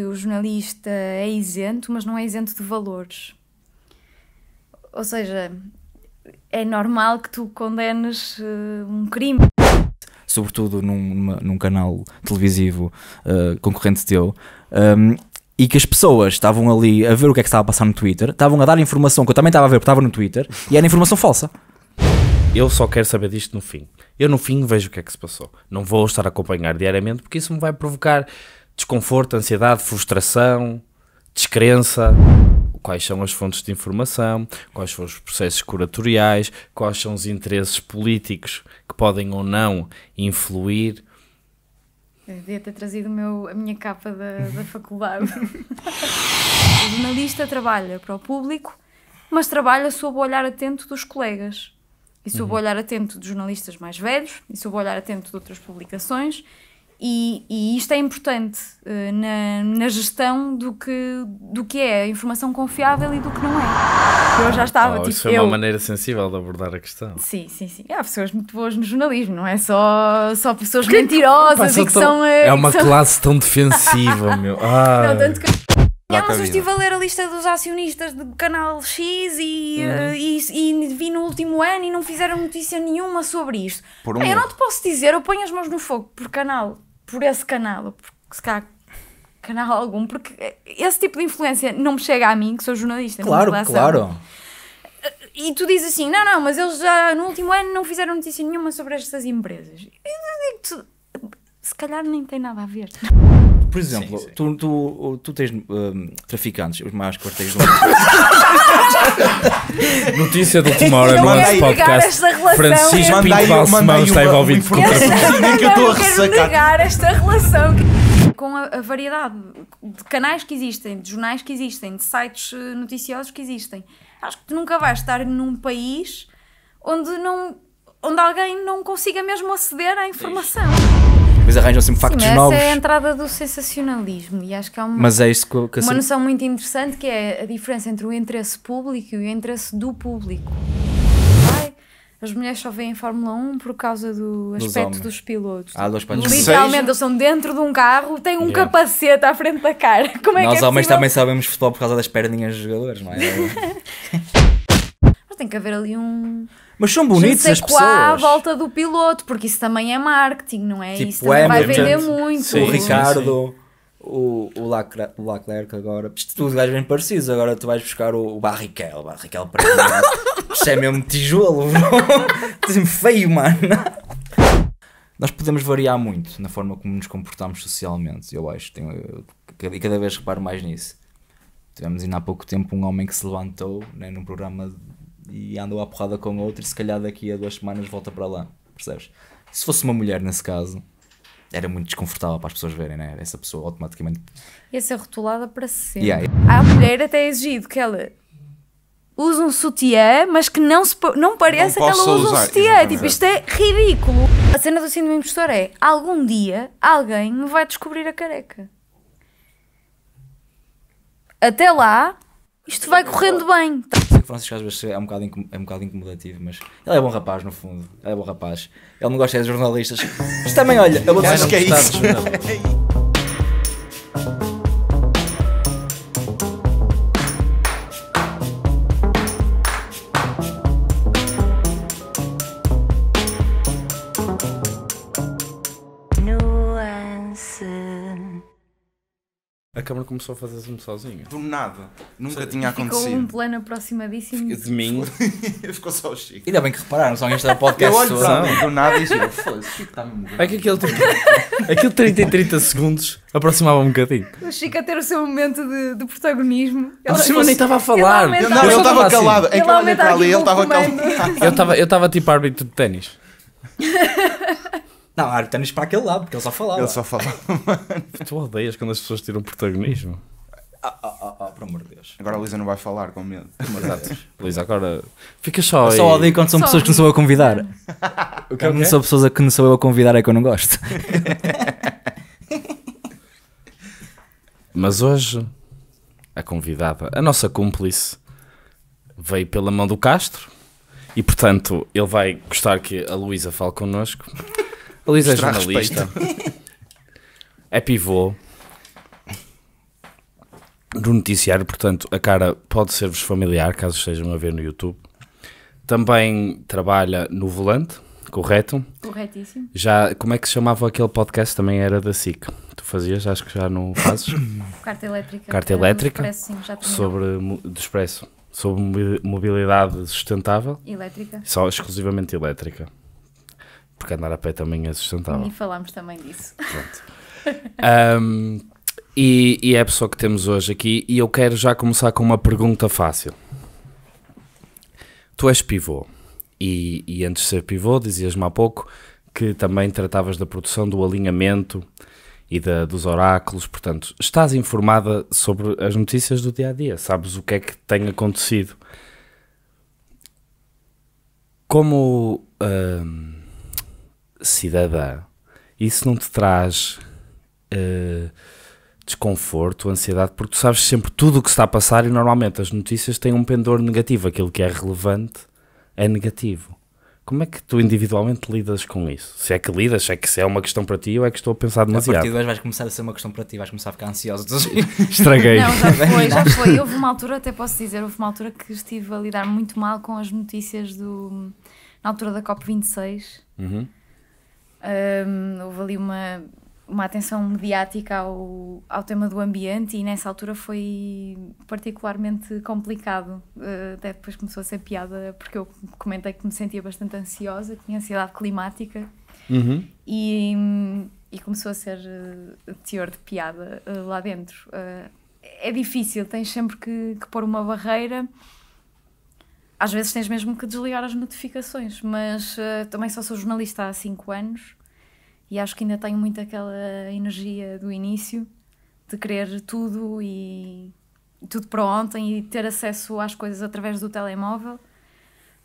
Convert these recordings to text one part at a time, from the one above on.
o jornalista é isento, mas não é isento de valores. Ou seja, é normal que tu condenes uh, um crime. Sobretudo num, numa, num canal televisivo uh, concorrente teu. Um, e que as pessoas estavam ali a ver o que é que estava a passar no Twitter, estavam a dar informação que eu também estava a ver porque estava no Twitter, e era informação falsa. Eu só quero saber disto no fim. Eu no fim vejo o que é que se passou. Não vou estar a acompanhar diariamente porque isso me vai provocar desconforto, ansiedade, frustração, descrença. Quais são as fontes de informação, quais são os processos curatoriais, quais são os interesses políticos que podem ou não influir. Eu devia ter trazido meu, a minha capa da, da faculdade. o jornalista trabalha para o público, mas trabalha sob o olhar atento dos colegas. E sob uhum. o olhar atento dos jornalistas mais velhos, e sob o olhar atento de outras publicações, e, e isto é importante uh, na, na, gestão do que, do que é informação confiável e do que não é. Eu já estava. Oh, tipo, isso é eu... uma maneira sensível de abordar a questão. Sim, sim, sim. Há pessoas muito boas no jornalismo, não é só, só pessoas é que... mentirosas Pá, e que tão... são. Eh, é uma são... classe tão defensiva, meu. Ai. Não, tanto que. Ah, mas eu estive a ler a lista dos acionistas do canal X e, eh, uhum. e, e, vi no último ano e não fizeram notícia nenhuma sobre isto. Um... eu não te posso dizer, eu ponho as mãos no fogo por canal por esse canal, porque se calhar canal algum, porque esse tipo de influência não me chega a mim, que sou jornalista. Claro, claro. E tu dizes assim: não, não, mas eles já no último ano não fizeram notícia nenhuma sobre estas empresas. Eu digo-te: se calhar nem tem nada a ver por exemplo, sim, sim. Tu, tu, tu, tens um, traficantes, os mais quartéis do mundo. Notícia do Tomorrow no nosso podcast. Francisco Pinto Balsemão está envolvido com traficantes. Nem que eu estou a ressacar. esta relação com a, a, variedade de canais que existem, de jornais que existem, de sites eh, noticiosos que existem. Acho que tu nunca vais estar num país onde não onde alguém não consiga mesmo aceder à informação depois arranjam sempre factos Sim, novos. Essa é a entrada do sensacionalismo e acho que há uma, mas é isso que, que uma assim... noção muito interessante que é a diferença entre o interesse público e o interesse do público. Ai, as mulheres só em Fórmula 1 por causa do aspecto dos pilotos. Ah, dos Literalmente, eles são dentro de um carro, têm um yeah. capacete à frente da cara. Como é Nós que é homens possível? também sabemos futebol por causa das perninhas dos jogadores, não é? mas tem que haver ali um mas são bonitos as pessoas. à volta do piloto, porque isso também é marketing, não é? Tipo, isso também é, vai vender gente, muito. Sim, o Ricardo, sim, sim. o, o, o Leclerc agora. Tu tudo gajos bem parecidos, agora tu vais buscar o, o Barrichello. Barrichello para mim, isto é mesmo tijolo, feio, mano. Nós podemos variar muito na forma como nos comportamos socialmente, eu acho. e cada vez reparo mais nisso. Tivemos ainda há pouco tempo um homem que se levantou né, num programa e andou à porrada com outro e se calhar daqui a duas semanas volta para lá, percebes? Se fosse uma mulher nesse caso, era muito desconfortável para as pessoas verem, né? Essa pessoa automaticamente ia ser rotulada para sempre. Yeah. A mulher até é exigido que ela use um sutiã, mas que não, se, não pareça não que ela use um sutiã. Exatamente. Tipo, isto é ridículo. A cena do síndrome impostor é: algum dia alguém me vai descobrir a careca. Até lá, isto vai correndo bem. Sei que o Francisco às vezes é um, bocado é um bocado incomodativo, mas ele é bom rapaz, no fundo. Ele é bom rapaz. Ele não gosta de jornalistas. Mas também, olha, eu vou dizer que é isso. a câmara começou a fazer se sozinha. Do nada. Nunca Sim. tinha acontecido. Ficou um plano aproximadíssimo. De mim. Ficou só o Chico. Ainda bem que repararam, só este podcast. Eu olho para mim, do nada e tá é que foda-se, Chico está me É aquele, 30 e 30 segundos aproximava um bocadinho. O Chico a ter o seu momento de, de protagonismo. Ah, ele, cima nem estava a falar. Ele eu estava calado. É que eu olhei para ali ele estava calado. Eu estava tipo árbitro de ténis. Não, a Aritanis para aquele lado, porque ele só falava. Ele só falava. tu odeias quando as pessoas tiram protagonismo. Ah, ah, ah, ah, por amor de Deus. Agora a Luísa não vai falar com medo. Exato. Luísa, agora fica só. Eu aí. só odeio quando são só pessoas que não sou eu a convidar. o que, quando okay? são pessoas que não sou eu a convidar é que eu não gosto. Mas hoje, a convidada, a nossa cúmplice, veio pela mão do Castro e, portanto, ele vai gostar que a Luísa fale connosco. A Luísa é jornalista. é pivô do noticiário, portanto, a cara pode ser-vos familiar, caso estejam a ver no YouTube. Também trabalha no Volante, correto? Corretíssimo. Já, como é que se chamava aquele podcast? Também era da SIC. Tu fazias, acho que já não fazes. Carta elétrica. Carta elétrica. Expresso, sim, sobre, de Sobre mobilidade sustentável. Elétrica. Só exclusivamente elétrica porque andar a pé também é sustentável. E falámos também disso. Pronto. Um, e, e, é a pessoa que temos hoje aqui, e eu quero já começar com uma pergunta fácil. Tu és pivô, e, e antes de ser pivô, dizias-me há pouco que também tratavas da produção do alinhamento e da, dos oráculos, portanto, estás informada sobre as notícias do dia a dia, sabes o que é que tem acontecido. Como cidadã, isso não te traz uh, desconforto, ansiedade, porque tu sabes sempre tudo o que está a passar e normalmente as notícias têm um pendor negativo, aquilo que é relevante é negativo. Como é que tu individualmente lidas com isso? Se é que lidas, se é que se é uma questão para ti ou é que estou a pensar demasiado? A partir de hoje vais começar a ser uma questão para ti, vais começar a ficar ansioso. Estraguei. Não, já foi, já foi. Houve uma altura, até posso dizer, houve uma altura que estive a lidar muito mal com as notícias do... na altura da COP26. Uhum. Um, houve ali uma, uma atenção mediática ao, ao tema do ambiente e nessa altura foi particularmente complicado. Uh, até depois começou a ser piada porque eu comentei que me sentia bastante ansiosa, tinha ansiedade climática uhum. e, e começou a ser uh, teor de piada uh, lá dentro. Uh, é difícil, tens sempre que, que pôr uma barreira às vezes tens mesmo que desligar as notificações, mas uh, também só sou jornalista há 5 anos e acho que ainda tenho muito aquela energia do início de querer tudo e tudo para ontem e ter acesso às coisas através do telemóvel. Uh,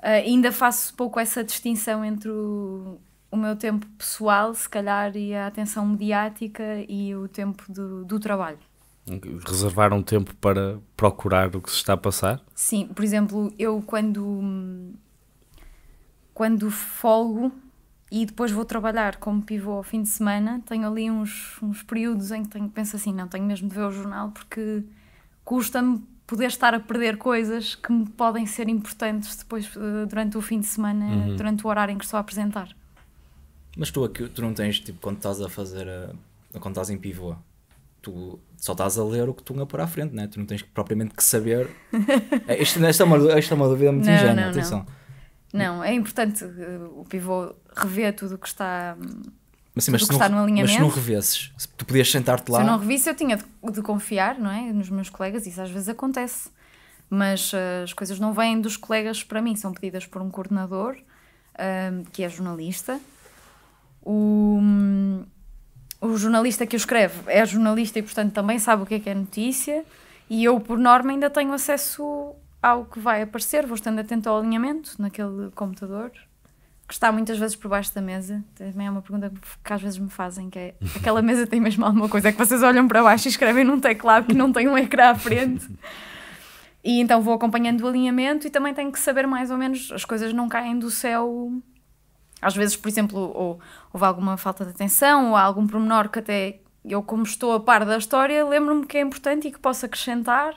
ainda faço pouco essa distinção entre o, o, meu tempo pessoal, se calhar, e a atenção mediática e o tempo do, do trabalho reservar um tempo para procurar o que se está a passar? Sim, por exemplo, eu quando quando folgo e depois vou trabalhar como pivô ao fim de semana, tenho ali uns, uns períodos em que tenho, penso assim, não, tenho mesmo de ver o jornal porque custa-me poder estar a perder coisas que me podem ser importantes depois eh, durante o fim de semana, uhum. durante o horário em que estou a apresentar. Mas tu aqui, tu não tens, tipo, quando estás a fazer, a, eh, quando estás em pivô, tu só estás a ler o que tu a pôr à frente, né? tu não tens propriamente que saber. É, isto, esta, é uma, esta é uma dúvida muito não, ingênua, não, atenção. Não. não. é importante uh, o pivô rever tudo o que está. Mas, sim, mas, se não, mas se não revesses, se tu podias sentar-te lá. Se eu não revisse, eu tinha de, de, confiar não é? nos meus colegas, isso às vezes acontece. Mas uh, as coisas não vêm dos colegas para mim, são pedidas por um coordenador, uh, que é jornalista. O, hum, o jornalista que o escreve é jornalista e, portanto, também sabe o que é que é notícia. E eu, por norma, ainda tenho acesso ao que vai aparecer, vou estando atento ao alinhamento naquele computador, que está muitas vezes por baixo da mesa. Também é uma pergunta que às vezes me fazem, que é, aquela mesa tem mesmo alguma coisa, é que vocês olham para baixo e escrevem num teclado que não tem um ecrã à frente. E então vou acompanhando o alinhamento e também tenho que saber mais ou menos, as coisas não caem do céu às vezes, por exemplo, ou, houve alguma falta de atenção ou há algum pormenor que até eu, como estou a par da história, lembro-me que é importante e que posso acrescentar.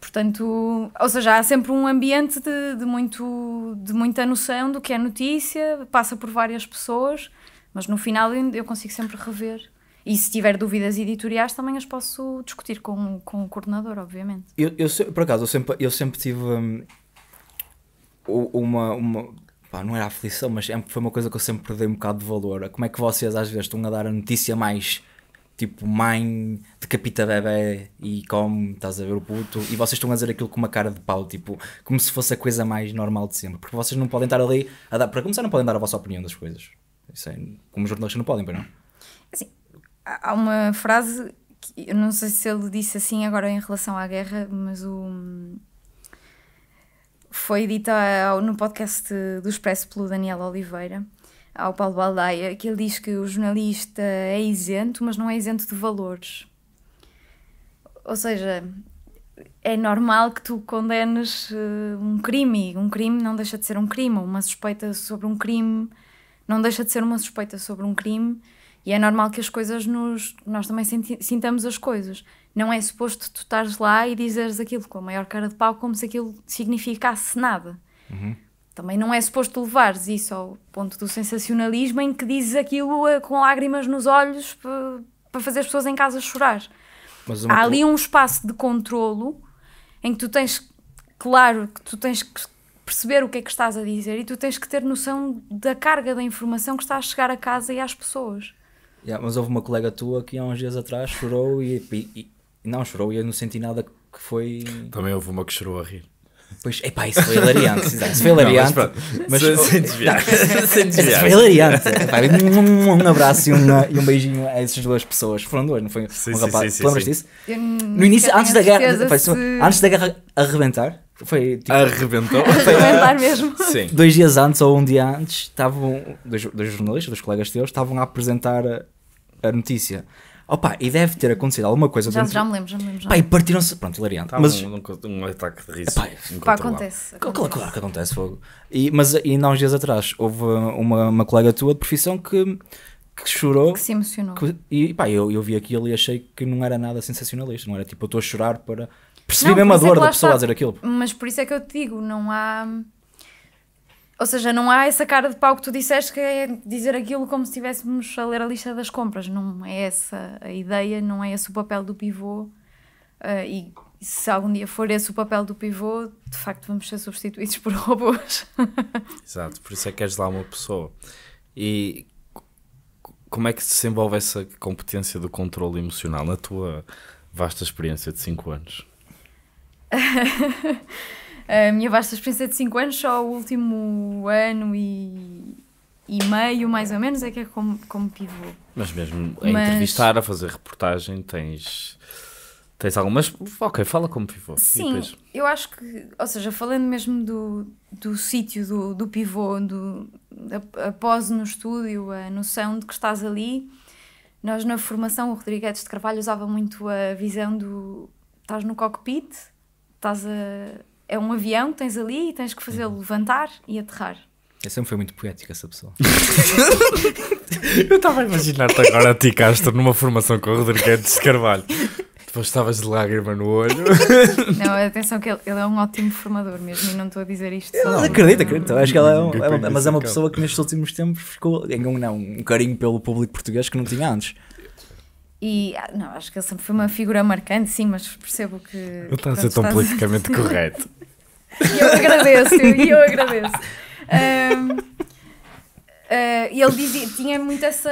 Portanto, ou seja, há sempre um ambiente de, de, muito, de muita noção do que é notícia, passa por várias pessoas, mas no final eu consigo sempre rever. E se tiver dúvidas editoriais, também as posso discutir com, com o coordenador, obviamente. Eu, eu por acaso, eu sempre, eu sempre tive hum, uma, uma pá, não era aflição, mas é, foi uma coisa que eu sempre perdi um bocado de valor. Como é que vocês às vezes estão a dar a notícia mais tipo mãe decapita bebê e come, estás a ver o puto, e vocês estão a dizer aquilo com uma cara de pau, tipo, como se fosse a coisa mais normal de sempre, porque vocês não podem estar ali a dar, para começar, não podem dar a vossa opinião das coisas. Isso é, como jornalistas não podem, para não. Assim, há uma frase que eu não sei se ele disse assim agora em relação à guerra, mas o foi dita ao, no podcast do Expresso pelo Daniel Oliveira, ao Paulo Baldaia, que ele diz que o jornalista é isento, mas não é isento de valores. Ou seja, é normal que tu condenes uh, um crime. Um crime não deixa de ser um crime. Uma suspeita sobre um crime não deixa de ser uma suspeita sobre um crime. E é normal que as coisas nos. nós também sintamos as coisas não é suposto tu estares lá e dizeres aquilo com a maior cara de pau, como se aquilo significasse nada. Uhum. Também não é suposto levares isso ao ponto do sensacionalismo em que dizes aquilo eh, com lágrimas nos olhos para fazer as pessoas em casa chorar. Uma... Há ali um espaço de controlo em que tu tens, claro, que tu tens que perceber o que é que estás a dizer e tu tens que ter noção da carga da informação que está a chegar a casa e às pessoas. Yeah, mas houve uma colega tua que há uns dias atrás chorou e, e, não, chorou e eu não senti nada que foi. Também houve uma que chorou a rir. Pois, epá, isso foi hilariante, isso foi hilariante. Não, mas, mas sem desviar. Sem desviar. Isso foi hilariante. Epá, um, um abraço e, um e um beijinho a essas duas pessoas. Foram duas, não foi sim, um rapaz. Sim, sim, lembras disso? No início, antes da guerra, antes da guerra arrebentar, foi tipo, Arrebentou? Foi, arrebentar mesmo. Sim. Dois dias antes ou um dia antes, estavam dois, dois jornalistas, dois colegas teus, estavam a apresentar a, a notícia. Opa, e deve ter acontecido alguma coisa. Já, dentro... já me lembro, já me lembro. Pá, e partiram-se. Pronto, hilariante. Tá mas... Um, um, um, ataque de riso. Epá, Pá, acontece. Claro, claro que acontece, fogo. E, mas ainda há uns dias atrás houve uma, uma colega tua de profissão que que chorou. Que se emocionou. Que, e pá, eu, eu vi aquilo e achei que não era nada sensacionalista, não era tipo, eu estou a chorar para. Percebi não, mesmo a é dor é da pessoa está, a dizer aquilo. Mas por isso é que eu te digo, não há. Ou seja, não há essa cara de pau que tu disseste que é dizer aquilo como se estivéssemos a ler a lista das compras. Não é essa a ideia, não é esse o papel do pivô. Uh, e se algum dia for esse o papel do pivô, de facto vamos ser substituídos por robôs. Exato, por isso é que queres lá uma pessoa. E como é que se desenvolve essa competência do controle emocional na tua vasta experiência de 5 anos? a minha vasta experiência de 5 anos, só o último ano e, e meio, mais ou menos, é que é como, como pivô. Mas mesmo a Mas... entrevistar, a fazer reportagem, tens. Tens algumas. Ok, fala como pivô. Sim, depois... eu acho que. Ou seja, falando mesmo do, do sítio do, do pivô, do, a, a pose no estúdio, a noção de que estás ali. Nós na formação, o Rodrigues de Carvalho usava muito a visão do. Estás no cockpit, estás a, é um avião que tens ali e tens que fazê-lo uhum. levantar e aterrar. Eu sempre foi muito poética essa pessoa. eu estava a imaginar-te agora a ti, Castro, numa formação com o Rodrigo de Carvalho. Depois estavas de lágrima no olho. Não, atenção que ele, ele, é um ótimo formador mesmo e não estou a dizer isto só. acredita, acredito, acredito. Acho que ela é, um, é mas é uma pessoa que nestes últimos tempos ficou, um, não, um carinho pelo público português que não tinha antes. E ah, não, acho que ele sempre foi uma figura marcante, sim, mas percebo que. Não está a ser tão politicamente correto. eu agradeço, eu agradeço. Um, uh, ah, ele dizia, tinha muito essa.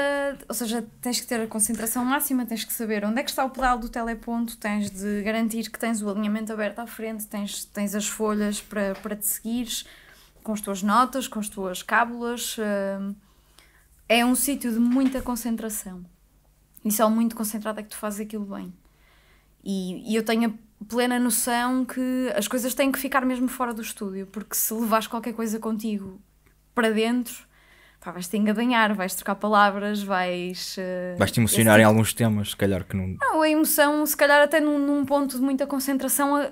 Ou seja, tens que ter a concentração máxima, tens que saber onde é que está o pedal do teleponto, tens de garantir que tens o alinhamento aberto à frente, tens, tens as folhas para, para te seguires, com as tuas notas, com as tuas cábulas. Uh, é um sítio de muita concentração missão é muito concentrada é que tu fazes aquilo bem. E, e, eu tenho a plena noção que as coisas têm que ficar mesmo fora do estúdio, porque se levares qualquer coisa contigo para dentro, pá, vais te engadanhar, vais trocar palavras, vais. Uh, vais te emocionar em tipo alguns temas, se calhar que não. Não, a emoção, se calhar até num, num ponto de muita concentração,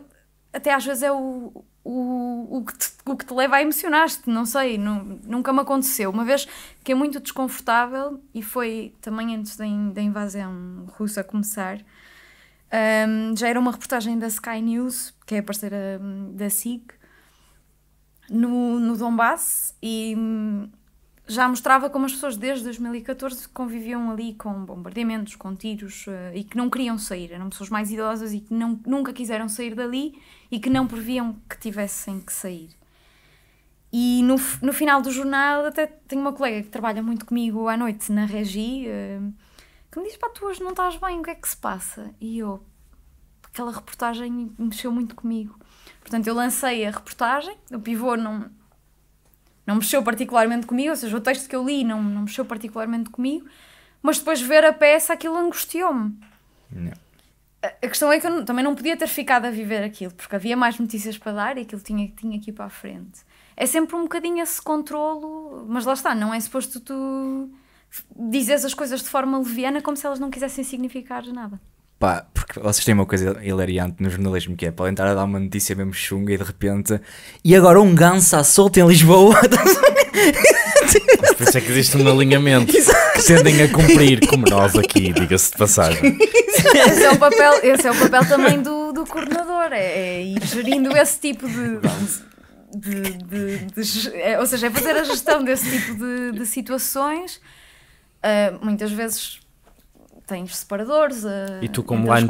até às vezes é o, o, o, que te, o que te leva a emocionar-te, não sei, nu, nunca me aconteceu. Uma vez que é muito desconfortável e foi também antes da, da invasão russa começar, um, já era uma reportagem da Sky News, que é a parceira hum, da SIG, no, no Donbass e hum, já mostrava como as pessoas desde 2014 conviviam ali com bombardeamentos, com tiros eh, e que não queriam sair. Eram pessoas mais idosas e que não, nunca quiseram sair dali e que não previam que tivessem que sair. E no, no final do jornal, até tenho uma colega que trabalha muito comigo à noite na Regi, eh, que me diz: Pá, tu hoje não estás bem, o que é que se passa? E eu, aquela reportagem mexeu muito comigo. Portanto, eu lancei a reportagem, o pivô não, não mexeu particularmente comigo, ou seja, o texto que eu li não, não mexeu particularmente comigo, mas depois ver a peça aquilo angustiou-me. Não a questão é que eu também não podia ter ficado a viver aquilo, porque havia mais notícias para dar e aquilo tinha, tinha que ir para a frente. É sempre um bocadinho esse controlo, mas lá está, não é suposto tu dizes as coisas de forma leviana como se elas não quisessem significar nada. Pá, porque vocês têm uma coisa hilariante no jornalismo que é podem estar a dar uma notícia mesmo chunga e de repente e agora um ganso à solta em Lisboa. Mas por isso é que existe um alinhamento que tendem a cumprir, como nós aqui, diga-se de passagem. Esse é o papel, esse é o papel também do, do coordenador, é, é ir gerindo esse tipo de. de, de, de é, ou seja, é fazer a gestão desse tipo de, situações. Uh, muitas vezes tens separadores. Uh, e tu, como line,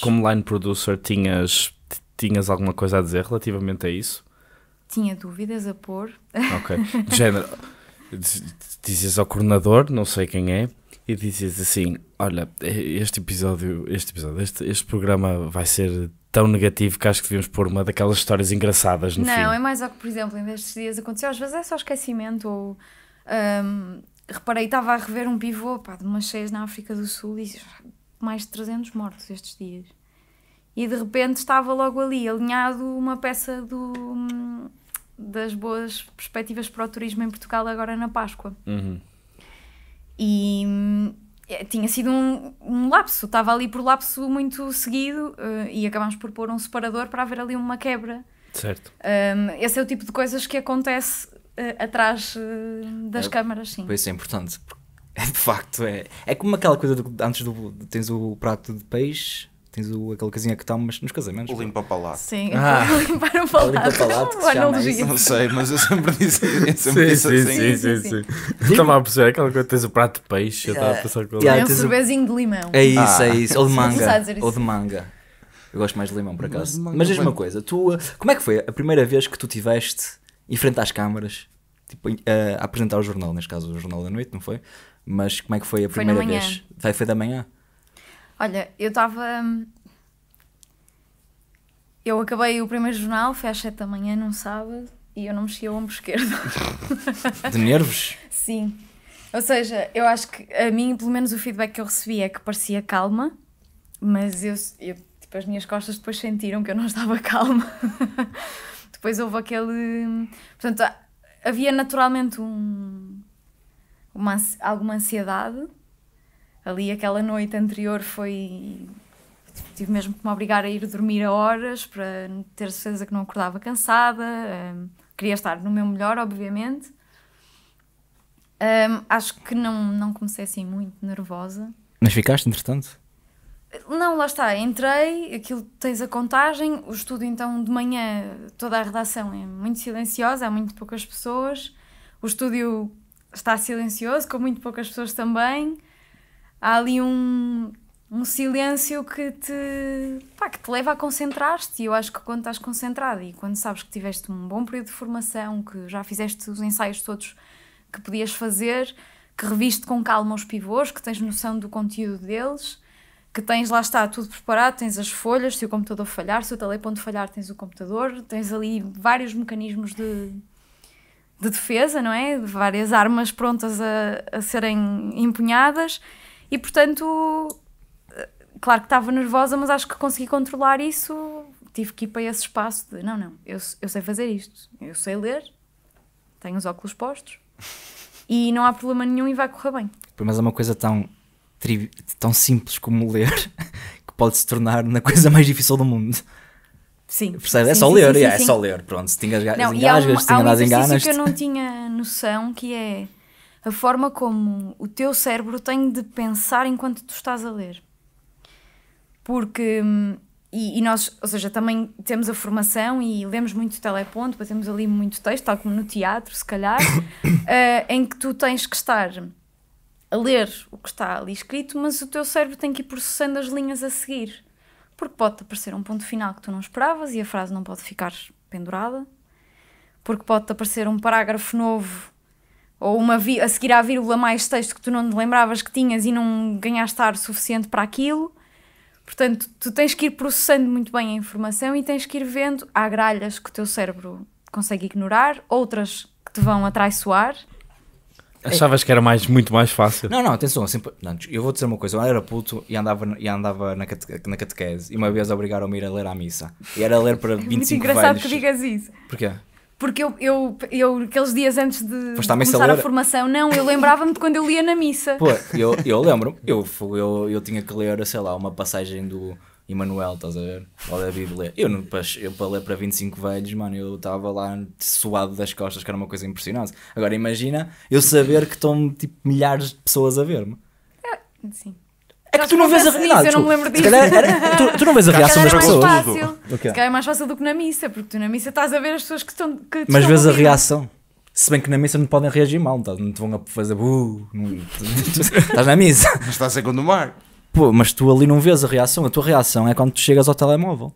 como line producer, tinhas, tinhas alguma coisa a dizer relativamente a isso? Tinha dúvidas a pôr. Ok. género dizes ao coordenador, não sei quem é, e dizes assim: Olha, este episódio, este episódio, este, este programa vai ser tão negativo que acho que devíamos pôr uma daquelas histórias engraçadas no não, fim. Não, é mais o que, por exemplo, em destes dias aconteceu, às vezes é só esquecimento ou. Hum, reparei, estava a rever um pivô pá, de umas cheias na África do Sul e mais de 300 mortos estes dias. E de repente estava logo ali, alinhado uma peça do hum, das boas perspectivas para o turismo em Portugal agora na Páscoa. Uhum. E eh, tinha sido um, um lapso, estava ali por lapso muito seguido uh, e acabámos por pôr um separador para haver ali uma quebra. Certo. Um, ehm, esse é o tipo de coisas que acontece uh, atrás uh, das é, câmaras, sim. Pois é importante, porque de facto é, é como aquela coisa do, antes do tens o prato de peixe tens o, aquela casinha que está, mas nos casamentos. O limpa palato. Sim, ah. limpar o palato. palato que se chama Não sei, mas eu sempre disse, eu sempre disse sim, assim. Sim, sim, sim. Estava a perceber aquela coisa, tens o prato de peixe, eu estava a pensar com yeah, É um sorvezinho de limão. É isso, é ah. isso. Ou de manga. Ou de manga. Eu gosto mais de limão, por acaso. Mas diz-me é uma coisa, tu, eh, como é que foi a primeira vez que tu tiveste em frente às câmaras, tipo, eh, a apresentar o jornal, neste caso o Jornal da Noite, não foi? Mas como é que foi a primeira vez? Foi da manhã. Olha, eu estava. Hum, eu acabei o primeiro jornal, foi às 7 da manhã num sábado e eu não mexia o ombro esquerdo. De nervos? Sim. Ou seja, eu acho que a mim, pelo menos o feedback que eu recebi é que parecia calma, mas eu, eu tipo, as minhas costas depois sentiram que eu não estava calma. depois houve aquele. Hum, portanto, havia naturalmente um, uma, alguma ansiedade ali aquela noite anterior foi. Tive mesmo que me obrigar a ir dormir a horas para ter certeza que não acordava cansada. Um, queria estar no meu melhor, obviamente. Um, acho que não, não comecei assim muito nervosa. Mas ficaste, entretanto? Não, lá está, entrei, aquilo tens a contagem, o estudo então de manhã, toda a redação é muito silenciosa, há muito poucas pessoas, o estúdio está silencioso, com muito poucas pessoas também, há ali um, um silêncio que te, pá, que te leva a concentrar-te. E eu acho que quando estás concentrado e quando sabes que tiveste um bom período de formação, que já fizeste os ensaios todos que podias fazer, que reviste com calma os pivôs, que tens noção do conteúdo deles, que tens lá está tudo preparado, tens as folhas, se o computador falhar, se o teleponto falhar, tens o computador, tens ali vários mecanismos de, de defesa, não é? Várias armas prontas a, a serem empunhadas e portanto, eh, claro que estava nervosa, mas acho que consegui controlar isso. Tive que ir para esse espaço de não, não, eu, eu sei fazer isto, eu sei ler, tenho os óculos postos e não há problema nenhum e vai correr bem. Mas é uma coisa tão, tão simples como ler que pode se tornar na coisa mais difícil do mundo. Sim. É é, sim, é só sim, ler, sim, é, é só ler. Pronto, se te engasgas, se te enganas. Há um exercício que eu não tinha noção que é a forma como o teu cérebro tem de pensar enquanto tu estás a ler. Porque, hum, e, e nós, ou seja, também temos a formação e lemos muito teleponto, temos ali muito texto, tal como no teatro, se calhar, uh, em que tu tens que estar a ler o que está ali escrito, mas o teu cérebro tem que ir processando as linhas a seguir. Porque pode-te aparecer um ponto final que tu não esperavas e a frase não pode ficar pendurada. Porque pode-te aparecer um parágrafo novo ou uma a seguir à vírgula mais texto que tu não te lembravas que tinhas e não ganhaste ar suficiente para aquilo. Portanto, tu tens que ir processando muito bem a informação e tens que ir vendo. Há gralhas que o teu cérebro consegue ignorar, outras que te vão atraiçoar. Achavas que era mais, muito mais fácil? Não, não, atenção, assim, não, eu vou dizer uma coisa, eu era puto e andava, e andava na, cate, na catequese e uma vez obrigaram-me a ir a ler à missa. E era a ler para 25 anos. É muito engraçado velhos. que digas isso. Porquê? Porque eu, eu, eu aqueles dias antes de começar a, a formação, não, eu lembrava-me de quando eu lia na missa. Pô, eu, eu lembro, eu, eu, eu tinha que ler, sei lá, uma passagem do Emanuel, estás a ver? Ou da Bíblia. Eu, não, eu para ler para 25 velhos, mano, eu estava lá suado das costas, que era uma coisa impressionante. Agora imagina eu saber que estão tipo milhares de pessoas a ver-me. É, sim. É que tu não vês a reação. Eu não me lembro disso. tu, tu não vês a reação das pessoas. Fácil. Se calhar é mais fácil do que na missa, porque tu na missa estás a ver as pessoas que estão. Que Mas vês a reação. Se bem que na missa não podem reagir mal, não tá- te vão a fazer. buu. Uh, estás na missa. Mas estás a mar. Pô, mas tu ali não vês a reação. A tua reação é quando tu chegas ao telemóvel.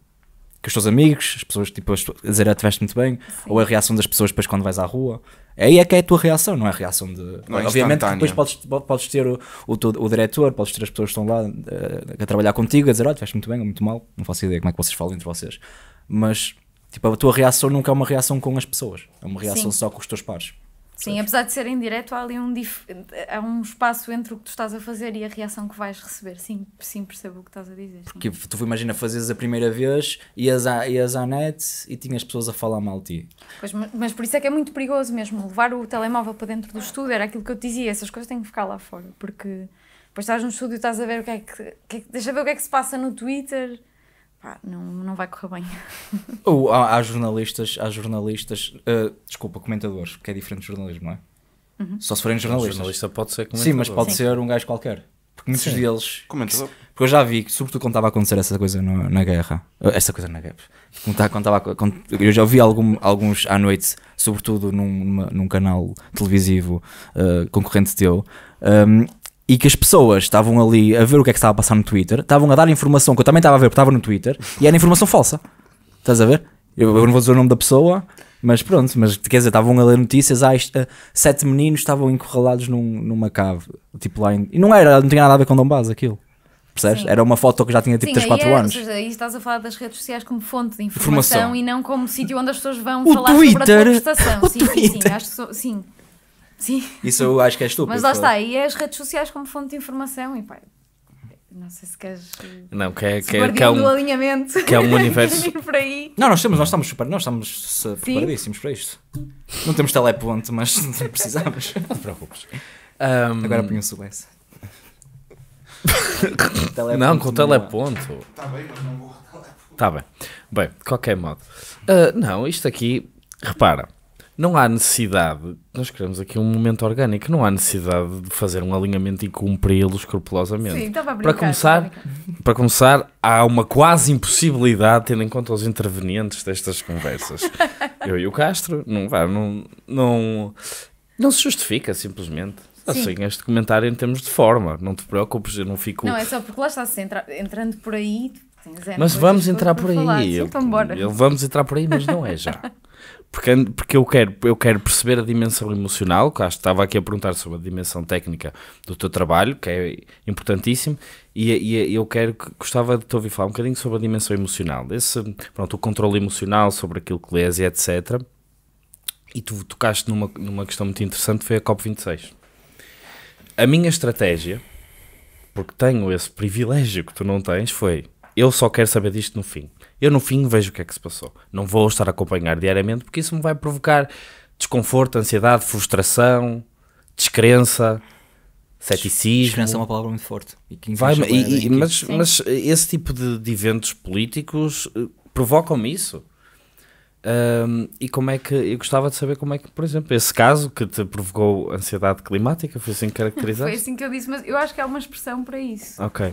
Que os teus amigos, as pessoas, tipo, a dizer, ah, te muito bem. Ou a reação das pessoas depois quando vais à rua. Aí é que é a tua reação, não é a reação de. Não, é Obviamente depois podes, podes ter o, o, o diretor, podes ter as pessoas que estão lá uh, a trabalhar contigo, a dizer: olha, tu muito bem ou muito mal, não faço ideia como é que vocês falam entre vocês. Mas, tipo, a tua reação nunca é uma reação com as pessoas, é uma reação Sim. só com os teus pares. Sim, pois. apesar de ser em direto, há ali um, dif... há um espaço entre o que tu estás a fazer e a reação que vais receber. Sim, sim percebo o que estás a dizer. Porque sim. tu imagina fazeres a primeira vez, ias à, ias à net e tinhas pessoas a falar mal de ti. Pois, mas por isso é que é muito perigoso mesmo. Levar o telemóvel para dentro do estúdio era aquilo que eu te dizia, essas coisas têm que ficar lá fora. Porque depois estás no estúdio e estás a ver o que é que. que, é que deixa ver o que é que se passa no Twitter pá, não, não vai correr bem. Ou há, há jornalistas, há jornalistas, uh, desculpa, comentadores, que é diferente de jornalismo, não é? Uhum. Só se forem jornalistas. jornalista pode ser comentador. Sim, mas pode Sim. ser um gajo qualquer. Porque muitos Sim. deles. Comentador. Porque eu já vi sobretudo quando estava a acontecer essa coisa no, na guerra. Eh, essa coisa na guerra. Quando, quando estava, quando, eu já vi algum, alguns à noite, sobretudo num, numa, num canal televisivo uh, concorrente teu, um, ehm, e que as pessoas estavam ali a ver o que é que estava a passar no Twitter, estavam a dar informação que eu também estava a ver porque estava no Twitter e era informação falsa. Estás a ver? Eu, eu não vou dizer o nome da pessoa, mas pronto, mas quer dizer, estavam a ler notícias, ah, isto, ah, sete meninos estavam encurralados num, numa cave, tipo lá em, E não era, não tinha nada a ver com Dombás aquilo. Percebes? Sim. Era uma foto que já tinha tipo Sim, 3, 4 é, anos. Ou seja, aí estás a falar das redes sociais como fonte de informação, informação. e não como sítio onde as pessoas vão o falar Twitter, sobre a tua prestação. O sim, Twitter. sim, sim, acho que sim. Sim. Isso eu acho que é estúpido. Mas lá está, e é as redes sociais como fonte de informação e pá, não sei se queres. Não, que é, que é, que é um. alinhamento. Que é um universo. Não, nós, temos, nós estamos super. Nós estamos preparadíssimos para isto. Não temos teleponte, mas precisamos. não te preocupes. Um... Agora ponho se o S. não, com o é. teleponto. Está bem, mas não vou teleponto. Está bem. Bem, de qualquer modo. Uh, não, isto aqui. Repara não há necessidade, nós queremos aqui um momento orgânico, não há necessidade de fazer um alinhamento e cumpri-lo escrupulosamente. Sim, estava a brincar, para começar, para começar, há uma quase impossibilidade, tendo em conta os intervenientes destas conversas. Eu e o Castro, não, vá, não, não, não se justifica simplesmente. Assim, este comentário em termos de forma, não te preocupes, eu não fico. Não, é só porque lá está -se entra... entrando por aí. Mas vamos entrar por, por aí. eu, então eu, vamos entrar por aí, mas não é já. porque, porque eu, quero, eu quero perceber a dimensão emocional, que acho que estava aqui a perguntar sobre a dimensão técnica do teu trabalho, que é importantíssimo, e, e eu quero gostava de te ouvir falar um bocadinho sobre a dimensão emocional, desse pronto, o controle emocional sobre aquilo que lês e etc. E tu tocaste numa, numa questão muito interessante, foi a COP26. A minha estratégia, porque tenho esse privilégio que tu não tens, foi eu só quero saber disto no fim eu no fim vejo o que é que se passou. Não vou estar a acompanhar diariamente porque isso me vai provocar desconforto, ansiedade, frustração, descrença, ceticismo. Descrença é uma palavra muito forte. E vai, e, né? e, mas, mas, esse tipo de, de eventos políticos eh, provocam-me isso. Um, e como é que eu gostava de saber como é que, por exemplo, esse caso que te provocou ansiedade climática foi assim que foi assim que eu disse, mas eu acho que há uma expressão para isso. Ok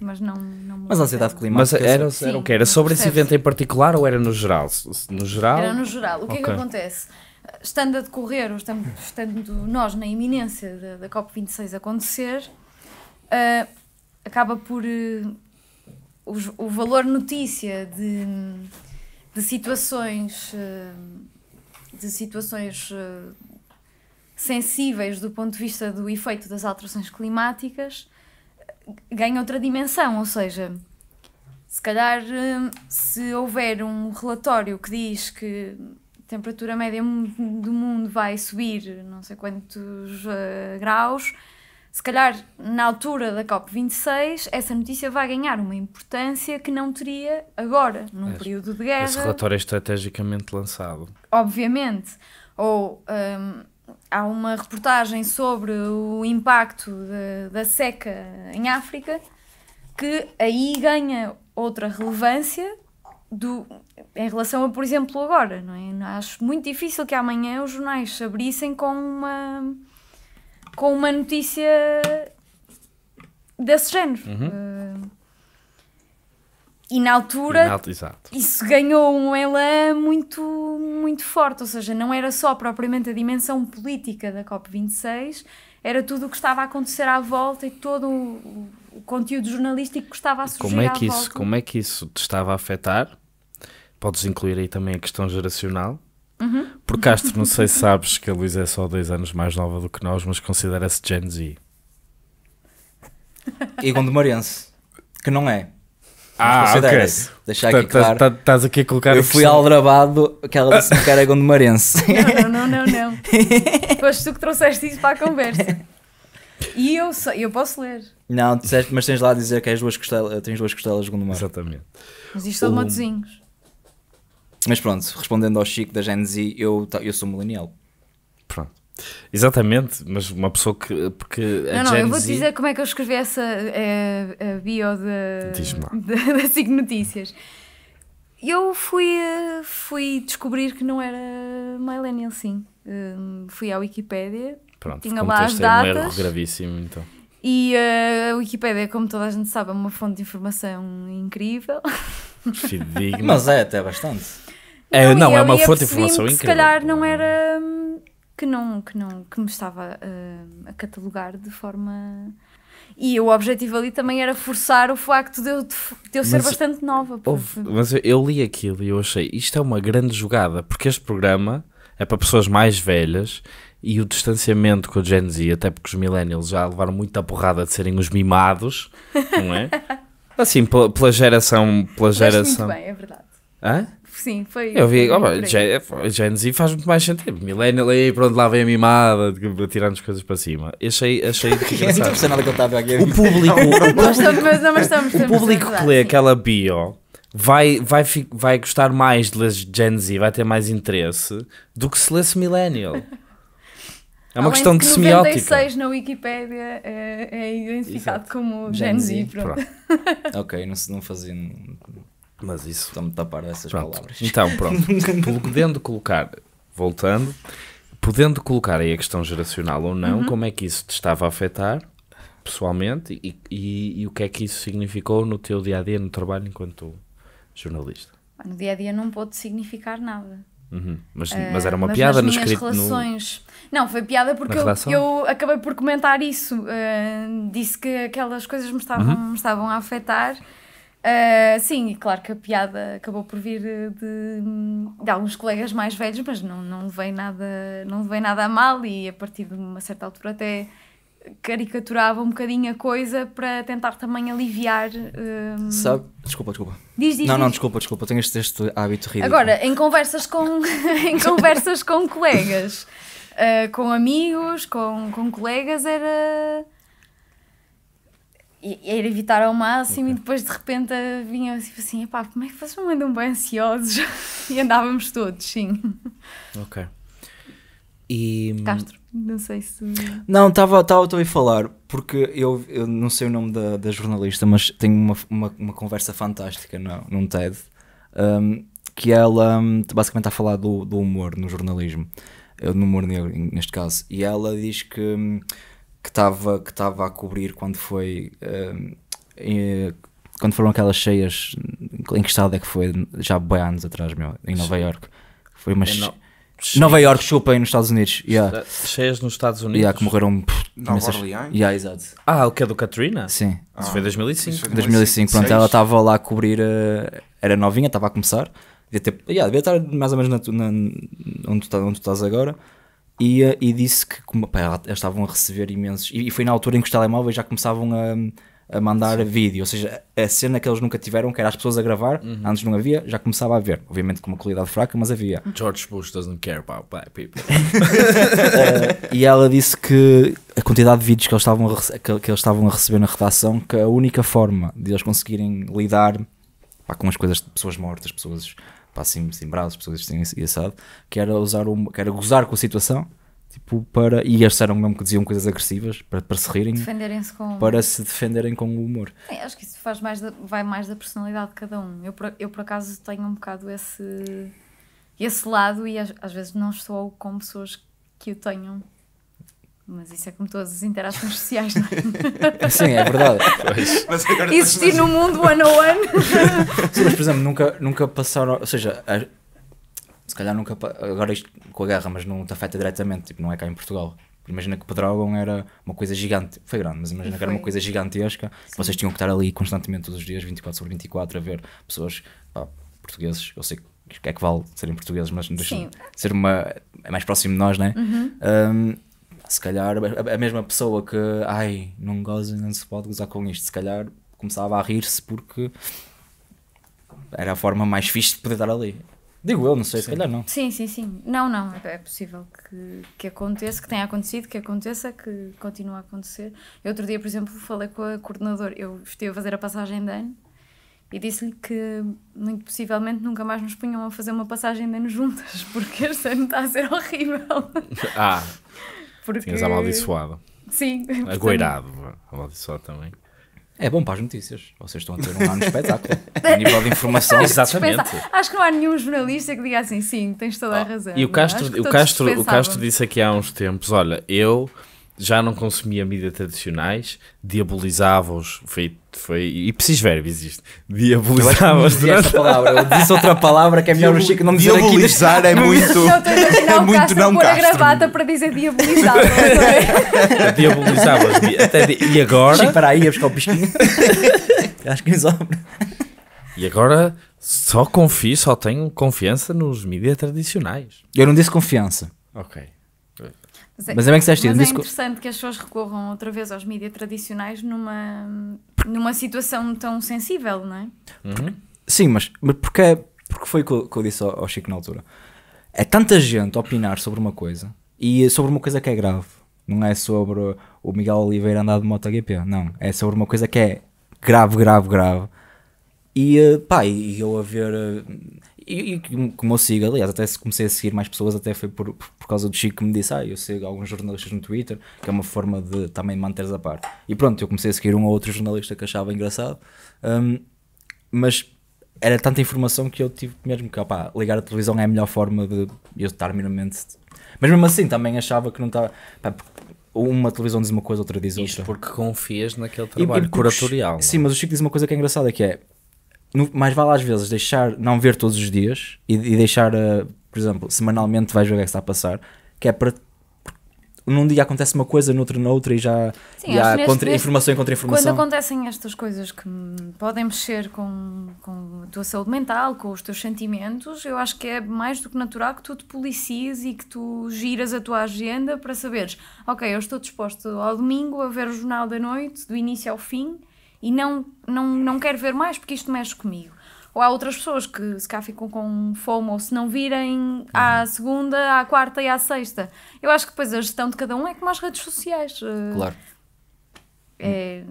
mas não, não Mas a ansiedade climática. Mas era, era o que? Era sobre esse evento em particular ou era no geral? No geral? Era no geral. O que okay. é que acontece? Estando a decorrer, ou estando, estando nós na iminência da, da COP26 acontecer, uh, acaba por. Uh, eh, o, o, valor notícia de, de situações. Eh, de situações sensíveis do ponto de vista do efeito das alterações climáticas ganha outra dimensão, ou seja, se calhar hum, se houver um relatório que diz que a temperatura média do mundo vai subir não sei quantos uh, graus, se calhar na altura da COP26 essa notícia vai ganhar uma importância que não teria agora, num esse, período de guerra. Esse relatório é estrategicamente lançado. Obviamente. Ou um, há uma reportagem sobre o impacto de, da seca em África que aí ganha outra relevância do, em relação a, por exemplo, agora. Não é? Acho muito difícil que amanhã os jornais se abrissem com uma, com uma notícia desse género. Uhum. Uh, e na altura, isso ganhou um elan muito, muito forte, ou seja, não era só propriamente a dimensão política da COP26, era tudo o que estava a acontecer à volta e todo o, o conteúdo jornalístico que estava a surgir como é que isso, volta. Como é que isso te estava a afetar? Podes incluir aí também a questão geracional. Uhum. Por Castro, não sei se sabes que a Luísa é só dois anos mais nova do que nós, mas considera-se Gen Z. E Gondomarense, que não é. Ah, ok. Deixar tá, aqui tá, claro. Tá, estás aqui a colocar Eu fui aldrabado que ela disse que era gondomarense. Não, não, não, não. Foste tu que trouxeste isso para a conversa. E eu, eu posso ler. Não, disseste, mas tens lá a dizer que és duas costelas, tens duas costelas de Gondomar. Exatamente. Mas isto são um... modezinhos. Mas pronto, respondendo ao Chico da Gen Z, eu, eu sou milenial. Pronto. Exatamente, mas uma pessoa que. Porque não, não, eu vou-te Z... dizer como é que eu escrevi essa a, eh, a bio da, da SIG Notícias. Eu fui, eh, fui descobrir que não era Millennial, sim. Um, fui à Wikipédia. Pronto, tinha lá as datas. Um erro gravíssimo, então. E uh, a Wikipédia, como toda a gente sabe, é uma fonte de informação incrível. Fidigno. Mas é até bastante. É, não, não é uma fonte de informação incrível. Se calhar não era. Hum, que não, que não que me estava uh, a catalogar de forma. E o objetivo ali também era forçar o facto de eu, de eu ser mas, bastante nova. Houve, mas eu li aquilo e eu achei isto é uma grande jogada, porque este programa é para pessoas mais velhas e o distanciamento com a Gen Z, até porque os millennials já levaram muita porrada de serem os mimados, não é? assim, pela, pela geração. Pela geração. Muito bem, é verdade. Hã? sim, foi. Eu vi, foi opa, Gen, Gen Z faz muito mais sentido. Millennial aí, pronto, lá vem a mimada, tirando as coisas para cima. Achei, achei é engraçado. o público, o público que lê aquela bio vai, vai, vai gostar mais de ler Gen Z, vai ter mais interesse do que se lesse Millennial. É uma Além questão de, semiótica. 96 na Wikipédia é, é identificado Exato. como Gen, Gen Z. pronto. ok, não, não fazia. Não, mas isso. Estou-me a tapar dessas pronto. palavras. Então, pronto. podendo colocar, voltando, podendo colocar aí a questão geracional ou não, uhum. como é que isso te estava a afetar pessoalmente e, e, e, o que é que isso significou no teu dia a dia, no trabalho, enquanto jornalista? No dia a dia não pôde significar nada. Uhum. Mas, eh, mas, era uma piada no escrito. Relações... No... Não, foi piada porque eu, eu, acabei por comentar isso. Uh, disse que aquelas coisas me estavam, uhum. me estavam a afetar Uh, sim, claro que a piada acabou por vir de, de, alguns colegas mais velhos, mas não, não, veio nada, não veio nada a mal e a partir de uma certa altura até caricaturava um bocadinho a coisa para tentar também aliviar. Um... Sabe? Desculpa, desculpa. Diz, diz, não, diz. não, desculpa, desculpa, tenho este, este hábito ridículo. Agora, em conversas com, em conversas com colegas, uh, com amigos, com, com colegas, era e, e evitar ao máximo okay. e depois de repente vinha tipo assim, pá, como é que vocês me andam bem ansiosos? e andávamos todos, sim. Ok. E... Hum, Castro, não sei se... Não, estava a falar, porque eu, eu não sei o nome da, da jornalista, mas tenho uma, uma, uma conversa fantástica no, num TED, um, que ela hum, basicamente está a falar do, do humor no jornalismo, no humor negro neste caso, e ela diz que hum, que estava que a cobrir quando foi. Eh, em, eh, quando foram aquelas cheias, em que estado é que foi? Já bem anos atrás, meu, em Nova Sim. York. Foi uma. No... Nova York, desculpem, nos Estados Unidos. Yeah. Cheias nos Estados Unidos? Yeah, que morreram. Pff, Nova imensas... Orleans? Yeah, exato. Ah, o que é do Katrina? Sim. Ah. Isso foi em 2005. 2005. 2005. Pronto, ela estava lá a cobrir. Eh, era novinha, estava a começar. Devia, ter... yeah, devia estar mais ou menos na, na... Onde, tá, onde tu estás agora e, e disse que eles estavam a receber imensos. E, e, foi na altura em que os telemóveis já começavam a, a mandar Sim. vídeo, ou seja, a cena que eles nunca tiveram, que era as pessoas a gravar, uhum. antes não havia, já começava a haver. Obviamente com uma qualidade fraca, mas havia. George Bush doesn't care about black people. uh, e ela disse que a quantidade de vídeos que eles, estavam a, que, que eles estavam a receber na redação, que a única forma de eles conseguirem lidar pá, com as coisas de pessoas mortas, pessoas pá, assim, sem as pessoas assim, assado, que era, usar um, que era gozar com a situação, tipo, para, e eles eram mesmo que diziam coisas agressivas, para, para se rirem, defenderem-se com... para se defenderem com o humor. acho que isso faz mais da, vai mais da personalidade de cada um. Eu, por, eu, por acaso, tenho um bocado esse, esse lado e às, às vezes não estou com pessoas que o tenham mas isso é como todas as interações sociais, não é? Sim, é verdade. Mas Existir no mundo one on one. Sim, mas, por exemplo, nunca, nunca passaram. Ou seja, a, se calhar nunca. Agora isto com a guerra, mas não te afeta diretamente, tipo, não é cá em Portugal. Imagina que Pedrógão era uma coisa gigante, foi grande, mas imagina que era uma coisa gigantesca. Sim. Vocês tinham que estar ali constantemente todos os dias, 24 sobre 24, a ver pessoas pá, portugueses. Eu sei que é que vale serem portugueses, mas deixa ser uma. É mais próximo de nós, não é? Uhum. Um, se calhar a, mesma pessoa que, ai, não goza, não se pode gozar com isto, se calhar começava a rir-se porque era a forma mais fixe de poder estar ali. Digo eu, não sei, sim. se calhar não. Sim, sim, sim. Não, não, é, é possível que, que aconteça, que tenha acontecido, que aconteça, que continue a acontecer. Eu outro dia, por exemplo, falei com a coordenadora, eu estive a fazer a passagem de ano e disse-lhe que muito possivelmente nunca mais nos punham a fazer uma passagem de ano juntas, porque este ano está a ser horrível. Ah, porque... Tinhas amaldiçoado. Sim. Agoirado, amaldiçoado também. É bom para as notícias. Vocês estão a ter um ano espetáculo. a nível de informação, exatamente. Acho que não há nenhum jornalista que diga assim, sim, tens toda a oh, razão. E o Castro, o Castro, o Castro disse aqui há uns tempos: olha, eu já não consumia mídia tradicionais, diabolizava-os, foi, foi ipsis verbis isto, diabolizava-os durante... esta palavra, eu disse outra palavra que é melhor o Chico não dizer diabolizar aqui. Diabolizar é muito, é não, não, é muito não pôr Castro. a gravata para dizer diabolizava é? diabolizava-os, até de... e agora... Chico, para aí, ia buscar o pisquinho. Acho que resolve. E agora só confio, só tenho confiança nos mídias tradicionais. Eu não disse confiança. Ok é, mas é bem que disseste Mas é interessante que as pessoas recorram outra vez aos mídias tradicionais numa, numa situação tão sensível, não é? Uhum. Sim, mas, mas porque, é, porque foi o que, que, eu disse ao, ao Chico na altura. É tanta gente a opinar sobre uma coisa e sobre uma coisa que é grave. Não é sobre o Miguel Oliveira andar de moto GP não. É sobre uma coisa que é grave, grave, grave. E eh, pá, e eu a ver eh, e, e como eu sigo, aliás, até se comecei a seguir mais pessoas, até foi por, por causa do Chico que me disse: Ah, eu sigo alguns jornalistas no Twitter, que é uma forma de também manteres a par. E pronto, eu comecei a seguir um ou outro jornalista que achava engraçado, um, mas era tanta informação que eu tive mesmo que, opá, ligar a televisão é a melhor forma de eu estar minimamente. Mas mesmo assim, também achava que não tá, estava. uma televisão diz uma coisa, outra diz outra. Isto porque confias naquele trabalho e, e porque, curatorial. É? Sim, mas o Chico diz uma coisa que é engraçada, que é, no, mais vale às vezes deixar, não ver todos os dias e, e deixar, uh, por exemplo, semanalmente vais ver o que é que está a passar, que é para num dia acontece uma coisa, noutro, noutra, e já, Sim, e há neste, contra, neste, informação e contra-informação. Quando acontecem estas coisas que podem mexer com, com a tua saúde mental, com os teus sentimentos, eu acho que é mais do que natural que tu te policies e que tu giras a tua agenda para saberes, ok, eu estou disposto ao domingo a ver o jornal da noite, do início ao fim, e não, não, não quero ver mais porque isto mexe comigo. Ou há outras pessoas que se cá ficam com fome ou se não virem à uhum. segunda, à quarta e à sexta. Eu acho que depois a gestão de cada um é como as redes sociais. Eh, claro. É,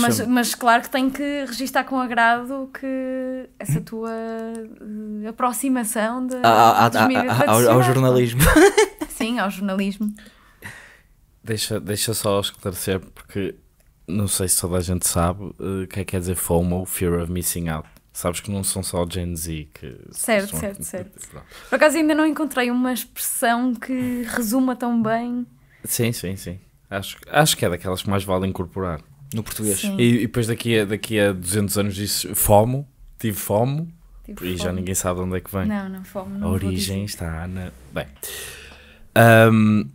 mas, mas, claro que tem que registar com agrado que essa tua eh, aproximação de, a, a, a, ao, ao, jornalismo. Sim, ao jornalismo. Deixa, deixa só esclarecer, porque não sei se toda a gente sabe eh, o que é que quer dizer FOMO, Fear of Missing Out. Sabes que não são só Gen Z que. Certo, são... certo, certo. Pronto. Por acaso ainda não encontrei uma expressão que resuma tão bem. Sim, sim, sim. Acho, acho que é daquelas que mais vale incorporar. No português. E, e, depois daqui a, daqui a 200 anos disse FOMO, tive FOMO, tive e fome. já ninguém sabe de onde é que vem. Não, não, FOMO. Não a origem está na. Bem. Um,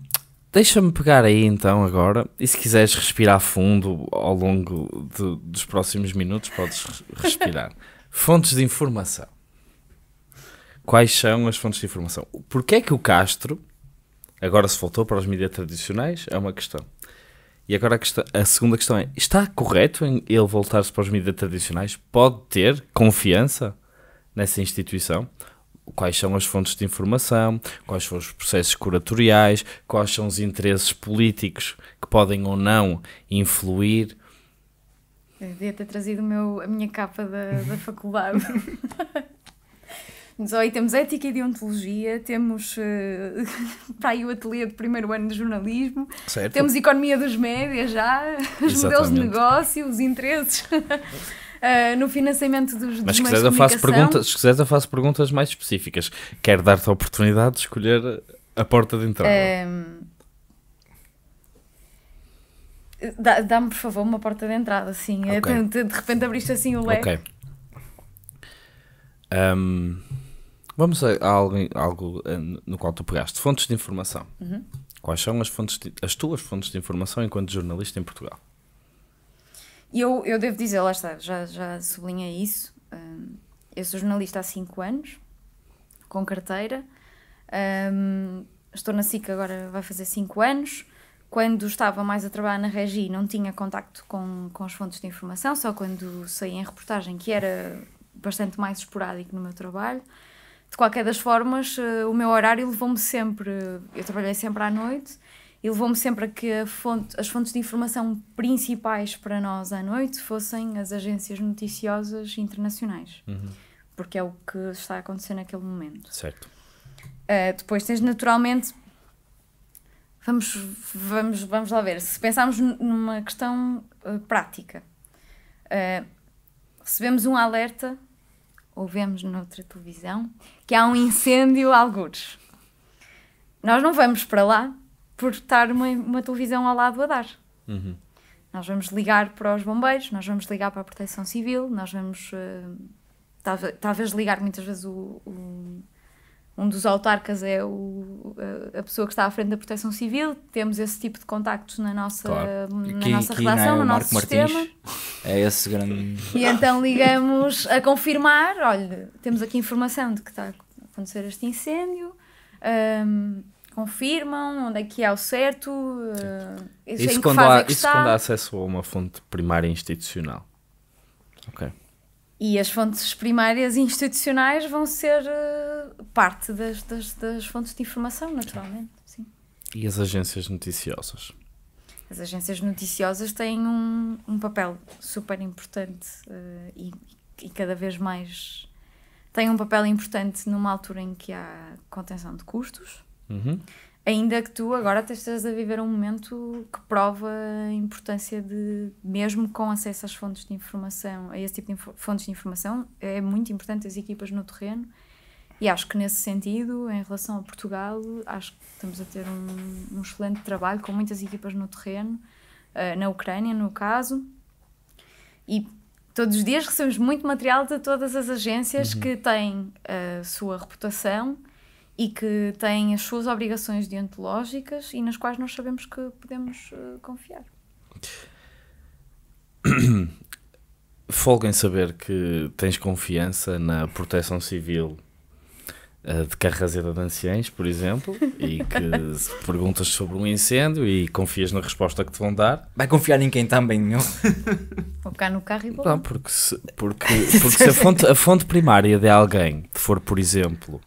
Deixa-me pegar aí então agora, e se quiseres respirar fundo ao longo de, dos próximos minutos, podes respirar. fontes de informação. Quais são as fontes de informação? Porquê é que o Castro agora se voltou para os mídias tradicionais? É uma questão. E agora a, questão, a segunda questão é: está correto em ele voltar-se para os mídias tradicionais? Pode ter confiança nessa instituição? quais são as fontes de informação, quais são os processos curatoriais, quais são os interesses políticos que podem ou não influir. Eu é, devia ter trazido meu, a minha capa da, da faculdade. Mas aí temos ética e deontologia, temos uh, para aí o ateliê de primeiro ano de jornalismo, certo. temos economia dos médias já, os Exatamente. modelos de negócio, os interesses uh, no financiamento dos, Mas se eu faço perguntas, se quiseres eu faço perguntas mais específicas. Quero dar-te a oportunidade de escolher a porta de entrada. Um... Ehm, dá-me, por favor, uma porta de entrada, assim. Okay. De, de, repente abriste assim o leque. Ok. Um, ehm, vamos a, a algo, algo eh, no qual tu pegaste. Fontes de informação. Uhum. Quais são as, fontes de, as tuas fontes de informação enquanto jornalista em Portugal? E eu, eu devo dizer, lá está, já, já sublinhei isso. Um, eu sou jornalista há 5 anos, com carteira. Um, estou na SIC agora, vai fazer 5 anos. Quando estava mais a trabalhar na Regi, não tinha contacto com, com as fontes de informação, só quando saí em reportagem, que era bastante mais esporádico no meu trabalho. De qualquer das formas, eh, o meu horário levou-me sempre. Eu trabalhei sempre à noite e levou me sempre a que a fonte, as fontes de informação principais para nós à noite fossem as agências noticiosas internacionais, uhum. porque é o que está a acontecer naquele momento. Certo. Uh, depois tens naturalmente. Vamos, vamos, vamos lá ver. Se pensarmos numa questão uh, prática, uh, recebemos um alerta, ou vemos noutra televisão, que há um incêndio a algures. Nós não vamos para lá por estar uma, uma televisão ao lado a dar. Uhum. Nós vamos ligar para os bombeiros, nós vamos ligar para a Proteção Civil, nós vamos uh, eh, talvez, talvez ligar muitas vezes o, o um dos autarcas é o, a pessoa que está à frente da Proteção Civil, temos esse tipo de contactos na nossa, claro. na que, nossa que redação, é no nosso Martins sistema. É esse grande. E então ligamos a confirmar: olha, temos aqui informação de que está a acontecer este incêndio, um, confirmam onde é que há é o certo. Uh, isso, quando há, é isso quando há acesso a uma fonte primária institucional. Ok. E as fontes primárias institucionais vão ser uh, parte das, das, das, fontes de informação, naturalmente. Sim. E as agências noticiosas? As agências noticiosas têm um, um papel super importante uh, e, e cada vez mais têm um papel importante numa altura em que há contenção de custos Uhum. Ainda que tu agora estejas a viver um momento que prova a importância de, mesmo com acesso às fontes de informação, a esse tipo de fontes de informação, é muito importante as equipas no terreno. E acho que nesse sentido, em relação a Portugal, acho que estamos a ter um, um excelente trabalho com muitas equipas no terreno, uh, na Ucrânia, no caso. E todos os dias recebemos muito material de todas as agências uhum. que têm a uh, eh, sua reputação e que têm as suas obrigações deontológicas e nas quais nós sabemos que podemos uh, confiar. Folga em saber que tens confiança na proteção civil uh, de Carraseda de Anciães, por exemplo, e que se perguntas sobre um incêndio e confias na resposta que te vão dar. Vai confiar em quem também, não? Vou ficar no carro e vou. Não, porque se, porque, porque se a, fonte, a fonte primária de alguém for, por exemplo,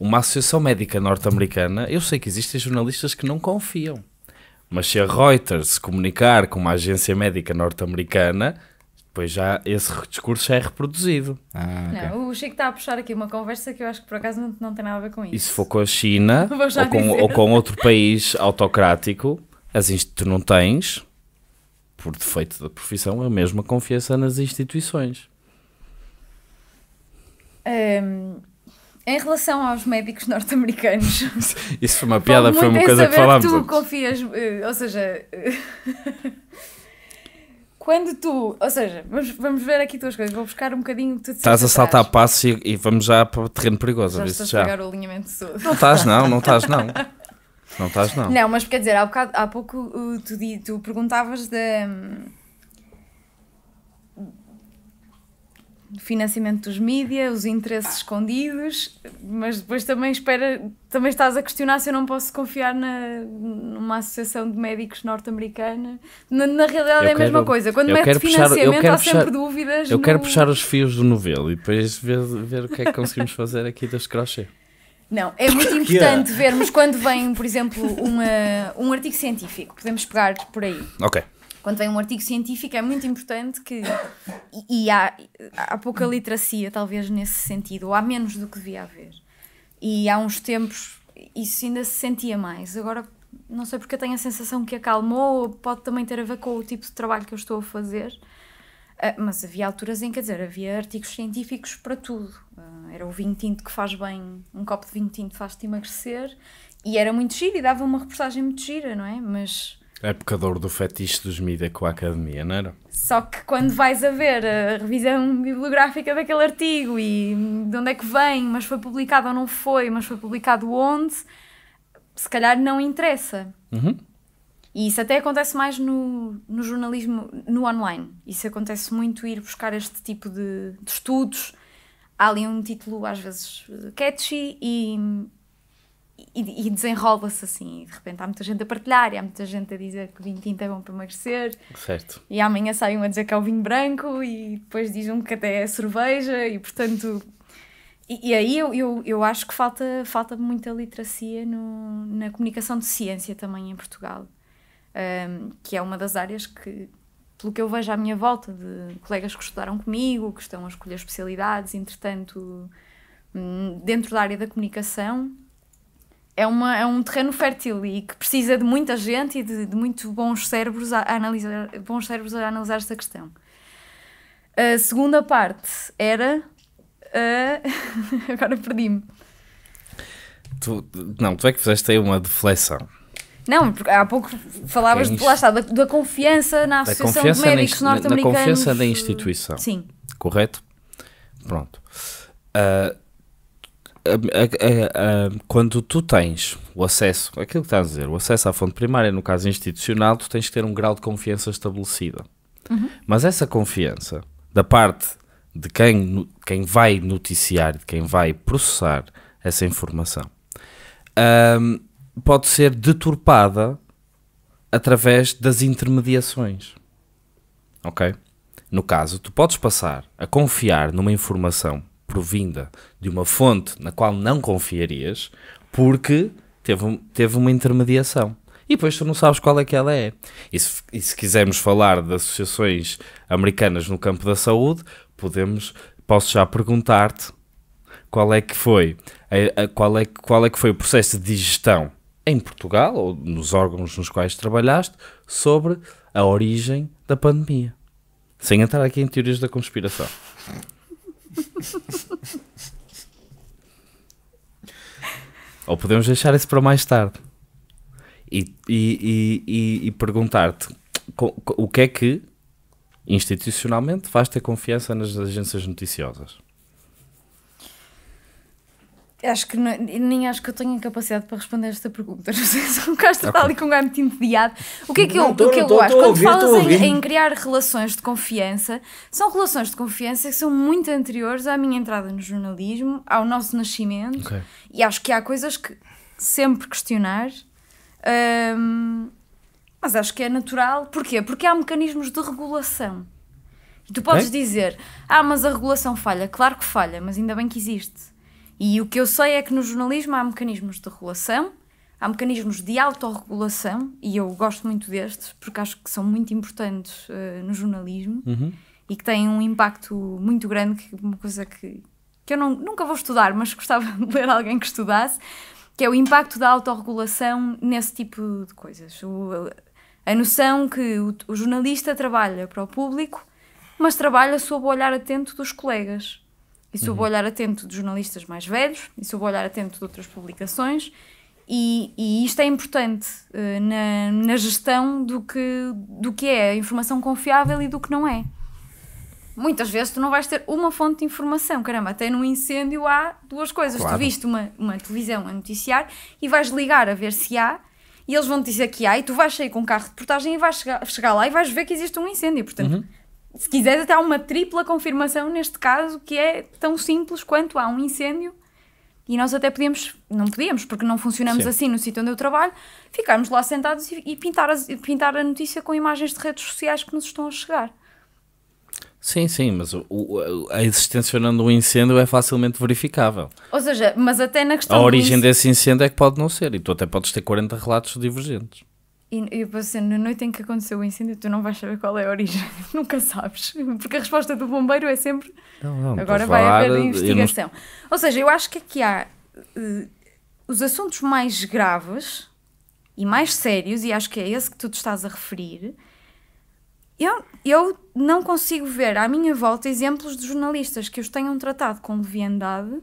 uma associação médica norte-americana, eu sei que existem jornalistas que não confiam. Mas se a Reuters se comunicar com uma agência médica norte-americana, depois já esse discurso é reproduzido. Ah, okay. não, o Chico está a puxar aqui uma conversa que eu acho que por acaso não, não tem nada a ver com isso. E se for com a China ou com, ou com, outro país autocrático, as tu não tens, por defeito da profissão, a mesma confiança nas instituições. Um, em relação aos médicos norte-americanos. Isso foi uma piada, foi uma coisa é que falámos. Quando tu confias, eh, ou seja. Eh, quando tu. Ou seja, vamos, vamos ver aqui tuas coisas. Vou buscar um bocadinho. Tu estás a saltar passos e, e, vamos já para o terreno perigoso. Já estás já. a pegar o alinhamento Não estás, não, não estás, não. Não estás, não. Não, mas quer dizer, há, bocado, há pouco eh, tu, tu perguntavas da. De hum, financiamento dos mídias, os interesses escondidos, mas depois também espera, também estás a questionar se eu não posso confiar na, numa associação de médicos norte-americana. Na, na, realidade eu é a mesma coisa. Quando mete financiamento puxar, há sempre puxar, dúvidas. Eu no... quero puxar os fios do novelo e depois ver, ver o que é que conseguimos fazer aqui das crochê. Não, é muito importante yeah. vermos quando vem, por exemplo, uma, um artigo científico. Podemos pegar por aí. Ok quando vem um artigo científico é muito importante que. E, e há, há pouca literacia, talvez, nesse sentido, ou há menos do que devia haver. E há uns tempos isso ainda se sentia mais. Agora, não sei porque eu tenho a sensação que acalmou, ou pode também ter a ver com o tipo de trabalho que eu estou a fazer. Ah, mas havia alturas em que, dizer, havia artigos científicos para tudo. Ah, era o vinho tinto que faz bem, um copo de vinho tinto faz-te emagrecer, e era muito giro e dava uma reportagem muito gira, não é? Mas é pecador do fetiche dos mídia com a academia, não era? Só que quando vais a ver a revisão bibliográfica daquele artigo e de onde é que vem, mas foi publicado ou não foi, mas foi publicado onde, se calhar não interessa. Uhum. E isso até acontece mais no, no jornalismo, no online. Isso acontece muito ir buscar este tipo de, de estudos. Há ali um título às vezes catchy e e, e desenrola-se assim. E de repente há muita gente a partilhar, e há muita gente a dizer que o vinho tinto é bom para emagrecer. Certo. E amanhã sai um a dizer que é o vinho branco, e depois diz um que até é cerveja, e portanto. E, e aí eu, eu, eu acho que falta, falta muita literacia no, na comunicação de ciência também em Portugal, um, que é uma das áreas que, pelo que eu vejo à minha volta, de colegas que estudaram comigo, que estão a escolher especialidades, entretanto, hum, dentro da área da comunicação, é, uma, é um terreno fértil e que precisa de muita gente e de, de muito bons cérebros a analisar, bons cérebros a analisar esta questão. A segunda parte era. Uh... agora perdi-me. Tu, não, tu é que fizeste aí uma deflexão. Não, porque há pouco falavas é de, lá está, da, da, confiança na Associação confiança de Médicos Norte-Americanos. Da confiança da instituição. Sim. Correto? Pronto. Uh, quando tu tens o acesso, aquilo que estás a dizer, o acesso à fonte primária, no caso institucional, tu tens que ter um grau de confiança estabelecida. Uhum. Mas essa confiança da parte de quem, quem vai noticiar, de quem vai processar essa informação, um, pode ser deturpada através das intermediações. Ok? No caso, tu podes passar a confiar numa informação provinda de uma fonte na qual não confiarias, porque teve, teve uma intermediação. E depois tu não sabes qual é que ela é. E se, e se quisermos falar de associações americanas no campo da saúde, podemos, posso já perguntar-te qual é que foi a, a, qual, é, qual é que foi o processo de digestão em Portugal ou nos órgãos nos quais trabalhaste sobre a origem da pandemia. Sem entrar aqui em teorias da conspiração. Ou podemos deixar isso para mais tarde e, e, e, e perguntar-te o que é que institucionalmente faz ter confiança nas agências noticiosas. Acho que não, nem acho que eu tenha capacidade para responder esta pergunta. Não sei se o Castro está ali com um gato entediado. O que é que não, eu, é tô, o que eu tô, acho? Tô, Quando ouvir, falas em, em, criar relações de confiança, são relações de confiança que são muito anteriores à minha entrada no jornalismo, ao nosso nascimento. Okay. E acho que há coisas que sempre questionar. Hum, mas acho que é natural. Porquê? Porque há mecanismos de regulação. E tu podes é? dizer, ah, mas a regulação falha. Claro que falha, mas ainda bem que existe. E o que eu sei é que no jornalismo há mecanismos de regulação, há mecanismos de autorregulação, e eu gosto muito destes, porque acho que são muito importantes uh, no jornalismo uhum. e que têm um impacto muito grande, que é uma coisa que, que eu não, nunca vou estudar, mas gostava de ler alguém que estudasse, que é o impacto da autorregulação nesse tipo de coisas. O, a noção que o, o jornalista trabalha para o público, mas trabalha sob o olhar atento dos colegas e sob uhum. o olhar atento de jornalistas mais velhos e sob o olhar atento de outras publicações. E, e isto é importante uh, na, na, gestão do que, do que é informação confiável e do que não é. Muitas vezes tu não vais ter uma fonte de informação. Caramba, até num incêndio há duas coisas. Claro. Tu viste uma, uma televisão a noticiar e vais ligar a ver se há e eles vão te dizer que há, e tu vais sair com um carro de reportagem e vais chegar, chegar lá e vais ver que existe um incêndio. Portanto, uhum se quiseres, até há uma tripla confirmação neste caso que é tão simples quanto há um incêndio e nós até podíamos, não podíamos, porque não funcionamos Sim. assim no sítio onde eu trabalho, ficarmos lá sentados e, e pintar, as, pintar a notícia com imagens de redes sociais que nos estão a chegar. Sim, sim, mas o, o, a existência ou de um incêndio é facilmente verificável. Ou seja, mas até na questão. A origem incêndio... desse incêndio é que pode não ser, e tu até podes ter 40 relatos divergentes. E eu pensei, na noite em que aconteceu o incêndio, tu não vais saber qual é a origem, nunca sabes. Porque a resposta do bombeiro é sempre não, não, agora vai falar, haver investigação. Não... Ou seja, eu acho que aqui há uh, os assuntos mais graves e mais sérios, e acho que é esse que tu te estás a referir. Eu, eu não consigo ver à minha volta exemplos de jornalistas que os tenham tratado com leviandade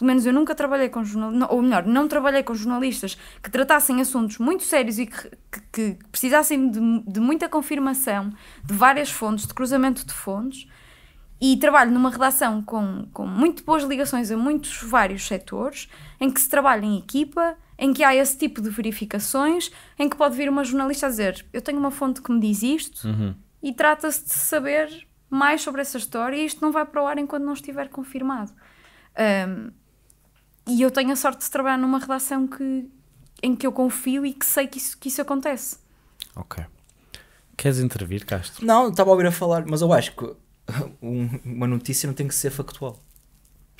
pelo menos eu nunca trabalhei com jornalistas, ou melhor, não trabalhei com jornalistas que tratassem assuntos muito sérios e que, que, que precisassem de, de muita confirmação de várias fontes, de cruzamento de fontes e trabalho numa redação com, com muito boas ligações a muitos vários setores, em que se trabalha em equipa, em que há esse tipo de verificações, em que pode vir uma jornalista a dizer: Eu tenho uma fonte que me diz isto, uhum. e trata-se de saber mais sobre essa história, e isto não vai para o ar enquanto não estiver confirmado. Um, e eu tenho a sorte de trabalhar numa redação que, em que eu confio e que sei que isso, que isso acontece. Ok. Queres intervir, Castro? Não, estava a ouvir a falar, mas eu acho que uma notícia não tem que ser factual.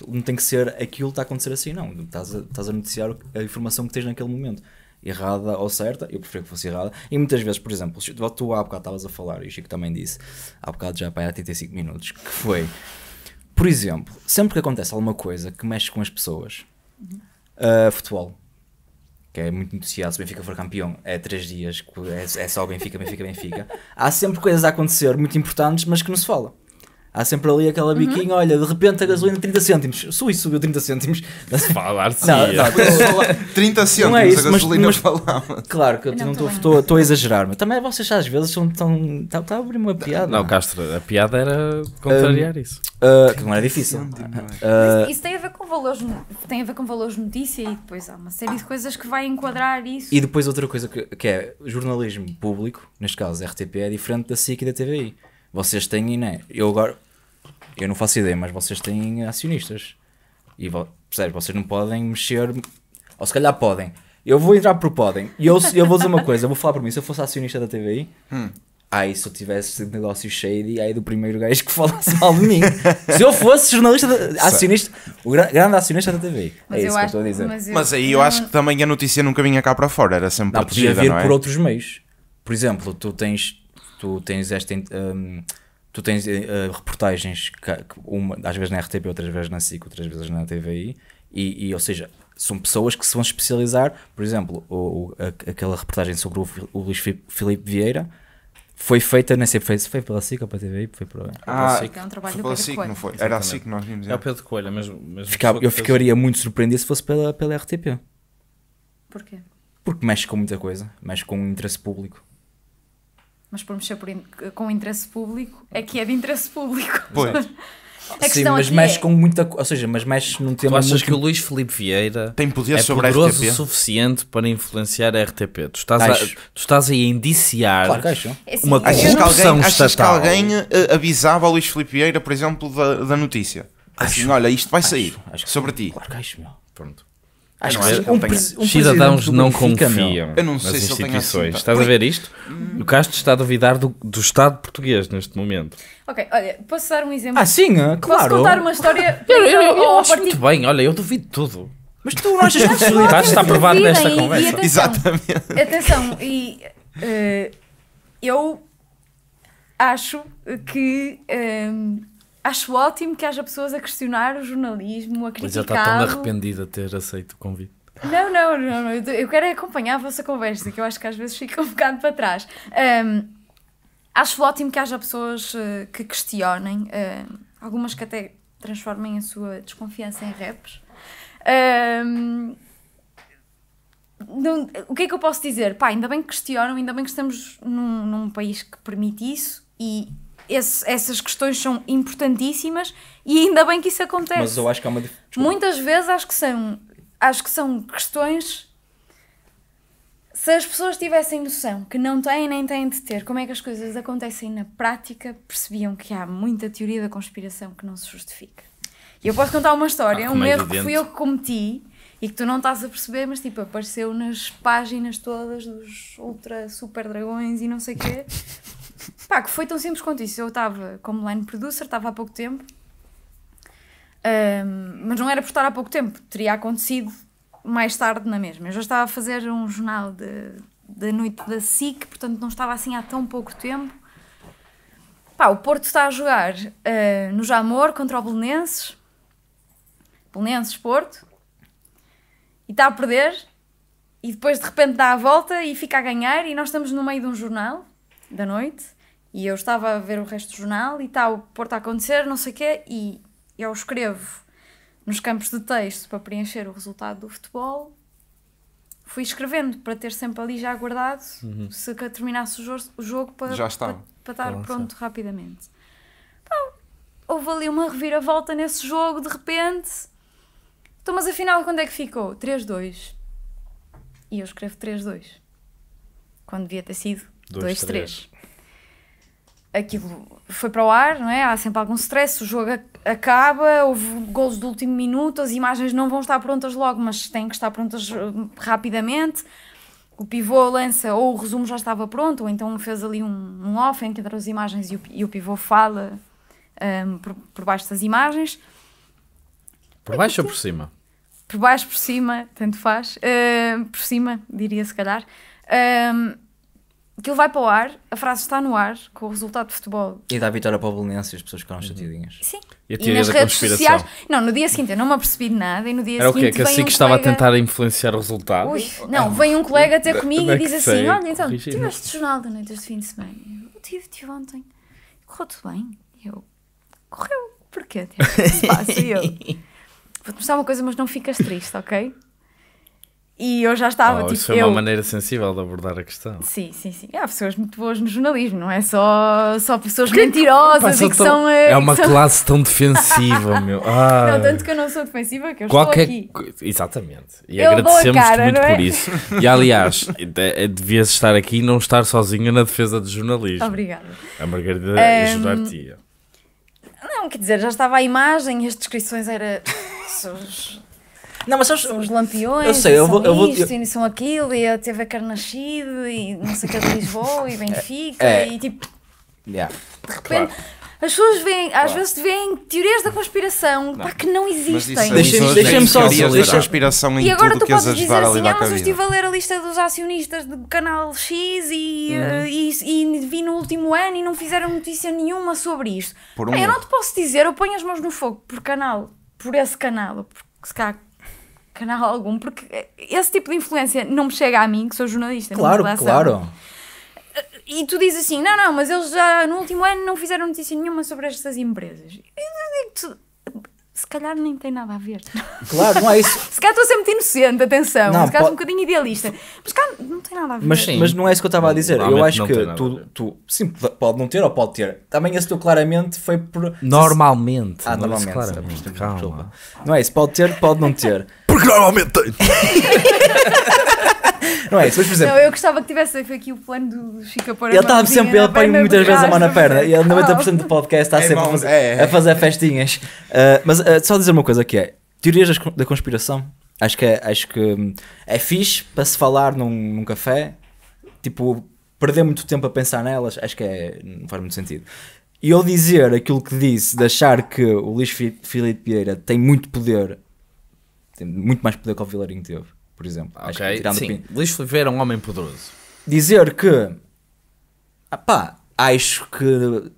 Não tem que ser aquilo que está a acontecer assim, não. Estás a, estás a noticiar a informação que tens naquele momento. Errada ou certa, eu prefiro que fosse errada. E muitas vezes, por exemplo, tu há bocado estavas a falar, e o Chico também disse, há bocado já para há 35 minutos, que foi por exemplo, sempre que acontece alguma coisa que mexe com as pessoas, uh, futebol, que é muito noticiado, se Benfica for campeão, é três dias, é, é só Benfica, Benfica, Benfica. Há sempre coisas a acontecer muito importantes, mas que não se fala. Há sempre ali aquela uhum. biquinha, olha, de repente a gasolina 30 é cêntimos. Sui subiu 30 cêntimos. Falar-se. Não, não, 30 é. é cêntimos é isso, a gasolina mas- falava. claro que eu Não, estou a exagerar, mas também vocês às vezes são tão. Está tá a abrir uma piada. Não, Castro, a piada era contrariar hum, isso. Ah, que não era difícil. Ah, ah, Isso tem a ver com valores, tem a ver com valores notícia e depois há uma série de coisas que vai enquadrar isso. E depois outra coisa que, que é jornalismo público, neste caso RTP, é diferente da SIC e da TVI. Vocês têm, né? Eu agora. Eu não faço ideia, mas vocês têm acionistas. E percebes? Vocês não podem mexer. Ou se calhar podem. Eu vou entrar por podem. E eu, eu vou dizer uma coisa, eu vou falar para mim. Se eu fosse acionista da TVI, hum. aí se eu tivesse negócio shady, aí do primeiro gajo que falasse mal de mim. se eu fosse jornalista, de, acionista, o grande acionista da TVI. Mas é isso que eu estou a dizer. Mas, eu, mas aí eu não... acho que também a notícia nunca vinha cá para fora, era sempre não, protegida, podia vir não é? por outros meios. Por exemplo, tu tens tu tens esta. Um, tu tens uh, reportagens, que, uma, às vezes na RTP, outras vezes na SIC, outras vezes na TVI, e, e, ou seja, são pessoas que se vão especializar. Por exemplo, o, o a, aquela reportagem sobre o, o Luís Filipe Vieira foi feita, nem sei, foi, foi pela SIC ou pela TVI? Foi para ah, É um trabalho foi pela SIC, não foi? Era a SIC que nós vimos. É, é. o Pedro Coelho, mas, mas Ficava, eu ficaria muito surpreendido se fosse pela, pela RTP. Porquê? Porque mexe com muita coisa, mexe com o interesse público mas por mexer por in com interesse público, é que é de interesse público. Pois. Sim, mas mexe é... com muita. Ou seja, mas mexe num tema. Tu achas muito... que o Luís Felipe Vieira tem poder é sobre poderoso o suficiente para influenciar a RTP? Tu estás, a, tu estás a indiciar claro é assim, uma corrupção achas que alguém, estatal. Achas que alguém eh, avisava o Luís Felipe Vieira, por exemplo, da, da notícia? Assim, acho, assim, olha, isto vai acho, sair acho, sobre ti. Claro que acho, meu. Pronto. Acho não, que é? Um, pres, um não confiam não nas instituições. Estás a ver isto? Hum. O Castro está a duvidar do, do Estado português neste momento. Ok, olha, posso dar um exemplo? Ah, sim, ah, claro. Posso contar uma história? eu, eu, eu, eu acho muito bem, olha, eu duvido tudo. Mas tu não achas que possibilidades está provado nesta e, conversa. E atenção, Exatamente. Atenção, e uh, eu acho que... Eh, acho ótimo que haja pessoas a questionar o jornalismo, a criticar. Mas já está tão arrependida de ter aceito o convite. Não, não, não, não, eu quero é acompanhar a vossa conversa, que eu acho que às vezes fica um bocado para trás. Um, acho ótimo que haja pessoas uh, que questionem, uh, algumas que até transformem a sua desconfiança em reps. Um, não, o que é que eu posso dizer? Pá, ainda bem que questionam, ainda bem que estamos num, num país que permite isso e esse, essas questões são importantíssimas e ainda bem que isso acontece. Mas eu acho que há uma Desculpa. Muitas vezes acho que são, acho que são questões. Se as pessoas tivessem noção que não têm nem têm de ter, como é que as coisas acontecem na prática, percebiam que há muita teoria da conspiração que não se justifica. E eu posso contar uma história, ah, um é erro evidente. que fui eu que cometi e que tu não estás a perceber, mas tipo, apareceu nas páginas todas dos ultra super dragões e não sei o quê. Pá, que foi tão simples quanto isso. Eu estava como line producer, estava há pouco tempo. Um, mas não era por estar há pouco tempo, teria acontecido mais tarde na mesma. Eu já estava a fazer um jornal da noite da SIC, portanto não estava assim há tão pouco tempo. Pá, o Porto está a jogar uh, no Jamor contra o Belenenses. Belenenses, Porto. E está a perder. E depois de repente dá a volta e fica a ganhar. E nós estamos no meio de um jornal da noite e eu estava a ver o resto do jornal e está o Porto a acontecer, não sei o quê, e eu escrevo nos campos de texto para preencher o resultado do futebol. Fui escrevendo para ter sempre ali já guardado uhum. se terminasse o jogo, o jogo para, já está. para, para estar pronto rapidamente. Bom, houve ali uma reviravolta nesse jogo de repente. Então, mas afinal, quando é que ficou? 3-2. E eu escrevo 3-2. Quando devia ter sido 2, dois, 3. Aquilo foi para o ar, não é? Há sempre algum stress, o jogo acaba, houve gols do último minuto, as imagens não vão estar prontas logo, mas têm que estar prontas hum, rapidamente. O pivô lança, ou o resumo já estava pronto, ou então fez ali um, um off entre as imagens e o, e o pivô fala um, por, por baixo das imagens. Por baixo ou por cima? Por baixo, por cima, tanto faz. Uh, por cima, diria se calhar. Uh, Aquilo vai para o ar, a frase está no ar com o resultado de futebol. E dá vitória para o Bolonense e as pessoas ficaram uhum. chateadinhas. Sim. E, a e nas redes sociais. Não, no dia seguinte eu não me apercebi de nada e no dia Era seguinte. Era o quê? Que assim um que colega... estava a tentar influenciar o resultado. Ui, ah, não, ah, vem um colega até comigo é e diz assim: Olha, então, tiveste jornal da noite este fim de semana? Eu tive, tive ontem. Correu tudo bem? eu, correu. Porquê? O tipo, eu, vou-te mostrar uma coisa, mas não ficas triste, ok? E eu já estava. Oh, tipo, isso foi eu... uma maneira sensível de abordar a questão. Sim, sim, sim. Há pessoas muito boas no jornalismo, não é só, só pessoas é que mentirosas que, e que tão... são. Eh, é uma são... classe tão defensiva, meu. Não, tanto que eu não sou defensiva que eu Qualquer... estou aqui. Exatamente. E eu agradecemos cara, muito é? por isso. E aliás, eh, devias estar aqui e não estar sozinha na defesa do jornalismo. Obrigada. A Margarida um... Ehm, ajudar te Não, quer dizer, já estava a imagem, as descrições eram. Não, mas sabes, são os lampiões, eu sei, eu vou, eu vou, isto, eu... e são aquilo, e teve a TV e não sei o que é de Lisboa, e Benfica, é, é. e tipo. Yeah. De repente. Claro. As pessoas veem, claro. às vezes veem teorias da conspiração não. Pá, que não existem. deixa Deixem-me só dizer da conspiração em E agora tu podes dizer assim, ah, mas eu estive a ler a lista dos acionistas do canal X e, hum. e, e, vi no último ano e não fizeram notícia nenhuma sobre isto. Um eu não te posso dizer, eu ponho as mãos no fogo por canal, por esse canal, porque se calhar canal algum, porque esse tipo de influência não me chega a mim, que sou jornalista. Claro, claro. E tu dizes assim: não, não, mas eles já no último ano não fizeram notícia nenhuma sobre estas empresas. Eu digo-te se calhar nem tem nada a ver. Claro, não é isso. se calhar estou a ser muito inocente, atenção. Não, se calhar pode... um bocadinho idealista. Mas cá não tem nada a ver. Mas, sim, mas não é isso que eu estava a dizer. eu acho que tu, tu, Sim, pode não ter ou pode ter. Também esse tu claramente foi por. Normalmente. Ah, normalmente. Claramente. Não é isso. Pode ter, pode não ter normalmente aumentante. Não é isso, mas por exemplo. Não, eu gostava que tivesse feito aqui o plano do Chica por Ele estava sempre, ele põe muitas vezes a mão na perna. E ele 90% do podcast está é sempre a, fazer, é, é. a fazer, festinhas. Uh, mas uh, só dizer uma coisa que é: teorias da conspiração. Acho que é, acho que hum, é fixe para se falar num, num café. Tipo, perder muito tempo a pensar nelas, acho que é, não faz muito sentido. E eu dizer aquilo que disse, de achar que o Luís Filipe Vieira tem muito poder tem muito mais poder que o Vilarinho teve, por exemplo. Acho que Ok, tirando sim. Pin- Luís é um homem poderoso. Dizer que. Ah, pá, acho que.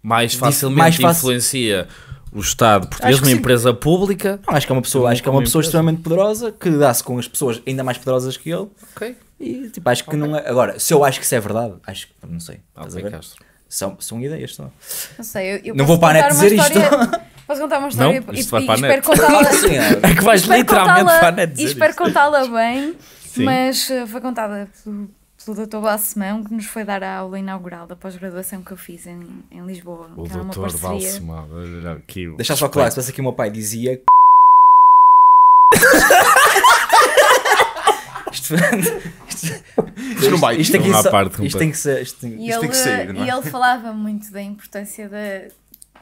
Mais facilmente mais faci- influencia o Estado português, uma sim. empresa pública. Não, acho que é uma pessoa, acho que é uma pessoa extremamente poderosa que dá-se com as pessoas ainda mais poderosas que ele. Ok. E tipo, acho que não é. Agora, se eu acho que isso é verdade, acho que não sei. Estás Castro. São, são ideias só. Não sei, eu, eu Não vou para a net dizer isto. Posso contar uma história? Não, isto e, vai e, para e espero contá-la. É. é que vais literalmente para a net. É e espero contá-la bem, Sim. mas eh, foi contada pelo, pelo Dr. Balsemão, que nos foi dar a aula inaugural da pós-graduação que eu fiz em, em Lisboa. O doutor Dr. Balsemão. Deixa só claro, se fosse aqui o meu pai dizia. isto, isto, não vai. Isto, isto, isto, isto, isto, isto, tem que ser Isto tem que sair. É? E ele falava muito da importância da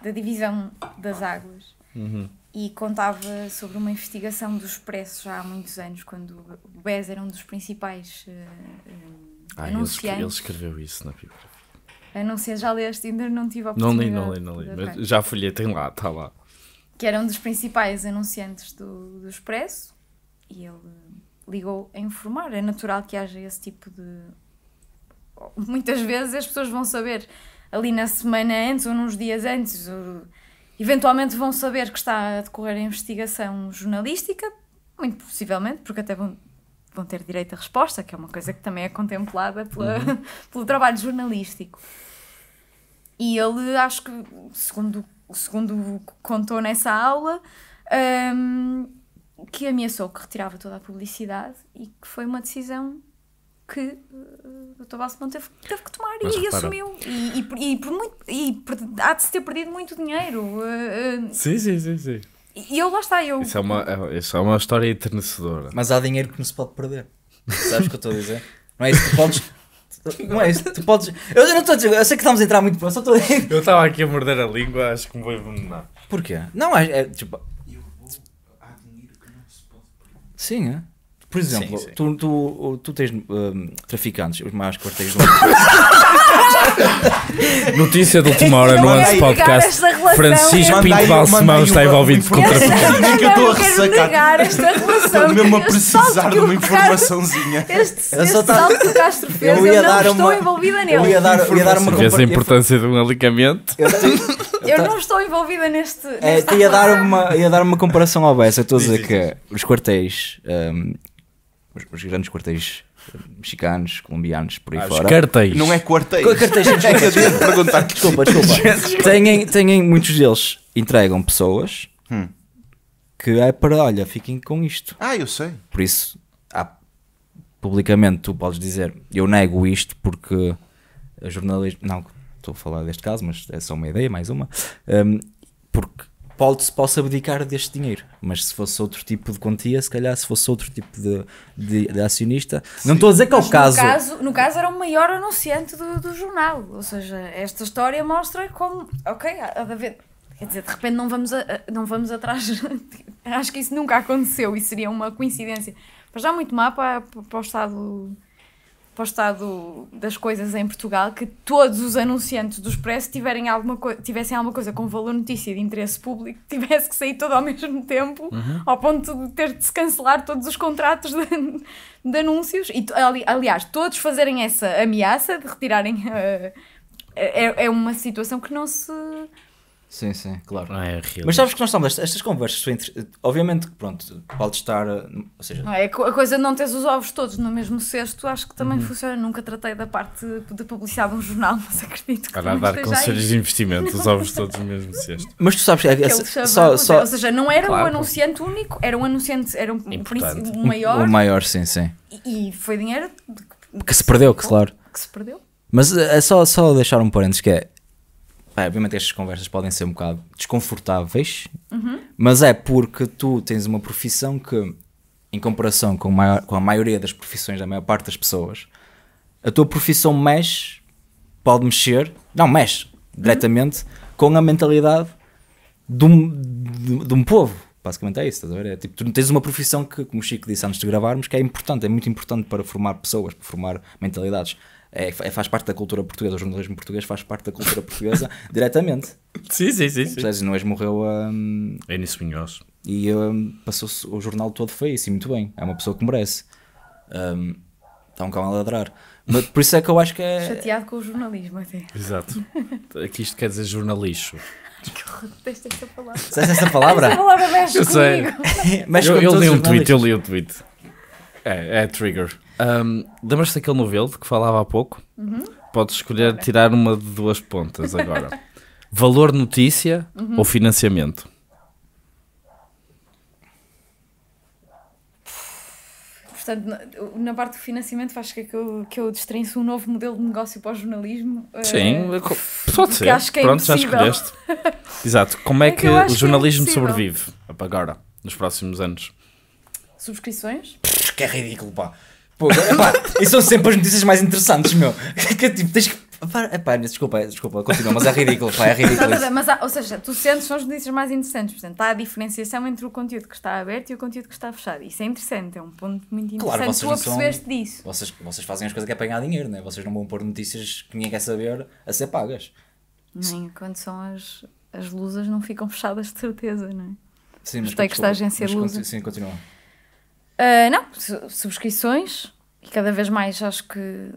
da divisão das águas. Uhum. E contava sobre uma investigação dos Expresso já há muitos anos, quando o Bez era um dos principais uh, um, ah, anunciantes. Ele, escreveu isso na biografia. A não ser já leste, ainda não tive a oportunidade. Não li, não li, não li. Mas já folhei, tem lá, está lá. Que era um dos principais anunciantes do, do Expresso e ele ligou a informar. É natural que haja esse tipo de. Muitas vezes as pessoas vão saber ali na semana antes ou nos dias antes, eventualmente vão saber que está a decorrer a investigação jornalística, muito possivelmente, porque até vão, vão ter direito à resposta, que é uma coisa que também é contemplada pela, uhum. pelo trabalho jornalístico. E ele, acho que, segundo, segundo contou nessa aula, um, que ameaçou que retirava toda a publicidade e que foi uma decisão que eh, o Dr. Balsemão teve, teve que tomar Mas e repara. assumiu. E, e, e, por muito, e por, há de se ter perdido muito dinheiro. Eh, eh, sim, sim, sim, sim. E eu lá está, eu. Isso é uma, é, isso é uma história enternecedora. Mas há dinheiro que não se pode perder. Sabes o que eu estou a dizer? Não é isso que tu podes. Não é isso, tu podes. Eu não estou a dizer, eu sei que estamos a entrar muito pronto, só estou a dizer. Eu estava aqui a morder a língua, acho que me vou envenenar. Porquê? Não, é, é tipo. Vou... Há dinheiro que não se pode perder. Sim, é? Por exemplo, sim, sim. Tu, tu, tu, tens um, traficantes, os mais quartéis do Notícia de última hora no Antes Podcast. Francisco é. Pinto Balsemão está envolvido com traficantes. Não, não, eu estou a ressacar. Estou mesmo a precisar de uma informaçãozinha. Este, eu só tá- salto que o Castro fez, eu, ia eu não dar estou envolvida nele. Eu ia dar, ia dar uma Vês a importância de um alicamento? Eu, não estou envolvida neste. É, ia, dar uma, ia dar uma comparação ao Bessa. Estou a dizer que os quartéis hum, os, os grandes quartéis eh, mexicanos, colombianos, por aí ah, fora. Os cartéis. Não é quartéis. Cartéis, é desculpa, perguntar. desculpa, desculpa. Têm, têm, muitos deles entregam pessoas hum. que é para, olha, fiquem com isto. Ah, eu sei. Por isso, há, publicamente tu podes dizer, eu nego isto porque a jornalista... Não, estou a falar deste caso, mas é só uma ideia, mais uma. Um, porque pode-se possa abdicar deste dinheiro. Mas se fosse outro tipo de quantia, se calhar se fosse outro tipo de, de, de acionista. Sim. Não estou a dizer que é o caso. No caso. No caso, era o maior anunciante do, do jornal. Ou seja, esta história mostra como. Ok, de Quer dizer, de repente não vamos, a, não vamos atrás. Acho que isso nunca aconteceu e seria uma coincidência. Mas já muito má para, para o estado para o estado das coisas em Portugal que todos os anunciantes do Expresso tiverem alguma tivessem alguma coisa com valor notícia de interesse público tivesse que sair todo ao mesmo tempo, uhum. ao ponto de ter de se cancelar todos os contratos de, de anúncios. E, ali, aliás, todos fazerem essa ameaça de retirarem. Uh, é, é uma situação que não se Sim, sim, claro. Não é real. Mas sabes que nós estamos, estas, estas conversas são entre Obviamente que, pronto, pode estar. Ou seja... Não é? A coisa de não teres os ovos todos no mesmo cesto, acho que também uhum. funciona. Nunca tratei da parte de publicidade um jornal, mas acredito que. Para dar conselhos aí. de investimento, os ovos todos no mesmo cesto. Mas tu sabes. É, é, só, só, Ou seja, não era claro, um anunciante único, era um anunciante, era um o maior. O maior, sim, sim. E, e foi dinheiro. Que se perdeu, que, claro. Que se perdeu. Mas eh, é só, só deixar um parênteses que é é, obviamente estas conversas podem ser um bocado desconfortáveis, uhum. mas é porque tu tens uma profissão que, em comparação com, maior, com, a maioria das profissões da maior parte das pessoas, a tua profissão mexe, pode mexer, não, mexe uhum. diretamente com a mentalidade de um, de, de um povo. Basicamente é isso, estás a ver? É, tipo, tu tens uma profissão que, como o Chico disse antes de gravarmos, que é importante, é muito importante para formar pessoas, para formar mentalidades. É, é, faz parte da cultura portuguesa, o jornalismo português faz parte da cultura portuguesa diretamente. Sim, sim, sim. José Inês morreu a. Um, Enis Munhoz. E um, passou-se o jornal todo foi isso, assim, e muito bem. É uma pessoa que merece. Um, está um cão a ladrar. Mas por isso é que eu acho que é. Chateado com o jornalismo, até. Exato. Aqui isto quer dizer jornalismo Deste essa palavra. essa palavra? palavra mexe eu comigo. Sei. mexe eu, eu li um tweet, eu li um tweet. É, é trigger. Um, Lembras-te daquele novelo de que falava há pouco? Uhum. Podes escolher tirar uma de duas pontas agora. Valor notícia uhum. ou financiamento? portanto, na parte do financiamento acho que é eu, que eu destrenço um novo modelo de negócio para o jornalismo. Eh, Sim, uh, pode ser. Acho que é Pronto, impossível. já escolheste. Exato. Como é, é que, que o jornalismo que é sobrevive agora, nos próximos anos? Subscrições? Pff, que é ridículo, pá. Pô, epá, e são sempre as notícias mais interessantes, meu. Que tipo, tens que. Epá, desculpa, desculpa, continua, mas é ridículo, pá, é ridículo. Isso. Mas, ou seja, tu sentes são as notícias mais interessantes, portanto, há a diferenciação entre o conteúdo que está aberto e o conteúdo que está fechado. Isso é interessante, é um ponto muito interessante. Claro, vocês tu apercebeste são... disso. Vocês, vocês fazem as coisas que é apanhar dinheiro, não é? Vocês não vão pôr notícias que ninguém quer saber a ser pagas. Nem quando são as, as luzes não ficam fechadas de certeza, não é? Sim, mas. Gostei que está a agência mas, luz. Sim, continua. Uh, não, su subscrições e cada vez mais acho que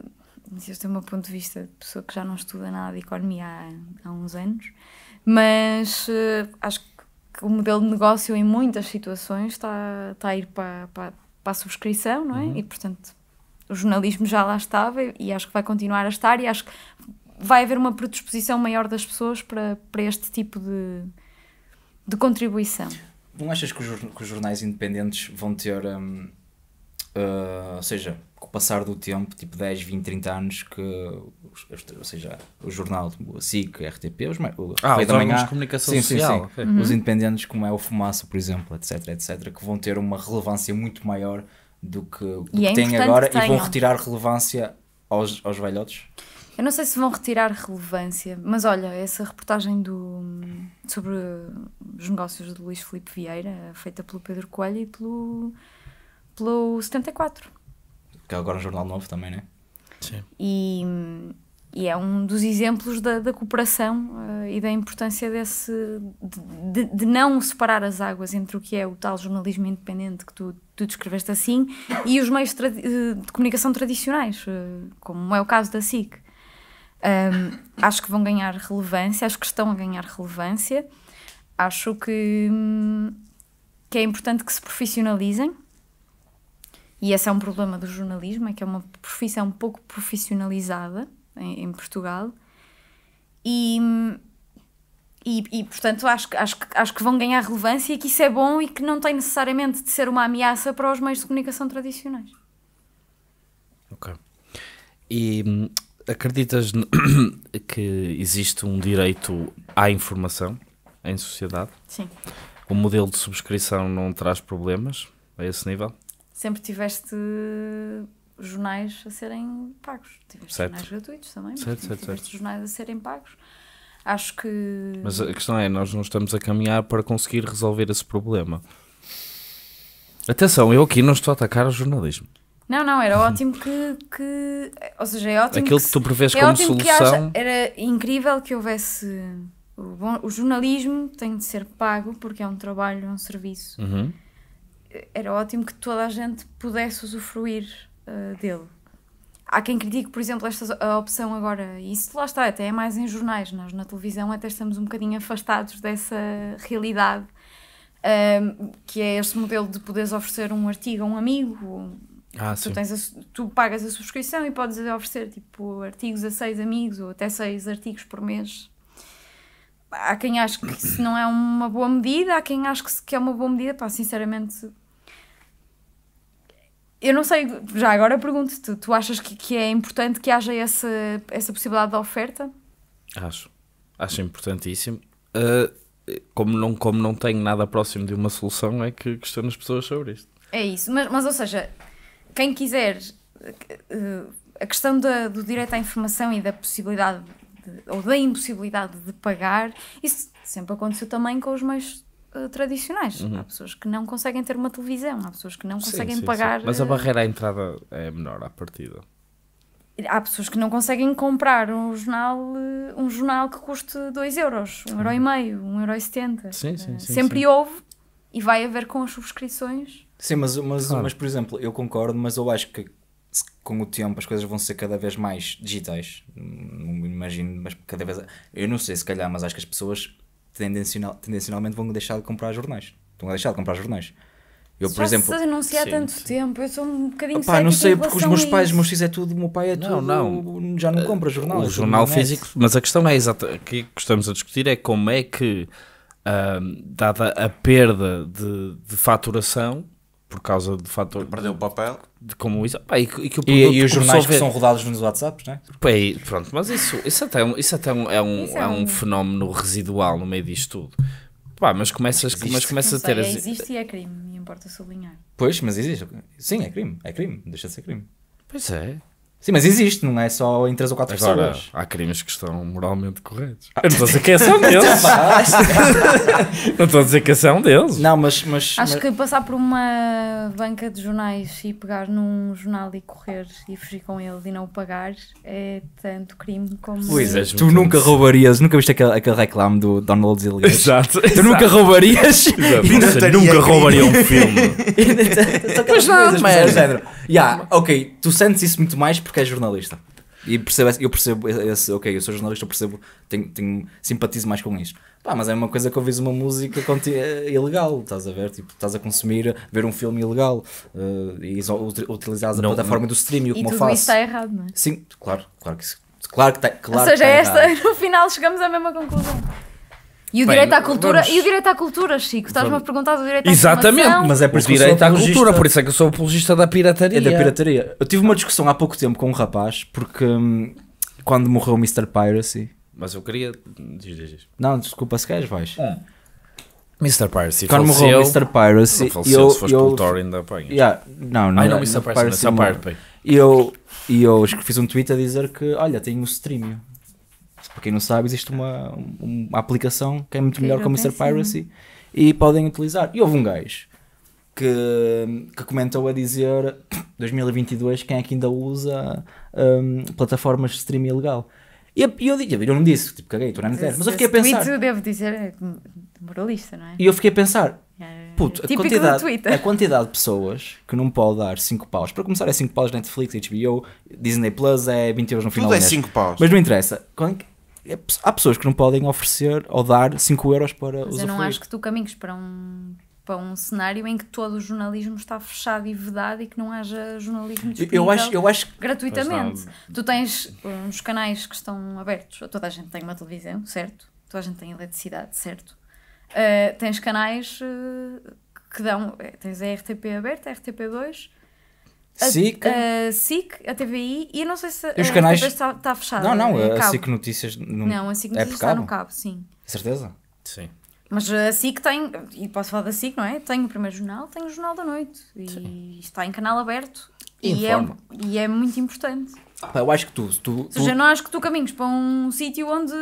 este é o meu ponto de vista de pessoa que já não estuda nada de economia há, há uns anos, mas uh, acho que o modelo de negócio em muitas situações está, está a ir para, para, para a subscrição, não é? Uhum. E portanto o jornalismo já lá estava e, e acho que vai continuar a estar e acho que vai haver uma predisposição maior das pessoas para, para este tipo de, de contribuição não achas que os, que os, jornais independentes vão ter. Um, uh, ah, ou seja, com o passar do tempo, tipo 10, 20, 30 anos, que. Ou seja, o jornal, a SIC, a RTP, os, o ah, Rei da Manhã. De comunicação sim, social. Sim, sim. Uhum. Os independentes, como é o Fumaça, por exemplo, etc, etc, que vão ter uma relevância muito maior do que, do que é têm agora e vão retirar relevância aos, aos velhotes? Eu não sei se vão retirar relevância, mas olha, essa reportagem do, sobre os negócios de Luís Filipe Vieira, feita pelo Pedro Coelho e pelo, pelo 74. Que é agora um jornal novo também, né? Sim. E, e é um dos exemplos da, da cooperação uh, e da importância desse de, de, de, não separar as águas entre o que é o tal jornalismo independente que tu, tu descreveste assim e os meios eh, de comunicação tradicionais, uh, como é o caso da SIC. Um, acho que vão ganhar relevância, acho que estão a ganhar relevância. Acho que, hum, que é importante que se profissionalizem. E esse é um problema do jornalismo, é que é uma profissão pouco profissionalizada em, em Portugal. E, hum, e, e, portanto, acho, acho, acho que vão ganhar relevância e que isso é bom e que não tem necessariamente de ser uma ameaça para os meios de comunicação tradicionais. Ok. E hum, Acreditas que existe um direito à informação em sociedade? Sim. O modelo de subscrição não traz problemas a esse nível? Sempre tiveste jornais a serem pagos. Tiveste certo. jornais gratuitos também, certo, certo, tiveste certo. jornais a serem pagos. Acho que. Mas a questão é, nós não estamos a caminhar para conseguir resolver esse problema. Atenção, eu aqui não estou a atacar o jornalismo. Não, não, era uhum. ótimo que, que. Ou seja, é ótimo. Aquilo que, que tu prevês é como solução. Haja, era incrível que houvesse. O, bom, o, jornalismo tem de ser pago porque é um trabalho, é um serviço. Uhum. Era ótimo que toda a gente pudesse usufruir uh, dele. Há quem critique, por exemplo, esta a opção agora. Isso lá está, até é mais em jornais. Nós na televisão até estamos um bocadinho afastados dessa realidade. que é este modelo de poderes oferecer um artigo a um amigo, ah, tu, tens a, tu pagas a subscrição e podes oferecer tipo artigos a seis amigos ou até seis artigos por mês. Há quem ache que isso não é uma boa medida, há quem ache que, que é uma boa medida. Pá, sinceramente, eu não sei. Já agora pergunto-te: tu, tu achas que, que é importante que haja essa, essa possibilidade de oferta? Acho, acho importantíssimo. Uh, como, não, como não tenho nada próximo de uma solução, é que questiono as pessoas sobre isto. É isso, mas, mas ou seja, quem quiser, eh, a questão da, do direito à informação e da possibilidade de, ou da impossibilidade de pagar, isso sempre aconteceu também com os meios eh, tradicionais. Uhum. Há pessoas que não conseguem ter uma televisão, há pessoas que não conseguem sim, sim, pagar. Sim. Mas a eh, barreira à entrada é menor à partida. Há pessoas que não conseguem comprar um jornal, um jornal que custe 2 euros, 1,5 um euro, 1,70 uhum. um euro. Sim, sim, sim. Sempre houve e vai haver com as subscrições Sim, mas, mas, claro. mas por exemplo, eu concordo, mas eu acho que com o tempo as coisas vão ser cada vez mais digitais. Não imagino, mas cada vez. Eu não sei se calhar, mas acho que as pessoas tendencional, tendencionalmente vão deixar de comprar jornais. Estão a deixar de comprar jornais. Eu, por Já exemplo. Se anunciar sim, tanto sim. tempo, eu sou um bocadinho Pá, não sei, porque os meus pais, os meus filhos é tudo, o meu pai é tudo. Não, não. Já não eh, compra jornal. O é jornal físico. Mas a questão é exata. O que estamos a discutir é como é que, uh, dada a perda de, de faturação, por causa do fator. Perdeu o papel. De como isso. Pá, e, que, e, que e, e, os jornais que são rodados nos WhatsApps, não é? pronto, mas isso, isso até, é isso até é, um, é, é, é um, fenómeno residual no meio disto tudo. Pá, mas começas, mas começas sei, a ter. Existe e é crime, me importa sublinhar. Pois, mas existe. Sim, é crime, é crime, deixa de ser crime. Pois é. Sim, mas existe, não é só em 3 ou 4 Agora, Há crimes que estão moralmente corretos. Ah. Eu não estou a dizer que esse é um deles. Tá não estou a dizer que esse é um deles. Não, mas. mas Acho mas... que passar por uma banca de jornais e pegar num jornal e correr e fugir com ele e não o pagar é tanto crime como. Luís, é, tu nunca roubarias, nunca viste aquele, aquele reclame do Donald Zilligan? Exato. Tu nunca roubarias. Exato. Nossa, nunca roubaria um filme. Pois não, mas. mas... ok, tu sentes isso muito mais porque é jornalista. E percebo, eu percebo esse, ok, eu sou jornalista, eu percebo, tenho, tenho, simpatizo mais com isso Pá, mas é uma coisa que ouvis uma música eh, ilegal, estás a ver? Tipo, estás a consumir, ver um filme ilegal uh, e utilizares a não, plataforma não. do streaming, como e tudo eu faço. Isso está errado, não é? Sim, claro, claro que Claro que está. Claro Ou seja, tá esta, no final chegamos à mesma conclusão. E o Bem, direito à cultura, vamos... e o direito à cultura, Chico, estás-me a perguntar do direito à Exatamente, mas é por isso que direito eu sou à cultura, por isso é que eu sou apologista da pirataria. É da pirataria. Eu tive uma discussão há pouco tempo com um rapaz, porque hum, quando morreu o Mr. Piracy. Mas eu queria. Diz, diz, diz. Não, desculpa, se queres, vais. Ah. Mr. Piracy. Quando morreu o Mr. Piracy. Faleceu, eu, se fores eu, pelo ainda Yeah, não, não, Ai, não, não Mr. Piracy, Piracy, Piracy, Piracy, Piracy, e eu, eu fiz um tweet a dizer que, olha, tenho um stream. Para quem não sabe, existe uma, uma aplicação que é muito melhor que o Mr. Piracy e podem utilizar. E houve um gajo que, que comentou a dizer 2022 quem é que ainda usa um, plataformas de streaming ilegal. E eu, eu, eu, não disse, tipo, caguei, estou na internet. Mas eu fiquei a pensar. Tweet, devo dizer, é moralista, não é? E eu fiquei a pensar, é, é puto, a quantidade, a quantidade de pessoas que não pode dar 5 paus. Para começar, é 5 paus Netflix, HBO, Disney Plus, é 20 euros no final. Tudo é 5 paus. Mas não interessa é, há pessoas que não podem oferecer ou dar 5 euros para os Mas eu não acho que tu caminhas para um para um cenário em que todo o jornalismo está fechado e vedado e que não haja jornalismo disponível eu acho, eu acho... gratuitamente. Tu tens uns canais que estão abertos, toda a gente tem uma televisão, certo? Toda a gente tem eletricidade, certo? Uh, tens canais uh, que dão, eh, tens a RTP aberta, a RTP2, SIC, a, a SIC, a TVI e eu não sei se e os a TVI está, está fechada. Não, não, é a SIC Notícias Não, a SIC é Notícias é está cabo? no cabo, sim. Certeza? Sim. Mas a SIC tem, e posso falar da SIC, não é? Tem o primeiro jornal, tem o Jornal da Noite e sim. está em canal aberto e, e é, e é muito importante. Ah, eu acho que tu, tu, tu... Ou seja, não acho que tu caminhos para um sítio onde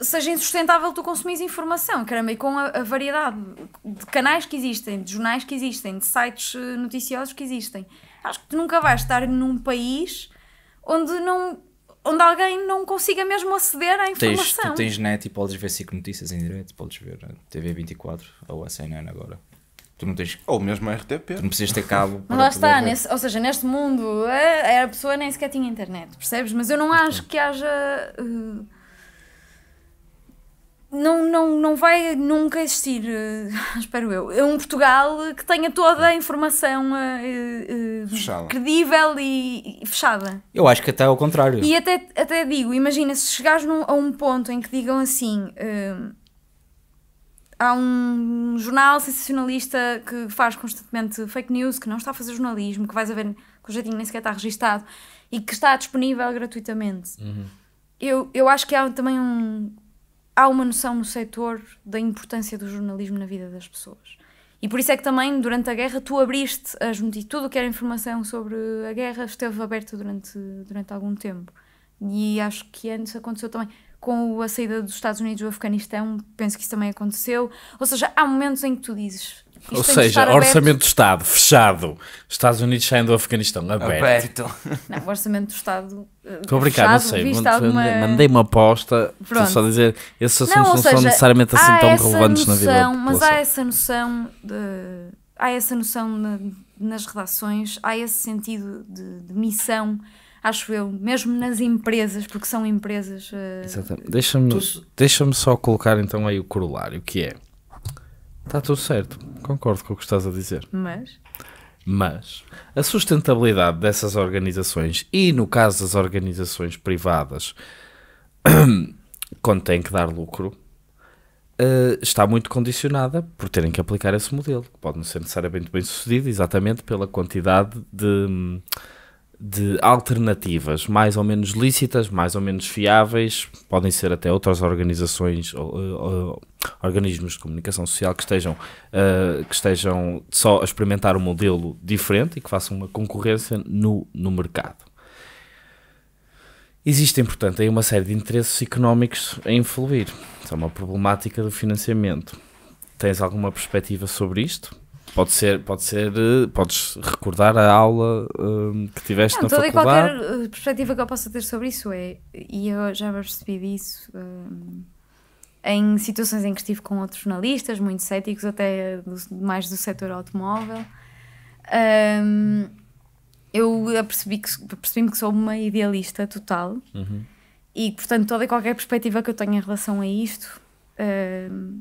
seja insustentável tu consumir informação, caramba, e com a, a, variedade de canais que existem, de jornais que existem, de sites eh, noticiosos que existem. Acho que tu nunca vais estar num país onde não onde alguém não consiga mesmo aceder à informação. Tens, tu tens net e podes ver 5 notícias em direto, podes ver TV 24 ou a CNN agora. Tu não tens. Ou mesmo a RTP. Tu não precisas ter cabo. Mas lá está, nesse, ou seja, neste mundo a, eh, a pessoa nem sequer tinha internet, percebes? Mas eu não acho que haja. Uh, não, não, não vai nunca existir, eh, espero eu, um Portugal que tenha toda a hum. informação uh, uh, credível e, e, fechada. Eu acho que até ao contrário. E até, até digo, imagina, se chegares num, a um ponto em que digam assim. Há um jornal sensacionalista que faz constantemente fake news, que não está a fazer jornalismo, que vais a ver que o jeitinho nem sequer está registado e que está disponível gratuitamente. Uhum. Eu, eu acho que há também um, há uma noção no setor da importância do jornalismo na vida das pessoas. E por isso é que também, durante a guerra, tu abriste as notícias. Tudo o que era informação sobre a guerra esteve aberta durante, durante algum tempo. E acho que antes aconteceu também com a saída dos Estados Unidos do Afeganistão, penso que isso também aconteceu. Ou seja, há momentos em que tu dizes ou seja, orçamento do Estado fechado. Estados Unidos saindo do Afeganistão aberto. aberto. Não, o orçamento do Estado. Eh, Estou a brincar, não sei. Mandei, alguma... mandei uma aposta. Pronto. Só dizer, esses assuntos não, seja, são necessariamente assim tão relevantes noção, na vida. Mas há essa noção de. Há essa noção nas redações, há esse sentido de, de missão acho eu, mesmo nas empresas, porque são empresas. Uh, Exatamente. Deixa-me deixa só colocar então aí o corolário, que é Está tudo certo, concordo com o que estás a dizer. Mas. Mas a sustentabilidade dessas organizações e, no caso das organizações privadas, quando têm que dar lucro, eh, está muito condicionada por terem que aplicar esse modelo, que pode não ser necessariamente bem sucedido, exatamente pela quantidade de de alternativas mais ou menos lícitas, mais ou menos fiáveis, podem ser até outras organizações ou, ou organismos de comunicação social que estejam, uh, que estejam só a experimentar um modelo diferente e que façam uma concorrência no, no mercado. Existem, portanto, aí uma série de interesses económicos a influir. Isso é uma problemática do financiamento. Tens alguma perspectiva sobre isto? Pode ser, pode ser, eh, podes recordar a aula um, eh, que tiveste não, na toda faculdade. Toda e qualquer eh, perspectiva que eu possa ter sobre isso é, e eu já percebi disso um, em situações em que estive com outros jornalistas, muito céticos, até do, mais do setor automóvel, um, eu percebi que, percebi que sou uma idealista total uhum. e, portanto, toda e qualquer perspectiva que eu tenho em relação a isto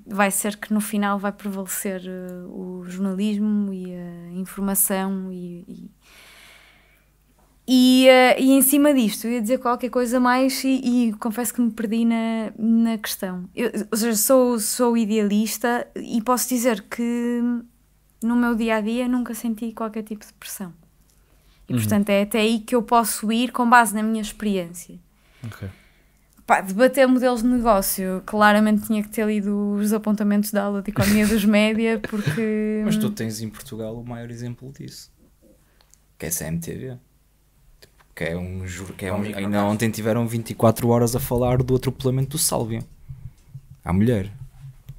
vai ser que no final vai prevalecer uh, o jornalismo e a informação e, e e, eh, e, em cima disto, eu ia dizer qualquer coisa mais e, e confesso que me perdi na, na questão. Eu, ou seja, sou, sou idealista e posso dizer que no meu dia a dia nunca senti qualquer tipo de pressão. E uhum. portanto é até aí que eu posso ir com base na minha experiência. Okay pá, debater modelos de negócio, claramente tinha que ter lido os apontamentos da aula de economia dos média, porque. Mas tu tens em Portugal o maior exemplo disso, que é a CMTV. Tipo, que é um, que é um, ainda ontem tiveram 24 horas a falar do atropelamento do Sálvio à mulher.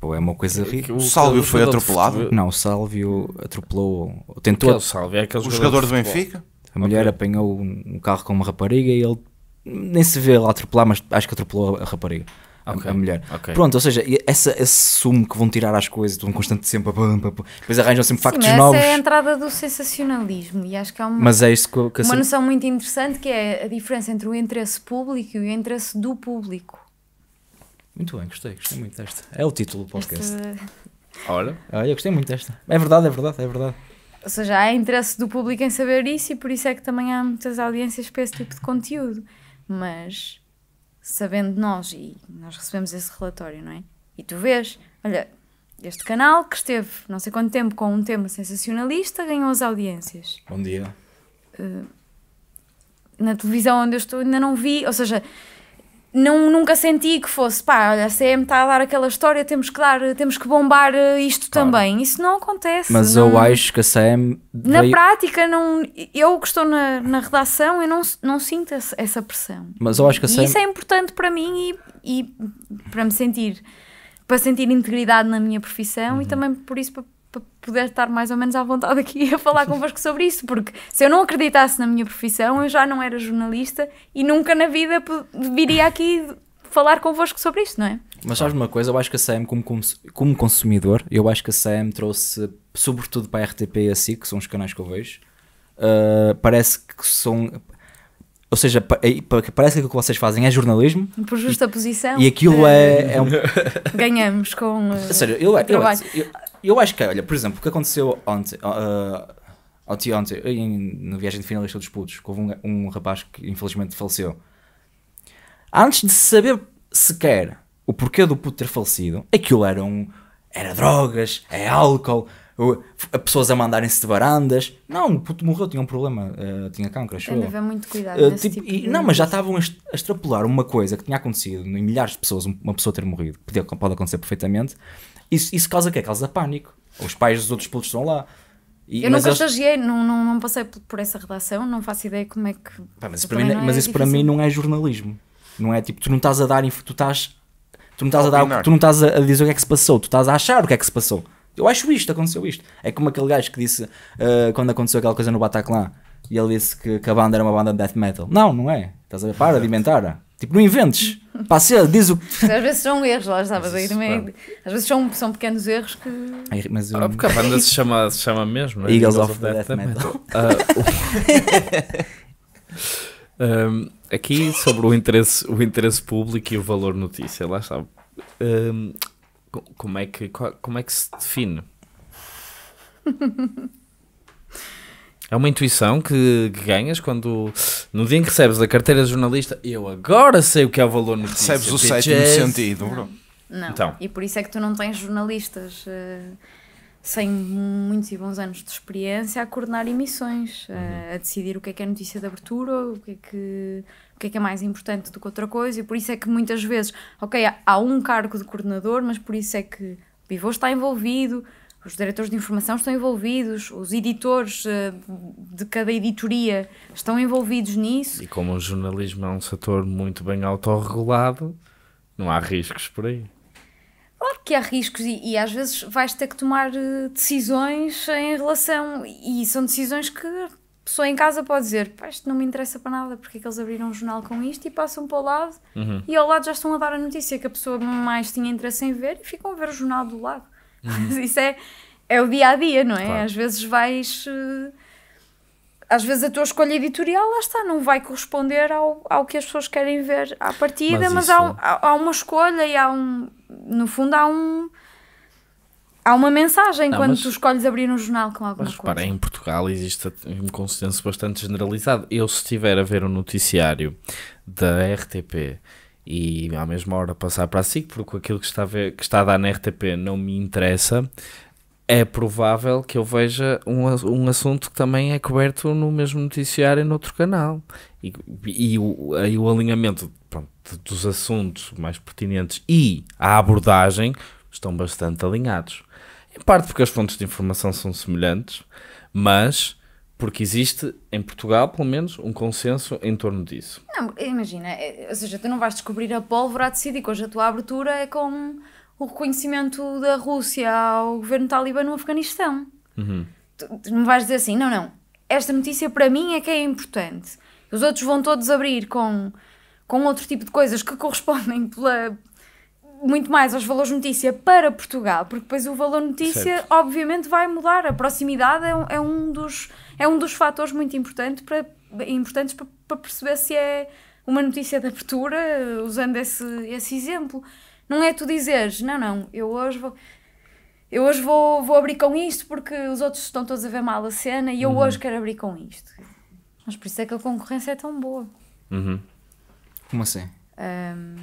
Pô, é uma coisa é rica. O, Sálvio foi atropelado? Não, o Sálvio atropelou. Tentou. O, Sálvio é o jogador, jogador do Benfica? A mulher okay. apanhou um carro com uma rapariga e ele nem se vê ela atropelar, mas acho que atropelou a rapariga. A, okay. a mulher. Okay. Pronto, ou seja, essa, esse sumo que vão tirar às coisas, estão constante sempre. Pum, pum, pum, depois arranjam sempre factos Sim, novos. Essa é a entrada do sensacionalismo e acho que há uma, mas é isso que, que uma noção muito interessante que é a diferença entre o interesse público e o interesse do público. Muito bem, gostei, gostei muito desta. É o título do podcast. Este... Olha. Olha, eu gostei muito desta. É verdade, é verdade, é verdade. Ou seja, há interesse do público em saber isso e por isso é que também há muitas audiências para esse tipo de conteúdo mas sabendo nós, e nós recebemos esse relatório, não é? E tu vês, olha, este canal que esteve não sei quanto tempo com um tema sensacionalista ganhou as audiências. Bom dia. Uh, na televisão onde eu estou ainda não vi, ou seja, não, nunca senti que fosse, pá, olha, a CM está a dar aquela história, temos que dar, temos que bombar eh, isto claro. também. Isso não acontece. Mas não... eu acho que a CM. Na veio... prática, não, eu que estou na, na redação, eu não, não sinto essa pressão. Mas eu acho que a CM... E isso é importante para mim e, e para me sentir. Para sentir integridade na minha profissão uhum. e também por isso para para poder estar mais ou menos à vontade aqui a falar convosco sobre isso, porque se eu não acreditasse na minha profissão, eu já não era jornalista e nunca na vida viria aqui falar convosco sobre isso, não é? Mas sabes uma coisa, eu acho que a CM como, como consumidor, eu acho que a CM trouxe, sobretudo para a RTP e a SIC, que são os canais que eu vejo, uh, parece que são. Ou seja, parece que o que vocês fazem é jornalismo. Por justa posição. E aquilo é. é um... Ganhamos com. Uh, eh, Sério, eu, eu, eu, eu eu acho que, olha, por exemplo, o que aconteceu ontem, uh, ontem, ontem em, na viagem de finalista dos putos, houve um, um rapaz que infelizmente faleceu. Antes de saber sequer o porquê do puto ter falecido, aquilo era um. Era drogas, é álcool, pessoas a mandarem-se de varandas. Não, o puto morreu, tinha um problema, uh, tinha cancro, achou. Tem de muito cuidado. Uh, tipo, tipo e, não, mas já estavam a extrapolar uma coisa que tinha acontecido em milhares de pessoas, uma pessoa ter morrido, pode, pode acontecer perfeitamente, isso, isso causa o quê? Causa pânico. Os pais dos outros pilotos estão lá. E, eu nunca eles... estagiei, não, não, não, passei por essa redação, não faço ideia como é que. Pá, mas isso, para mim, é mas isso para mim não é jornalismo. Não é tipo, tu não estás a dar. Tu estás. Tu não estás, a, dar, tu não estás a dizer o que é que se passou, tu estás a achar o que é que se passou. Eu acho isto, aconteceu isto. É como aquele gajo que disse uh, quando aconteceu aquela coisa no Bataclan e ele disse que, que, a banda era uma banda de death metal. Não, não é. Estás a ver? Para de inventar. Tipo, não inventes. Pá, diz o. às vezes são erros, lá estavas aí também. Às vezes são, são pequenos erros que. mas eu... ah, porque a banda se chama, se chama mesmo, né? Eagles, Eagles of, of Death, Death Metal. Metal. um, ah, aqui sobre o interesse, o interesse público e o valor notícia, lá está. Um, como, é que, como é que se define? É uma intuição que, que, ganhas quando, no dia em que recebes a carteira de jornalista, eu agora sei o que é o valor no Recebes o sétimo sentido, não, não. Então. E por isso é que tu não tens jornalistas uh, sem muitos e bons anos de experiência a coordenar emissões, eh, uhum. a decidir o que é que é notícia de abertura, o que é que o que é que é mais importante do que outra coisa, e por isso é que muitas vezes, ok, há, há um cargo de coordenador, mas por isso é que o pivô está envolvido, os diretores de informação estão envolvidos, os editores eh, de cada editoria estão envolvidos nisso. E como o jornalismo é um setor muito bem autorregulado, não há riscos por aí. Claro que há riscos e, e, às vezes vais ter que tomar eh, decisões em relação. E são decisões que a pessoa em casa pode dizer: Pá, isto não me interessa para nada, porque é que eles abriram um jornal com isto e passam para o lado uhum. e ao lado já estão a dar a notícia que a pessoa mais tinha interesse em ver e ficam a ver o jornal do lado. Uhum. Isso é, é o dia a dia, não é? Claro. Às vezes vais. Eh, às vezes a tua escolha editorial, lá está, não vai corresponder ao, ao que as pessoas querem ver à partida, mas, mas há, há, há, uma escolha e há um. No fundo, há um. Há uma mensagem não, quando mas, tu escolhes abrir um jornal com alguma mas, coisa. Para, em Portugal existe um consenso bastante generalizado. Eu, se estiver a ver um noticiário da RTP e à mesma hora passar para a SIC, porque aquilo que está, a ver, que está a dar na RTP não me interessa, é provável que eu veja um, um assunto que também é coberto no mesmo noticiário e noutro canal. E, e, o, aí o alinhamento pronto, dos assuntos mais pertinentes e a abordagem estão bastante alinhados. Em parte porque as fontes de informação são semelhantes, mas porque existe, em Portugal, pelo menos, um consenso em torno disso. Não, imagina, é, ou seja, tu não vais descobrir a pólvora a decidir que hoje a tua abertura é com o reconhecimento da Rússia ao governo talibã no Afeganistão. Uhum. Tu, tu não vais dizer assim, não, não, esta notícia para mim é que é importante. Os outros vão todos abrir com, com outro tipo de coisas que correspondem pela, muito mais aos valores notícia para Portugal, porque depois o valor notícia certo. obviamente vai mudar. A proximidade é um, é um, dos, é um dos fatores muito importante para, importantes para, para perceber se é uma notícia de abertura, usando esse, esse exemplo. Não é tu dizeres, não, não, eu hoje vou eu hoje vou, vou abrir com isto porque os outros estão todos a ver mal a cena e eu uhum. hoje quero abrir com isto. Mas por isso é que a concorrência é tão boa. Uhum. Como assim? Um,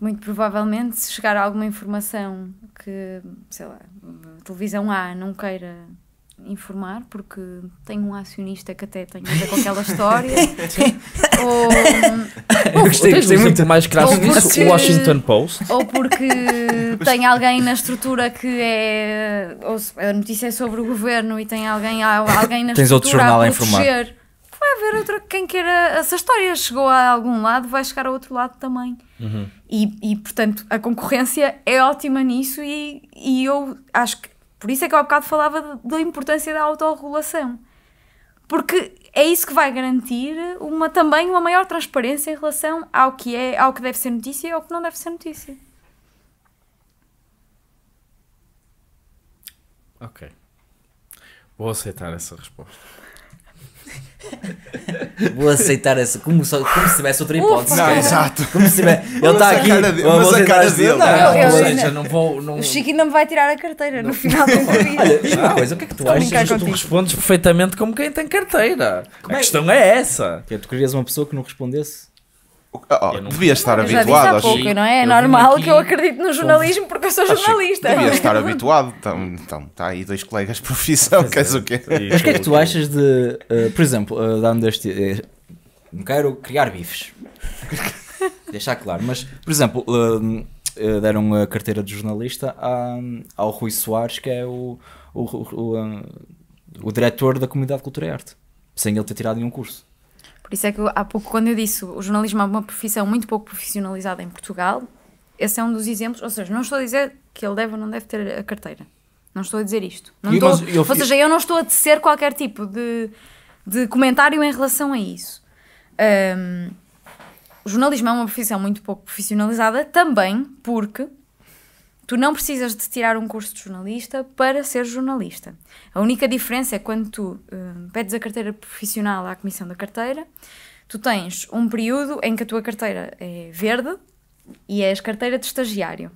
muito provavelmente, se chegar alguma informação que, sei lá, a televisão A não queira informar, porque tem um acionista que até tem a ver com aquela história. ou, ou, gostei, gostei muito mais crasso disso, o Washington Post. Ou porque tem alguém na estrutura que é. Ou a notícia é sobre o governo e tem alguém, alguém na Tens estrutura outro jornal a, a informar vai haver outra. Quem queira. Essa história chegou a algum lado, vai chegar a outro lado também. Uhum. E, e, portanto, a concorrência é ótima nisso, e, e eu acho que. Por isso é que eu há bocado falava da importância da autorregulação. Porque é isso que vai garantir uma, também uma maior transparência em relação ao que é, ao que deve ser notícia e ao que não deve ser notícia. Ok. Vou aceitar essa resposta. Vou aceitar essa. Como, só, como se tivesse outra hipótese. Não, exato. Como se tivesse. Ele está aqui. mas a cara dele. Não, é? vou. O Chico ainda me vai tirar a carteira não. no final da entrevista. coisa, o que é que tu achas? É tu respondes perfeitamente como quem tem carteira. Como a é? questão é essa. Que é, tu querias uma pessoa que não respondesse? Oh, estar habituado. Já pouco, não é? É normal aqui... que eu acredite no jornalismo porque eu sou jornalista. devia estar habituado. Então, então, está aí dois colegas de profissão, é, queres é, o quê? mas o que é que tu achas de, uh, por exemplo, uh, dando este. Uh, não quero criar bifes. Deixar claro, mas, por exemplo, uh, deram a carteira de jornalista a, ao Rui Soares, que é o, o, o, o diretor da Comunidade de Cultura e Arte, sem ele ter tirado nenhum curso. Por isso é que eu, há pouco, quando eu disse o jornalismo é uma profissão muito pouco profissionalizada em Portugal, esse é um dos exemplos. Ou seja, não estou a dizer que ele deve ou não deve ter a carteira. Não estou a dizer isto. Não estou, eu, ou seja, eu não estou a tecer qualquer tipo de, de comentário em relação a isso. Um, o jornalismo é uma profissão muito pouco profissionalizada também porque Tu não precisas de tirar um curso de jornalista para ser jornalista. A única diferença é quando tu uh, pedes a carteira profissional à comissão da carteira, tu tens um período em que a tua carteira é verde e és carteira de estagiário.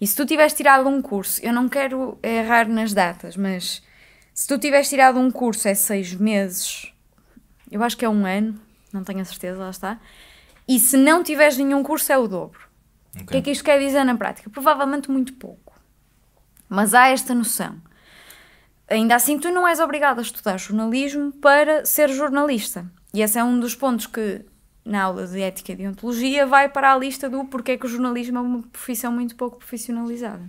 E se tu tiveres tirado um curso, eu não quero errar nas datas, mas se tu tiveres tirado um curso é seis meses, eu acho que é um ano, não tenho a certeza, lá está. E se não tiveres nenhum curso é o dobro. Okay. O que é que isto quer dizer na prática? Provavelmente muito pouco. Mas há esta noção. Ainda assim, tu não és obrigado a estudar jornalismo para ser jornalista. E esse é um dos pontos que, na aula de ética e deontologia, vai para a lista do porquê que o jornalismo é uma profissão muito pouco profissionalizada.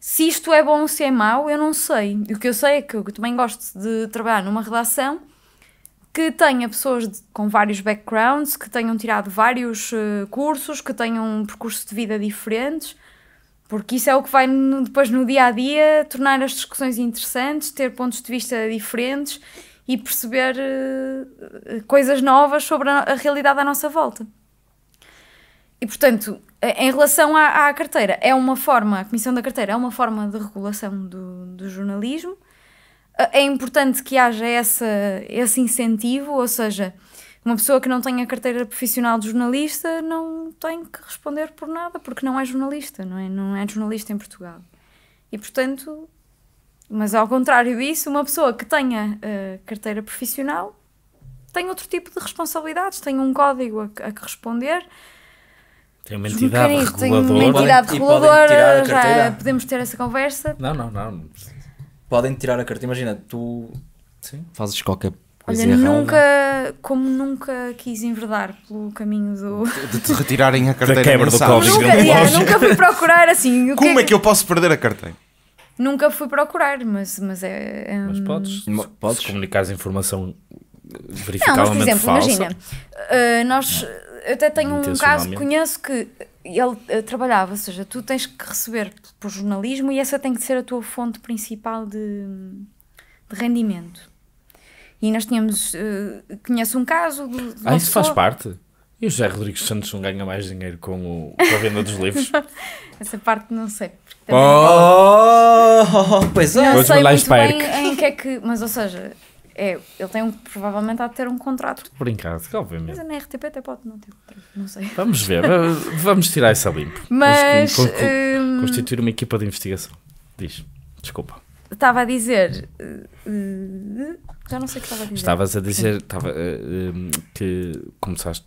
Se isto é bom ou se é mau, eu não sei. O que eu sei é que eu também gosto de trabalhar numa redação que tenha pessoas de, com vários backgrounds, que tenham tirado vários uh, cursos, que tenham um percurso de vida diferentes, porque isso é o que vai no, depois no dia a dia tornar as discussões interessantes, ter pontos de vista diferentes e perceber uh, coisas novas sobre a, a, realidade à nossa volta. E portanto, em relação à, à, carteira, é uma forma, a Comissão da Carteira é uma forma de regulação do, do jornalismo eh, é importante que haja essa, esse incentivo, ou seja, uma pessoa que não tenha carteira profissional de jornalista não tem que responder por nada, porque não é jornalista, não é, não é jornalista em Portugal. E portanto, mas ao contrário disso, uma pessoa que tenha eh, carteira profissional tem outro tipo de responsabilidades, tem um código a, a que responder. Tem uma entidade reguladora. Tem uma entidade reguladora, podemos ter essa conversa. Não, não, não podem tirar a carta. Imagina, tu Sim. fazes qualquer coisa Olha, errada. nunca, como nunca quis enverdar pelo caminho do. De te retirarem a carteira. Da quebra do Covid. Nunca, assim. nunca fui procurar assim. o que é Como é que eu posso perder a carteira? Nunca fui procurar, mas, mas é. é, Mas podes, podes comunicar a informação Não, mas por exemplo, falsa. imagina, uh, nós. Eu até tenho um caso, conheço que ele eh, trabalhava, ou seja, tu tens que receber por jornalismo e essa tem que ser a tua fonte principal de, de rendimento. E nós tínhamos. Uh, eh, conheço um caso. De, de ah, isso pessoa... faz parte. E o José Rodrigues Santos não ganha mais dinheiro com, o, com a venda dos livros? Essa parte não sei. Oh, oh, pois é. Não sei muito bem em que é que... Mas, ou seja, é, ele tem um, provavelmente há de ter um contrato. Brincadeira, obviamente. Mas na RTP até pode não ter contrato, não sei. Vamos ver, vamos tirar essa limpo. Mas. Hum, constituir uma equipa de investigação. Diz, desculpa. Estava a dizer. Eh, eh, já não sei o que estava a dizer. Estavas a dizer estava, eh, hum, que começaste,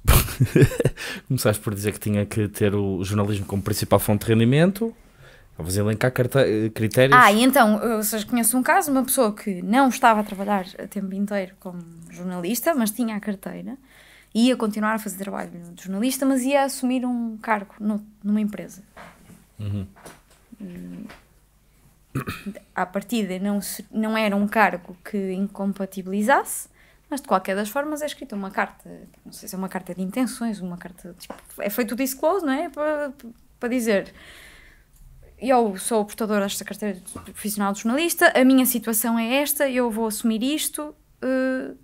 começaste por dizer que tinha que ter o jornalismo como principal fonte de rendimento. Estavas elencar eh, critérios. Ah, e então, vocês seja, conheço um caso, uma pessoa que não estava a trabalhar a tempo inteiro como jornalista, mas tinha a carteira, ia continuar a fazer trabalho de jornalista, mas ia assumir um cargo no, numa empresa. Uhum. à partida não, não era um cargo que incompatibilizasse, mas de qualquer das formas é escrita uma carta, não sei se é uma carta de intenções, uma carta. Tipo, é feito o disclose, não é? Para, para dizer eu sou portadora desta carteira de profissional de jornalista, a minha situação é esta, eu vou assumir isto uh,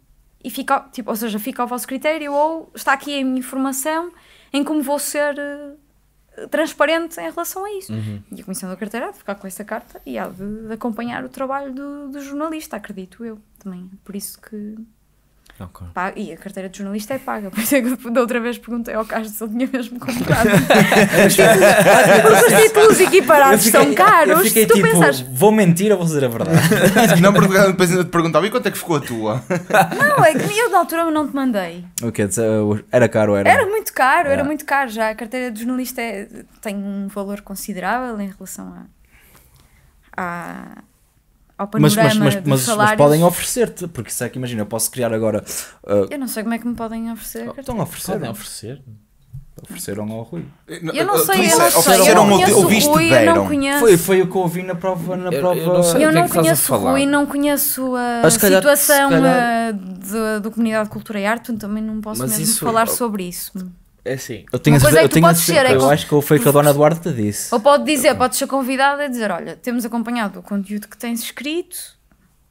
e fica, tipo, ou seja, fica ao vosso critério ou está aqui a minha informação em como vou ser uh, transparente em relação a isso. Uhum. E a comissão da carteira há de ficar com essa carta e há de, de acompanhar o trabalho do, do jornalista, acredito eu também. Por isso que Okay. Paga, e a carteira de jornalista é paga, por isso é que da outra vez perguntei ao Castro se ele tinha mesmo comprado. os títulos equiparados fiquei, são caros. Eu fiquei tu tipo, vou mentir ou vou dizer a verdade? não, porque depois ainda te perguntava, e quanto é que ficou a tua? não, é que eu na altura não te mandei. okay, ah, Era caro, era? Era muito caro, era ah. muito caro já. A carteira de jornalista é, tem um valor considerável em relação a, a ao panorama mas, mas, mas, salários... mas podem oferecer-te, porque se é que imagina, eu posso criar agora. Uh... Eu não sei como é que me podem oferecer. Ah, estão a oferecer. Podem oferecer. Ofereceram ao Rui. Eu não sei, eu não sei. Ofereceram eu não ouviste, Rui, não conheço. Foi, foi o que eu ouvi na prova. Na eu, prova... Eu, não, sei eu é não é conheço o Rui, não conheço a Mas situação calhar... Eh, do, do Comunidade de Cultura e Arte, então também não posso Mas mesmo isso... falar é- sobre isso. É assim. Eu tenho, Uma coisa é que tu podes ser, é Eu acho que foi o que a Dona Duarte disse. Ou pode dizer, pode ser convidada a dizer: olha, temos acompanhado o conteúdo que tens escrito,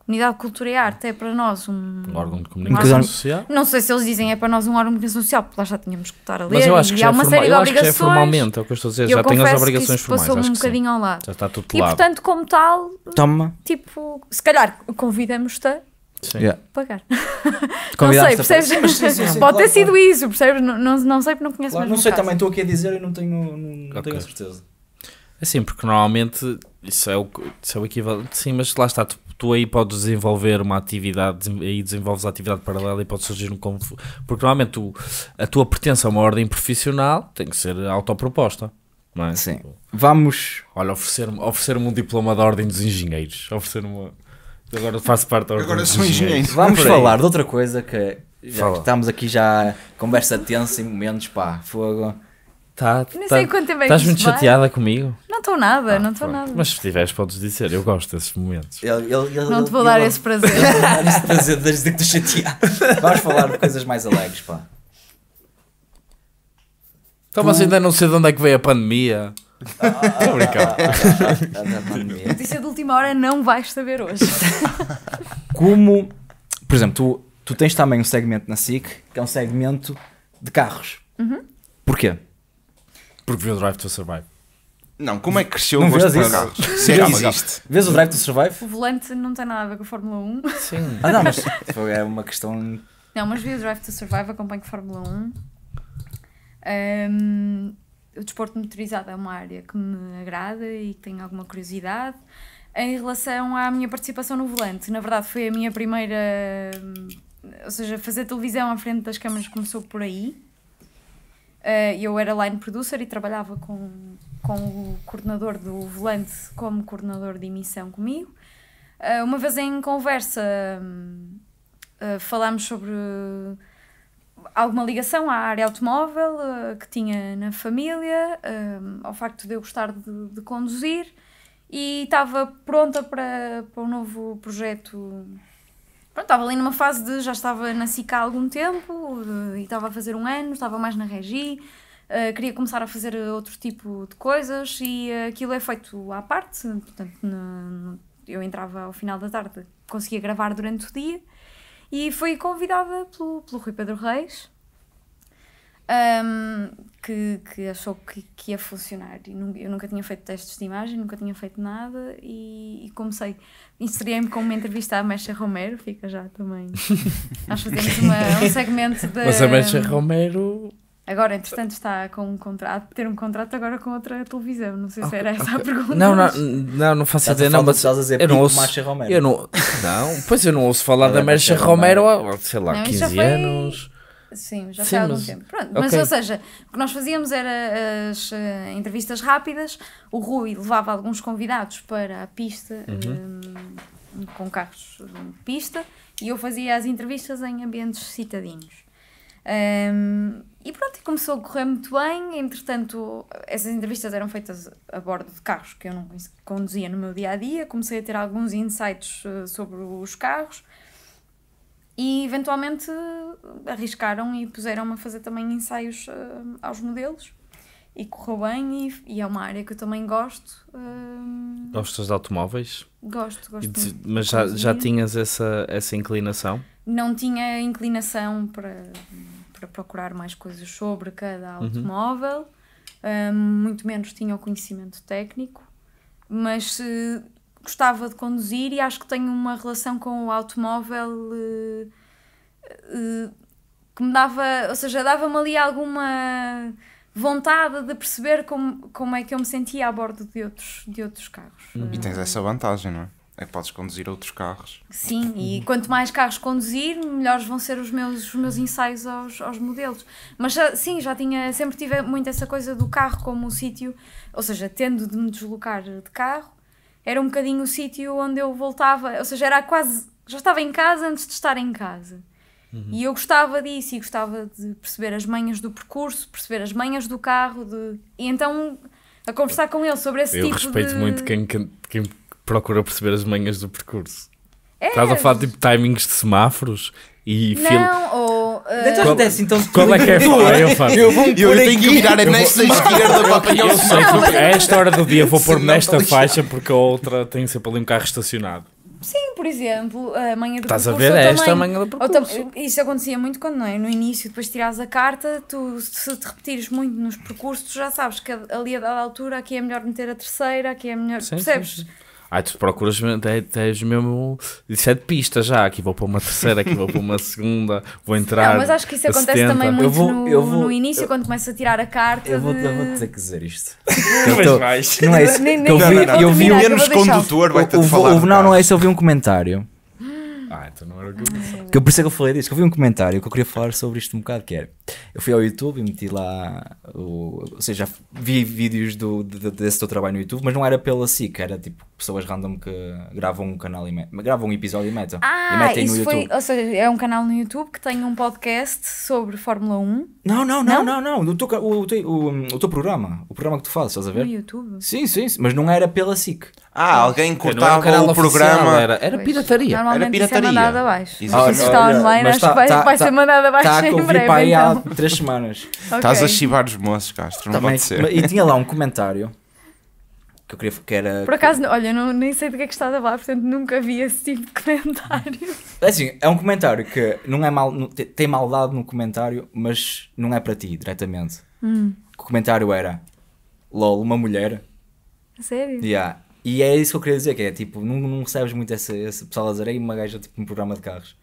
Comunidade de Cultura e Arte é para nós um. Um órgão de comunicação Mas- social. Não sei se eles dizem é para nós um órgão de comunicação social, porque lá já tínhamos que estar a ler é Mas eu acho que, já, é uma formal, série de acho que já é formalmente, é o que eu estou a dizer, já tenho as confesso que obrigações isso formais. passou-me um bocadinho ao lado. Já está tudo E portanto, como tal, Toma. tipo, se calhar convidamos-te Sim. Yeah. Pagar. não sei, percebes? Mas, sim, sim, Pode claro, ter sido claro. isso, percebes? Não, não, não, sei porque não conheço claro, Não sei, caso. também estou aqui a dizer e não tenho, não, okay. tenho certeza. É sim porque normalmente isso é o, isso é o equivalente. Sim, mas lá está, tu, tu aí podes desenvolver uma atividade, aí desenvolves a atividade paralela e pode surgir um conflito. Porque normalmente tu, a tua pertença a uma ordem profissional tem que ser autoproposta. Não é? Sim. Tipo, Vamos. Olha, oferecer-me oferecer um diploma da Ordem dos Engenheiros. Oferecer-me. Uma... Agora faço parte da Agora sou engenheiro. Vamos falar de outra coisa que já que estamos aqui já conversa tensa em momentos, pá, fogo. Tá, tá, não sei quanto tempo é que Estás muito chateada comigo? Não estou nada, Ah, não estou nada. Mas se tiveres, podes dizer. Eu gosto desses momentos. Não te vou dar esse prazer. te vou dar esse prazer desde que estou chateado. Vamos falar de coisas mais alegres, pá. Então, mas ainda não sei de onde é que veio a pandemia. Estou a brincar. Notícia de última hora não vais saber hoje. Como, por exemplo, tu, tu tens também um segmento na SIC que é um segmento de carros. Uhum. Porquê? Porque viu o Drive to Survive. Não, como é que cresceu não o gosto por carros? Sim, é existe. Vês o Drive to Survive? O volante não tem nada a ver com a Fórmula 1. Sim. Ah, não, mas é uma questão. Não, mas vi o Drive to Survive, acompanho Fórmula 1. Um, o desporto motorizado é uma área que me agrada e que tenho alguma curiosidade. Em relação à minha participação no volante, na verdade foi a minha primeira. Ou seja, fazer televisão à frente das câmaras começou por aí. Eh, eu era line producer e trabalhava com, com o coordenador do volante como coordenador de emissão comigo. Eh, uma vez em conversa hum, eh, falámos sobre alguma ligação à área automóvel uh, que tinha na família, eh, ao facto de eu gostar de, de conduzir e estava pronta para, para um novo projeto. Pronto, estava ali numa fase de já estava na SICA há algum tempo eh, e estava a fazer um ano, estava mais na Regi, uh, queria começar a fazer outro tipo de coisas e uh, aquilo é feito à parte, portanto, no, no, eu entrava ao final da tarde, conseguia gravar durante o dia e fui convidada pelo, pelo Rui Pedro Reis, um, que, que achou que, que ia funcionar. Eu nunca tinha feito testes de imagem, nunca tinha feito nada e, e comecei. Inseriei-me com uma entrevista à Mecha Romero, fica já também. Nós fazemos uma, um segmento da. Mas a Mecha Romero Agora, entretanto, está com um contrato, ter um contrato agora com outra televisão. Não sei se okay, era essa a pergunta. Não, não, não, não faço ideia, não, mas estás a dizer eu não tipo ouço Marcha Romero. Eu não, não, pois eu não ouço falar da é Marcha Romero há, sei lá, não, 15 foi... anos. Sim, já Sim, foi há algum tempo. Pronto, okay. mas ou seja, o que nós fazíamos era as uh, entrevistas rápidas, o Rui levava alguns convidados para a pista uhum. um, eh, com carros de pista e eu fazia as entrevistas em ambientes citadinos. Um, ehm, e pronto, começou a correr muito bem. Entretanto, essas entrevistas eram feitas a bordo de carros que eu não conduzia no meu dia a dia. Comecei a ter alguns insights eh, sobre os carros e, eventualmente, arriscaram e puseram-me a fazer também ensaios eh, aos modelos. E correu bem, e, e é uma área que eu também gosto. Eh, Gostas de automóveis? Gosto, gosto. De, mas já, já tinhas essa, essa inclinação? Não tinha inclinação para para procurar mais coisas sobre cada uhum. automóvel, uhum. um, muito menos tinha o conhecimento técnico, mas uh, gostava de conduzir e acho que tenho uma relação com o automóvel uh, uh, que me dava, ou seja, dava-me ali alguma vontade de perceber como, como é que eu me sentia a bordo de outros, de outros carros. Uhum. E tens essa vantagem, não é? é que podes conduzir outros carros. Sim, e uhum. quanto mais carros conduzir, melhores vão ser os meus, os meus ensaios aos, aos modelos. Mas sim, já tinha, sempre tive muito essa coisa do carro como o sítio, ou seja, tendo de me deslocar de carro, era um bocadinho o sítio onde eu voltava, ou seja, era quase, já estava em casa antes de estar em casa. Uhum. E eu gostava disso e gostava de perceber as manhas do percurso, perceber as manhas do carro, de... e então a conversar com ele sobre esse eu tipo de... Eu respeito muito quem, quem procura perceber as manhas do percurso. É. Estás a falar tipo timings de semáforos e Não, ou. Uh... Qual, assim, então, qual é que é? a eu, faço. eu vou eu tenho que virar nesta esquerda para apanhar o é a esta hora do dia vou pôr nesta faixa porque a outra tem sempre ali um carro estacionado. Sim, por exemplo, a manha do Estás percurso. É Estás a ver? Esta manha do percurso. Isso acontecia muito quando, não é? No início, depois tirares a carta, tu, se te repetires muito nos percursos, tu já sabes que ali a dada altura, aqui é melhor meter a terceira, aqui é melhor. Sim, percebes? Sim, sim ai tu procuras, tens mesmo. sete pistas já. Aqui vou para uma terceira, aqui vou para uma segunda, vou entrar. Não, mas acho que isso acontece 70. também muito vou, no, vou, no, início, eu, quando começas a tirar a carta. Eu vou, de... vou dizer que dizer isto. eu mas Não é isso. Nem, eu vi, não, não, eu vi o menos condutor, vai ter de falar. O, não, não é isso. Eu vi um comentário. Ah, então não era o que eu pensava. Que eu é que eu falei disso, que eu vi um comentário que eu queria falar sobre isto um bocado, que era. Eu fui ao YouTube e meti lá. O, ou seja, vi vídeos do, desse teu trabalho no YouTube, mas não era pela SIC, era tipo pessoas random que gravam um canal e metem, gravam um episódio e metem. Ah, e metem isso no YouTube. Foi, ou seja, é um canal no YouTube que tem um podcast sobre Fórmula 1. Não, não, não, não, não. não. O, teu, o, o, o teu programa, o programa que tu fazes, estás a ver? No YouTube. Sim, sim, sim mas não era pela SIC. Ah, alguém cortava um o programa. Era, era pirataria. Normalmente era pirataria. Isso é mandado abaixo. Isso. Ah, é está online, mas acho tá, que vai, tá, vai tá, ser mandado tá abaixo tá em breve. Está aí então. há três semanas. Estás okay. a chivar os moços, Castro. Não Também, pode ser. E tinha lá um comentário que eu queria que era. Por acaso, que... olha, não, nem sei do que é que estás a portanto nunca vi esse tipo de comentário. É assim, é um comentário que não é mal, tem maldade no comentário, mas não é para ti diretamente. Hum. O comentário era LOL, uma mulher. Sério? Yeah. E é isso que eu queria dizer, que é tipo, não, não recebes muito essa, essa pessoal a e uma gaja tipo um programa de carros.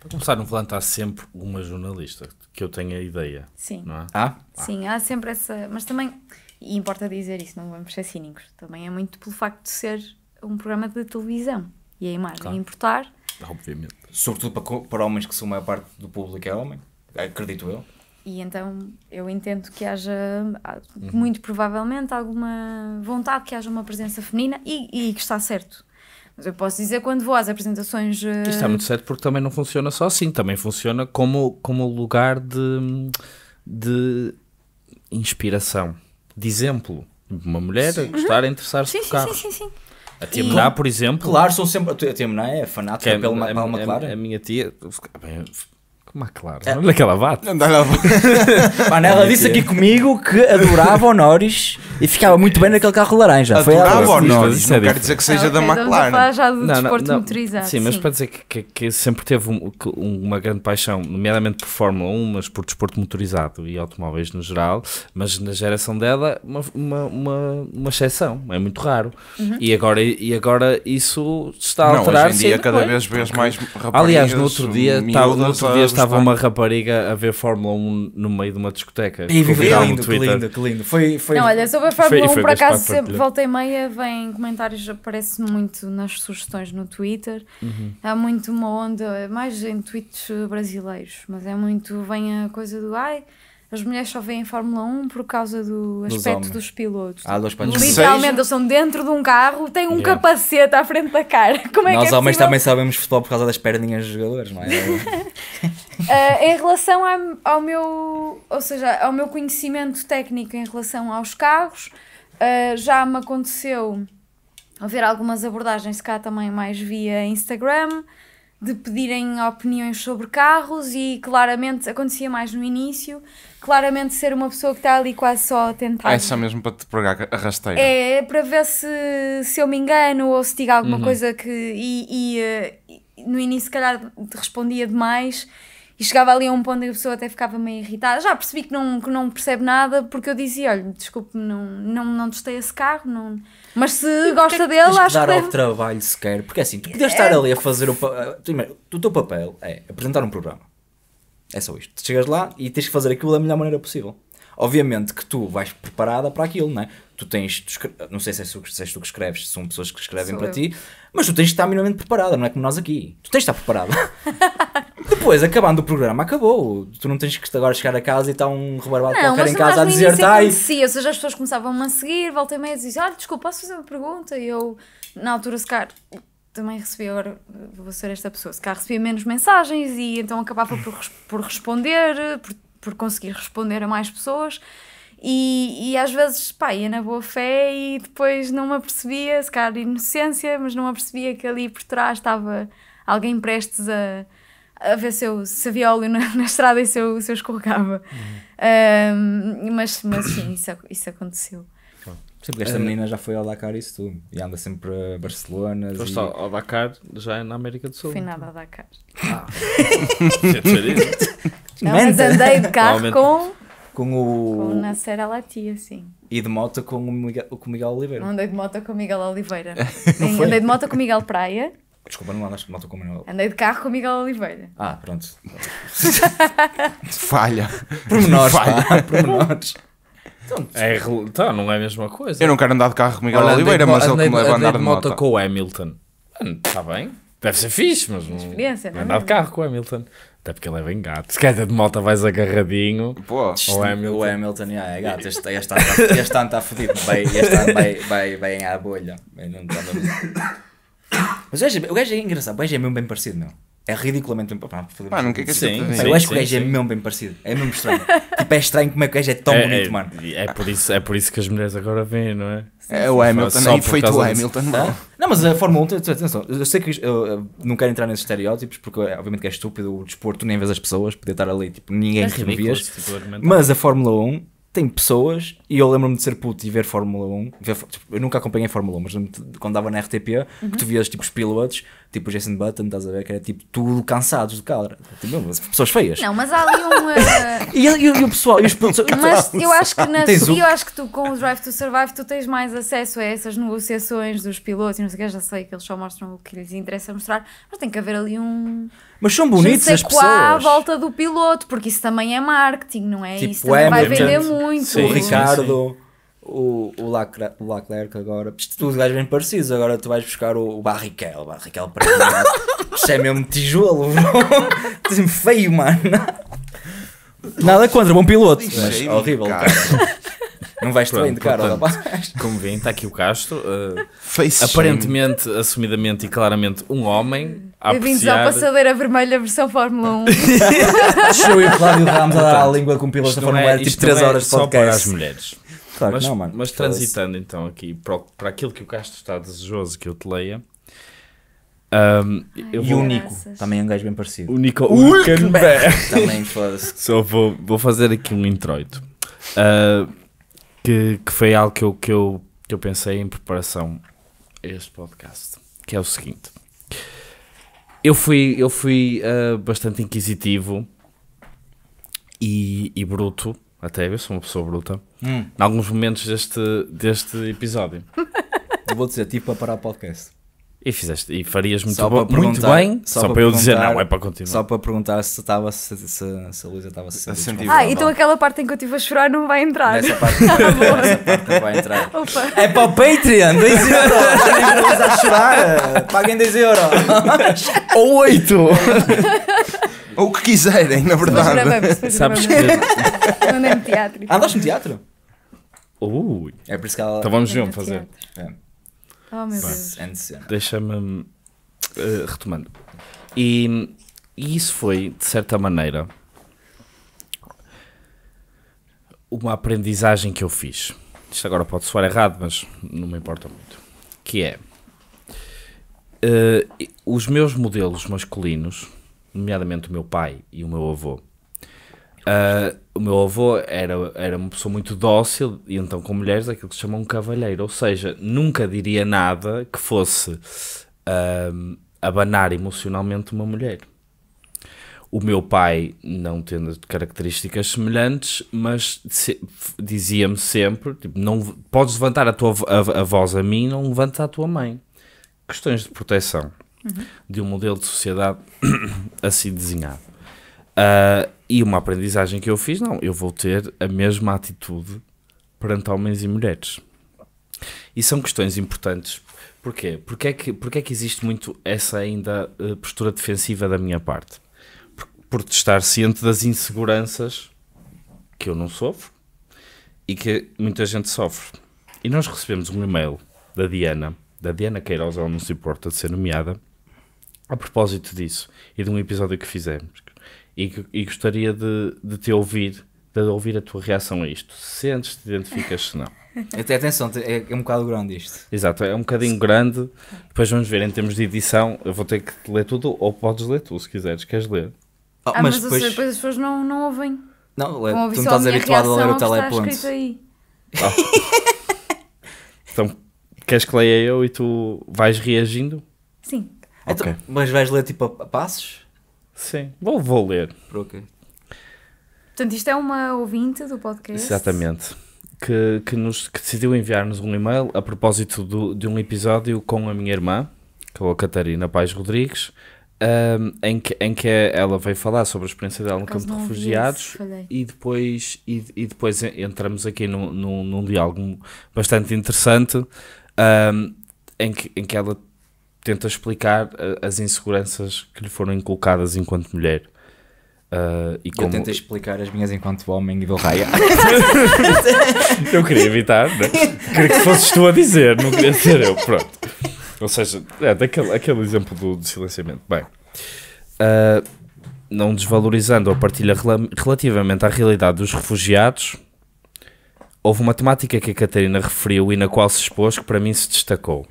Para começar, no volante há sempre uma jornalista que eu tenha ideia. Sim. Não é? Ah? Sim, há sempre essa. Mas também e importa dizer isso, não vamos ser cínicos. Também é muito pelo facto de ser um programa de televisão e a imagem claro. importar. Obviamente. Sobretudo para, para homens que são a maior parte do público é homem, acredito eu. E então eu entendo que haja, ah, uhum. muito provavelmente, alguma vontade que haja uma presença feminina e, e que está certo. Mas eu posso dizer quando vou às apresentações. Uh... Eh, Isto está muito certo porque também não funciona só assim, também funciona como, como lugar de, de inspiração de exemplo. Uma mulher sim. a gostar, a interessar-se por carros. Sim, sim, sim. A Tia Mená, por exemplo. Claro, são sempre. A Tia Mená é fanática é, pela, Alma Clara. a, A, minha tia. McLaren. É. Onde é que ela bate? Mano, ela é disse aqui é? comigo que adorava o Norris e ficava muito bem naquele carro laranja. Adorava o Norris, não, não é dizer que seja ah, okay, da McLaren. já do não, desporto não, motorizado. Sim, sim, mas para dizer que, que, que sempre teve um, que, uma grande paixão, nomeadamente por Fórmula 1, mas por desporto motorizado e automóveis no geral, mas na geração dela, uma, uma, uma, uma exceção, é muito raro. Uhum. E, agora, e agora isso está a alterar-se. Hoje em dia, cada vez vês mais rapazes. Aliás, no outro dia, tá, no outro dia estava estava uma rapariga a ver Fórmula 1 no meio de uma discoteca. E viver lindo, que lindo, que lindo. Foi, foi... Não, olha, sobre a Fórmula foi, 1, por acaso, sempre volta e meia, vem comentários, aparece muito nas sugestões no Twitter. Uhum. Há muito uma onda, mais em tweets brasileiros, mas é muito, vem a coisa do ai as mulheres só em Fórmula 1 por causa do aspecto dos, pilotos. Ah, dos Literalmente, eles são dentro de um carro, têm um yeah. capacete à frente da cara. Como é Nós que é homens possível? também sabemos futebol por causa das perninhas dos jogadores, não é? uh, em relação ao meu, ou seja, ao meu conhecimento técnico em relação aos carros, uh, já me aconteceu haver algumas abordagens, se cá também mais via Instagram, de pedirem opiniões sobre carros e claramente acontecia mais no início, claramente ser uma pessoa que está ali quase só a tentar. Ah, é só mesmo para te pregar a rasteira. É, é, para ver se, se eu me engano ou se diga alguma uhum. coisa que. E, e, e, eh, no início, se calhar, respondia demais. E chegava ali a um ponto em que a pessoa até ficava meio irritada. Já percebi que não, que não percebe nada, porque eu dizia: olha, desculpe, não, não, não testei esse carro, não, mas se gosta dele, tens acho que. dar deve... ao trabalho sequer, porque é assim, tu podes estar é. ali a fazer o. Primeiro, eh, o teu papel é apresentar um programa. É só isto. Tu chegas lá e tens que fazer aquilo da melhor maneira possível. Obviamente que tu vais preparada para aquilo, não é? Tu tens. Tu escre... Não sei se, se és tu que escreves, são pessoas que escrevem Sou para eu. ti mas tu tens de estar minimamente preparada, não é como nós aqui. Tu tens de estar preparada. Depois, acabando o programa, acabou. Tu não tens que agora chegar a casa e estar um rebarbado não, qualquer em casa a dizer-te. Ai... Sim, ou seja, as pessoas começavam-me a seguir, voltei meia e dizia: Olha, desculpa, posso fazer uma pergunta? E eu, na altura, se calhar, também recebi, agora vou ser esta pessoa, se calhar recebia menos mensagens e então acabava por, por responder, por, por conseguir responder a mais pessoas. E, e às vezes, pá, ia na boa fé e depois não me apercebia, se calhar inocência, mas não me apercebia que ali por trás estava alguém prestes a, a ver se, eu, se havia óleo na, na estrada e se eu, se eu escorregava. Uhum. Um, mas, mas sim, isso, isso aconteceu. Sim, esta ah. menina já foi ao Dakar isso tudo. E anda sempre a Barcelona. Foste e... ao Dakar já é na América do Sul. Fui nada ao Dakar. Ah. não, mas andei de carro com com o. Com o Nasser Latia, sim. E de moto com o Miguel, com o Miguel Oliveira. Não andei de moto com o Miguel Oliveira. sim, andei de moto com o Miguel Praia. Desculpa, não andaste de moto com o Miguel. Andei de carro com o Miguel Oliveira. Ah, pronto. Falha. Pormenores. Falha. Pá. Pormenores. Então, é, tá, não é a mesma coisa. Eu não quero andar de carro com o Miguel Olha, Oliveira, mas ele como leva andar de moto. moto com o Hamilton. Está bem. Deve ser fixe, mas não. Experiência, não, andar de carro com o Hamilton. Até porque ele é bem gato. Se calhar de malta vais agarradinho. Pô, é o Hamilton. O Hamilton é, é gato. Este, este, ano está, este ano está fodido. Vai, este ano vai, vai, vai à bolha. Tá Mas é, o gajo, é engraçado. O gajo é mesmo bem parecido, meu. É ridiculamente bem parecido. Pá, não é que assim Eu acho que o gajo é mesmo bem parecido. É mesmo estranho. É pé estranho como é que é tão é, bonito, é, mano. É por, isso, é por isso que as mulheres agora vêm, não é? É o Hamilton, aí foi tu Hamilton, não. Não, mas a Fórmula 1, atenção, eu sei que eu, não quero entrar nesses estereótipos, porque é, obviamente que é estúpido o desporto, nem vês as pessoas, poder estar ali, tipo, ninguém é revias. Tipo, mas a Fórmula 1 tem pessoas e eu lembro-me de ser puto e ver Fórmula 1. Ver, tipo, eu nunca acompanhei Fórmula 1, mas quando dava na RTP, uhum. que tu vias tipo os pilotos, tipo o Jason Button, estás a ver? Que era tipo tudo cansados de cara. Tipo, pessoas feias. Não, mas há ali um. Uh... e, e, e, o pessoal, e os pilotos. mas eu acho que na eu acho que tu com o Drive to Survive tu tens mais acesso a essas negociações dos pilotos e não sei o que, já sei que eles só mostram o que lhes interessa mostrar, mas tem que haver ali um. Mas são bonitos as pessoas. à volta do piloto, porque isso também é marketing, não é? Tipo, isso também é, vai vender muito. Sim, o Ricardo, Bordeaux, o, o, Lacre, o Leclerc agora. Isto tudo vais bem parecidos. Agora tu vais buscar o, o barrichel O para mim. Isto é mesmo tijolo. Feio, mano. Nada contra, bom piloto. Mas lixei horrível, cara. Não vais-te bem de cara, rapaz. Como vem, está aqui o Castro. uh, Face aparentemente, assumidamente e claramente, um homem a Bem-vindos à apreciar. passadeira vermelha versão Fórmula 1. Show e o Cláudio Ramos a dar a língua com o piloto da Isto não Fórmula é- 1, tipo 3 não é horas de só para as mulheres. Claro mas, não, mano. mas transitando então aqui para, para aquilo que o Castro está desejoso que eu te leia, um, Ai, e o Nico, também é um gajo bem parecido. O Nico Hulkenberg. também foda-se. Só vou, vou fazer aqui um introito. Uh, que, que foi algo que eu, que, eu, que eu pensei em preparação a este podcast. Que é o seguinte. Eu fui, eu fui uh, bastante inquisitivo e, e, bruto. Até eu sou uma pessoa bruta. Hum. Em alguns momentos deste, deste episódio. Eu vou dizer, tipo a parar o podcast. E fizeste, e farias muito, muito bem, só, só para, para eu dizer não, é para continuar. Só para perguntar se estava se, se, se a Luísa estava se a sentir. Ah, então aquela parte em que eu estive a chorar não vai entrar. essa parte, tá parte não vai entrar. Opa. É para o Patreon, 10 euros. a Luísa a chorar, paguem 10€. euros. Ou 8. Ou o que quiserem, na verdade. Gravamos, Sabes que. é no teatro. Andas ah, no teatro? Ui. É por isso que ela. Então vamos junto fazer. É. Oh, meu Deus. É Deixa-me uh, retomando. E, e isso foi, de certa maneira, uma aprendizagem que eu fiz. Isto agora pode soar errado, mas não me importa muito. Que é uh, os meus modelos masculinos, nomeadamente o meu pai e o meu avô Uh, o meu avô era, era uma pessoa muito dócil e então com mulheres é aquilo que se chama um cavalheiro, ou seja, nunca diria nada que fosse uh, abanar emocionalmente uma mulher. O meu pai, não tendo características semelhantes, mas se, dizia-me sempre: tipo, não, podes levantar a, tua, a, a voz a mim, não levantes à tua mãe. Questões de proteção uhum. de um modelo de sociedade assim desenhado. Uh, e uma aprendizagem que eu fiz, não, eu vou ter a mesma atitude perante homens e mulheres. E são questões importantes. Porquê? porquê é que, porquê é que existe muito essa ainda ah, postura defensiva da minha parte? Por, por estar ciente das inseguranças que eu não sofro e que muita gente sofre. E nós recebemos um e-mail da Diana, da Diana Queiroz, ela não se importa de ser nomeada, a propósito disso e de um episódio que fizemos e, e gostaria de, de te ouvir, de ouvir a tua reação a isto. Sentes, te identificas, se não. Atenção, é, é um bocado grande isto. Exato, é um bocadinho grande. Depois vamos ver em termos de edição. Eu vou ter que ler tudo, ou podes ler tu se quiseres. Queres ler? ah, ah mas, mas depois... depois as pessoas não, não ouvem. Não, é, Vão tu não estás habituado a ler o teleponto. Oh. Ah. então, queres que leia eu e tu vais reagindo? Sim. Então, okay. mas vais ler tipo a passos? Sim, vou, vou ler. Ok. Portanto, isto é uma ouvinte do podcast. Exatamente. Que, que, nos, que decidiu enviar-nos um e-mail a propósito do, de um episódio com a minha irmã, com é a Catarina Paz Rodrigues, um, em, que, em que ela veio falar sobre a experiência dela no campo de refugiados e depois, e, e, depois entramos aqui num, num, num diálogo bastante interessante um, em, que, em que ela tenta explicar eh, as inseguranças que lhe foram inculcadas enquanto mulher. Uh, e como... Eu tento explicar as minhas enquanto homem e do raia. eu queria evitar, né? queria que fosses tu a dizer, não queria ser eu. Pronto. Ou seja, é, daquele, aquele exemplo do, do silenciamento. Bem, uh, não desvalorizando a partilha rel relativamente à realidade dos refugiados, houve uma temática que a Catarina referiu e na qual se expôs que para mim se destacou.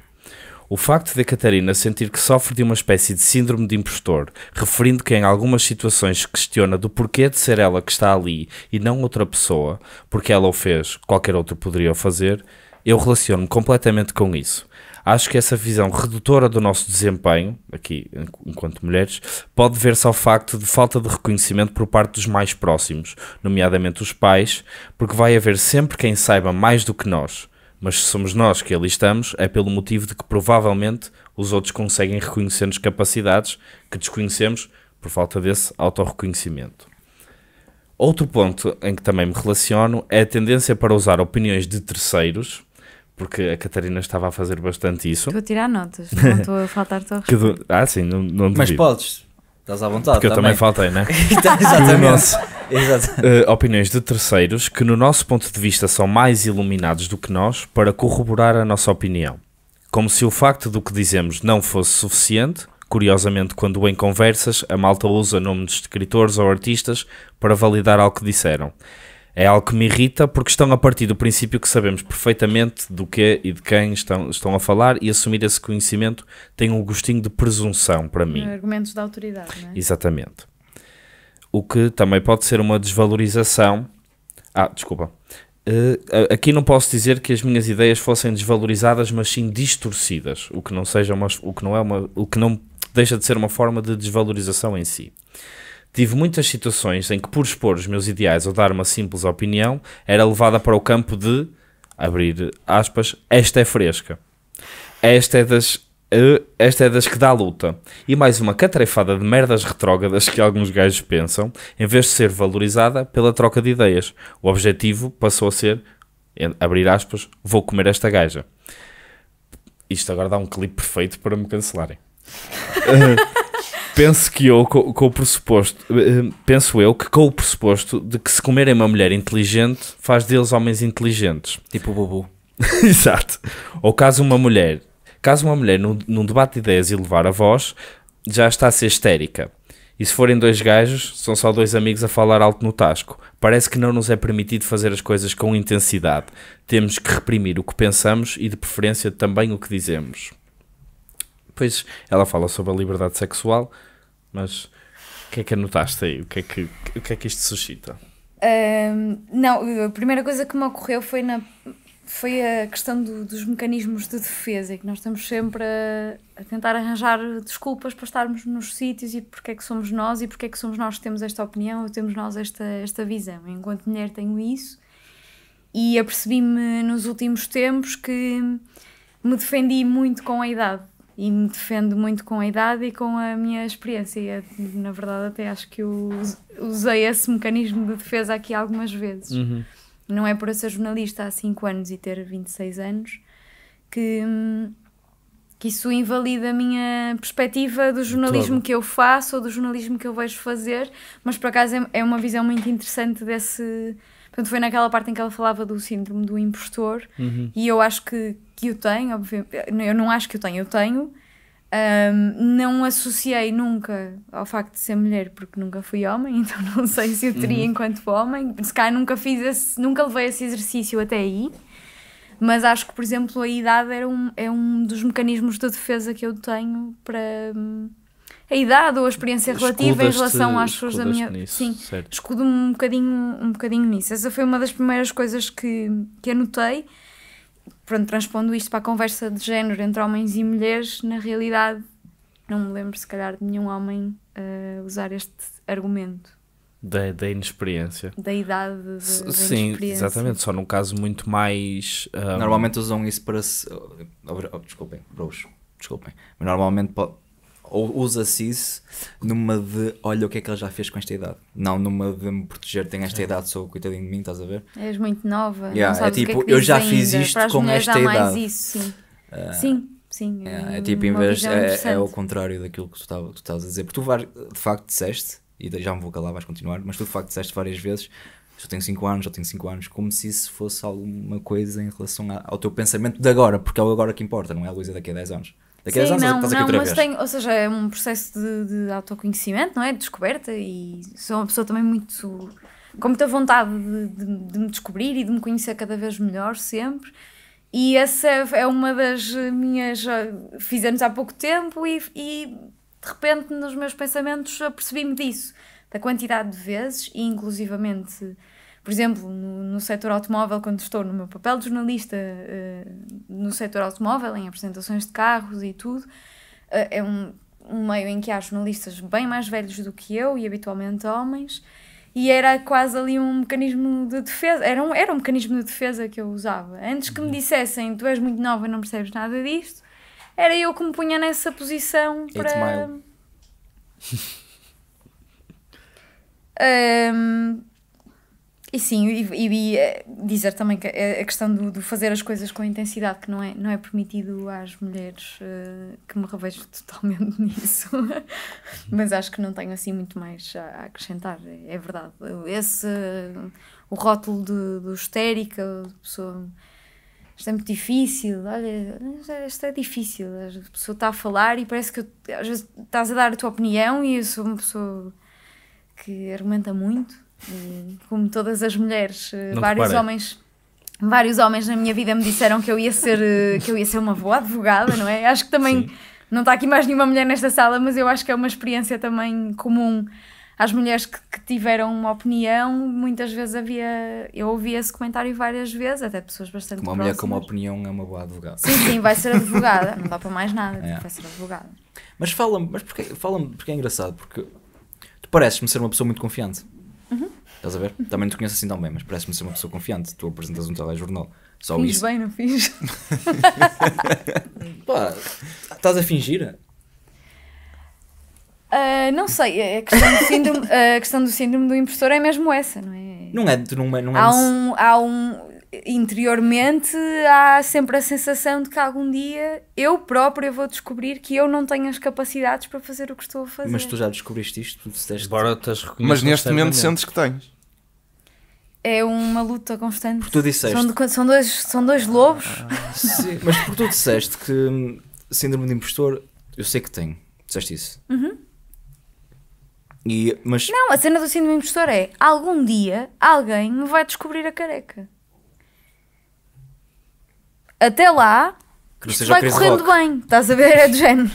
O facto de Catarina sentir que sofre de uma espécie de síndrome de impostor, referindo que em algumas situações questiona do porquê de ser ela que está ali e não outra pessoa, porque ela o fez, qualquer outro poderia o fazer, eu relaciono-me completamente com isso. Acho que essa visão redutora do nosso desempenho, aqui enquanto mulheres, pode ver-se ao facto de falta de reconhecimento por parte dos mais próximos, nomeadamente os pais, porque vai haver sempre quem saiba mais do que nós mas se somos nós que ali estamos, é pelo motivo de que provavelmente os outros conseguem reconhecer-nos capacidades que desconhecemos por falta desse autorreconhecimento. Outro ponto em que também me relaciono é a tendência para usar opiniões de terceiros, porque a Catarina estava a fazer bastante isso. Estou a tirar notas, não estou a faltar torres. ah, sim, não, não Mas podes, Estás à vontade. Porque eu também faltei, né? Então, exatamente. Nosso, uh, eh, opiniões de terceiros que, no nosso ponto de vista, são mais iluminados do que nós para corroborar a nossa opinião. Como se o facto do que dizemos não fosse suficiente, curiosamente, quando em conversas a malta usa nomes de escritores ou artistas para validar algo que disseram é algo que me irrita porque estão a partir do princípio que sabemos perfeitamente do que é e de quem estão, estão a falar e assumir esse conhecimento tem um gostinho de presunção para mim. Argumentos da autoridade, não é? Exatamente. O que também pode ser uma desvalorização. Ah, desculpa. Uh, aqui não posso dizer que as minhas ideias fossem desvalorizadas, mas sim distorcidas, o que não seja uma, o que não é uma, o que não deixa de ser uma forma de desvalorização em si. Tive muitas situações em que, por expor os meus ideais ou dar uma simples opinião, era levada para o campo de abrir aspas, esta é fresca. Esta é das eh, esta é das que dá luta. E mais uma catrefada de merdas retrógradas que alguns gajos pensam, em vez de ser valorizada pela troca de ideias. O objetivo passou a ser, abrir aspas, vou comer esta gaja. Isto agora dá um clipe perfeito para me cancelarem. penso que eu, com, com, o pressuposto, eh, penso eu que com o pressuposto de que se comerem uma mulher inteligente faz deles homens inteligentes. Tipo o Bubu. Exato. Ou caso uma mulher, caso uma mulher num, num debate de ideias e levar a voz, já está a ser histérica. E se forem dois gajos, são só dois amigos a falar alto no tasco. Parece que não nos é permitido fazer as coisas com intensidade. Temos que reprimir o que pensamos e, de preferência, também o que dizemos depois ela fala sobre a liberdade sexual, mas o que é que anotaste aí? O que é que, o que, é que isto suscita? Um, não, a primeira coisa que me ocorreu foi, na, foi a questão do, dos mecanismos de defesa, é que nós estamos sempre a, a, tentar arranjar desculpas para estarmos nos sítios e porque é que somos nós e porque é que somos nós que temos esta opinião ou temos nós esta, esta visão. Enquanto mulher tenho isso e apercebi-me nos últimos tempos que me defendi muito com a idade e me defendo muito com a idade e com a minha experiência. E, na verdade, até acho que usei esse mecanismo de defesa aqui algumas vezes. Uhum. Não é por eu ser jornalista há 5 anos e ter 26 anos que, hum, que isso invalida a minha perspectiva do jornalismo claro. que eu faço ou do jornalismo que eu vejo fazer, mas por acaso é, é uma visão muito interessante desse. Portanto, foi naquela parte em que ela falava do síndrome do impostor, uhum. e eu acho que, que eu tenho, obviamente, eu não acho que eu tenho, eu tenho. Um, não associei nunca ao facto de ser mulher, porque nunca fui homem, então não sei se eu teria uhum. enquanto homem. Se calhar nunca fiz esse, nunca levei esse exercício até aí. Mas acho que, por exemplo, a idade era um, é um dos mecanismos de defesa que eu tenho para hum, a idade ou a experiência relativa em relação às pessoas da minha. Nisso, Sim, escudo-me um bocadinho, um bocadinho nisso. Essa foi uma das primeiras coisas que, que anotei pronto, transpondo isto para a conversa de género entre homens e mulheres, na realidade não me lembro se calhar de nenhum homem uh, usar este argumento. Da, da inexperiência. Da idade. Da, da sim, exatamente. Só num caso muito mais. Um... Ah, normalmente usam isso para se. Oh, desculpem, Desculpem. Mas normalmente ou usa-se numa de olha o que é que ele já fez com esta idade. Não numa de me proteger, tenho esta é. idade, sou coitadinho de mim, estás a ver? És muito nova. Yeah, é, é tipo, é eu já ainda. fiz isto com esta idade. Mais isso, sim. Uh, sim. Sim, é, é, é tipo, em vez, é, é o contrário daquilo que tu, tá, tu estás a dizer. Porque tu de facto disseste, e já me vou calar, vais continuar, mas tu de facto disseste várias vezes já tenho 5 anos, já tenho 5 anos, como se isso fosse alguma coisa em relação ao teu pensamento de agora, porque é o agora que importa, não é a Luísa daqui a 10 anos. Sim, não, não, mas tem, ou seja, é um processo de, de, autoconhecimento, não é? De descoberta e sou uma pessoa também muito, com muita vontade de, de, de me descobrir e de me conhecer cada vez melhor sempre e essa é, é uma das minhas, fizemos há pouco tempo e, e de repente nos meus pensamentos apercebi-me disso, da quantidade de vezes e inclusivamente por exemplo, no, no setor automóvel, quando estou no meu papel de jornalista uh, no setor automóvel, em apresentações de carros e tudo, uh, é um, um meio em que há jornalistas bem mais velhos do que eu e habitualmente homens, e era quase ali um mecanismo de defesa, era um, era um mecanismo de defesa que eu usava. Antes que me uhum. dissessem tu és muito nova e não percebes nada disto, era eu que me punha nessa posição para. um, E sim, e, e, eh, dizer também que eh, a questão do, do, fazer as coisas com intensidade, que não é, não é permitido às mulheres, eh, que me revejo totalmente nisso. Mas acho que não tenho assim muito mais a, acrescentar, é, verdade. Esse, o rótulo de, do histérica, de pessoa. Isto é muito difícil, olha, isto é, é difícil. A pessoa está a falar e parece que às vezes estás a dar a tua opinião e eu sou uma pessoa que argumenta muito como todas as mulheres, eh, Não vários reparei. homens vários homens na minha vida me disseram que eu ia ser, eh, que eu ia ser uma boa advogada, não é? Acho que também Sim. não está aqui mais nenhuma mulher nesta sala, mas eu acho que é uma experiência também comum às mulheres que, que tiveram uma opinião. Muitas vezes havia, eu ouvi esse comentário várias vezes, até pessoas bastante Uma próximas. mulher com uma opinião é uma boa advogada. Sim, sim, vai ser advogada, não dá para mais nada, é. vai ser advogada. Mas fala-me, mas porque, fala porque é engraçado, porque tu pareces-me ser uma pessoa muito confiante. Uhum. Estás a ver? Também te conheço assim tão bem, mas parece-me ser uma pessoa confiante. Tu apresentas um telejornal. Só fiz isso. bem, não fiz? Pá, estás a fingir? Uh, não sei, a questão, do síndrome, a questão do síndrome do impostor é mesmo essa, não é? Não é, não é, não é há, um, há um interiormente há sempre a sensação de que algum dia eu própria vou descobrir que eu não tenho as capacidades para fazer o que estou a fazer. Mas tu já descobriste isto? Tu disseste... Bora, Mas neste momento sentes que tens. É uma luta constante. Porque tu disseste. São, de, são dois, são dois lobos. Ah, sim, mas porque tu disseste que hum, síndrome de impostor, eu sei que tenho. Disseste isso. Uhum. E, mas... Não, a cena do síndrome impostor é algum dia alguém me vai descobrir a careca até lá, que isto vai correndo rock. bem. Estás a ver? É do género.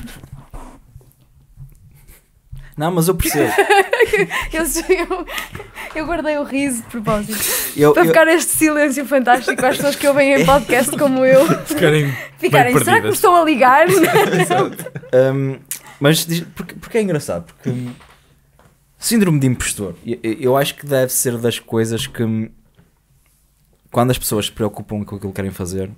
Não, mas eu percebo. eu, eu, eu, guardei o riso de propósito. Eu, para eu... ficar este silêncio fantástico às pessoas que ouvem em podcast como eu. Ficarem. Ficarem. Será perdidas. que me estão a ligar? um, mas porque, porque é engraçado? Porque. Hum, síndrome de impostor. Eu acho que deve ser das coisas que. Hum, quando as pessoas se preocupam com aquilo que querem fazer,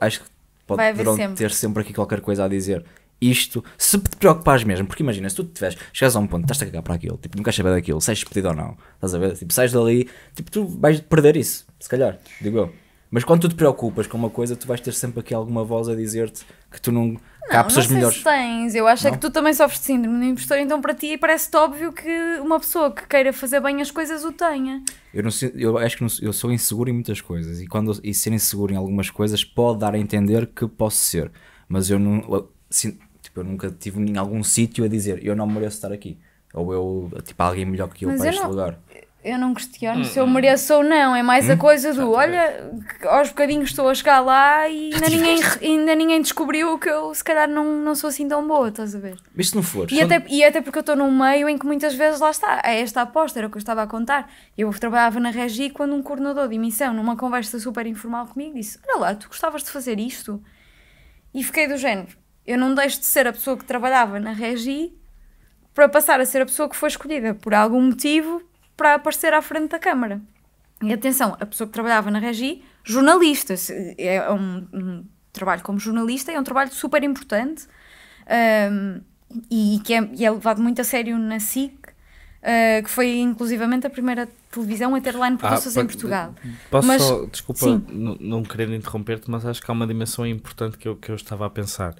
acho que pode, sempre. ter sempre aqui qualquer coisa a dizer. Isto, se te preocupares mesmo, porque imagina, se tu tiveres, chegas a um ponto, estás a cagar para aquilo, tipo, nunca queres saber daquilo, se és despedido ou não, estás a ver? Tipo, sais dali, tipo, tu vais perder isso, se calhar, digo eu. Mas quando tu te preocupas com uma coisa, tu vais ter sempre aqui alguma voz a dizer-te que tu não não, não sei melhores. se tens. Eu acho é não? que tu também sofres de síndrome do impostor, então para ti parece-te óbvio que uma pessoa que queira fazer bem as coisas o tenha. Eu, não, eu acho que não, eu sou inseguro em muitas coisas e, quando, e ser inseguro em algumas coisas pode dar a entender que posso ser, mas eu não. assim, tipo, eu nunca tive em algum sítio a dizer eu não mereço estar aqui ou eu, tipo, alguém melhor que eu mas para eu este não, lugar eu não questiono hum. se eu hum, hum. mereço ou não, é mais a hum? coisa do olha, aos bocadinhos estou a chegar lá e ainda tipo ninguém, ainda ninguém descobriu que eu se calhar não, não sou assim tão boa, estás a ver? Mas se não for. E, até, e até porque eu estou num meio em que muitas vezes lá está, é esta aposta, era o que eu estava a contar. Eu trabalhava na Regi quando um coordenador de emissão, numa conversa super informal comigo, disse: Olha lá, tu gostavas de fazer isto? E fiquei do género, eu não deixo de ser a pessoa que trabalhava na Regi para passar a ser a pessoa que foi escolhida por algum motivo para aparecer à frente da Câmara. E atenção, a pessoa que trabalhava na Regi, jornalista, é um, um trabalho como jornalista, é um trabalho super importante um, e que é, e é, levado muito a sério na SIC, uh, que foi inclusivamente a primeira televisão a ter line produções ah, em Portugal. Posso mas, só, desculpa não querer interromper-te, mas acho que há uma dimensão importante que eu, que eu estava a pensar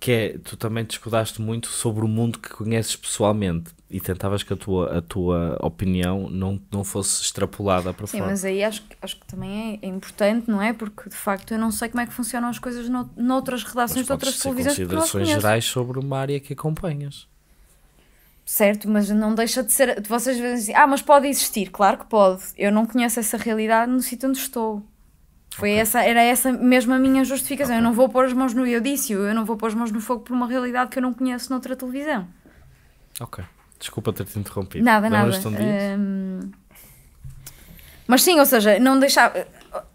que é, tu também descudaste muito sobre o mundo que conheces pessoalmente e tentavas que a tua, a tua opinião não, não fosse extrapolada para Sim, fora. Sim, mas aí acho, acho que também é, é, importante, não é? Porque de facto eu não sei como é que funcionam as coisas no, noutras redações de outras televisões. considerações gerais sobre uma área que acompanhas. Certo, mas não deixa de ser. Vocês dizem assim, ah, mas pode existir. Claro que pode. Eu não conheço essa realidade no sítio onde estou. Foi okay. essa, era essa mesmo a minha justificação. Okay. Eu não vou pôr as mãos no eudício, eu não vou pôr as mãos no fogo por uma realidade que eu não conheço noutra televisão. Ok. Desculpa ter-te interrompido. Nada, não nada. Um... Mas sim, ou seja, não deixar.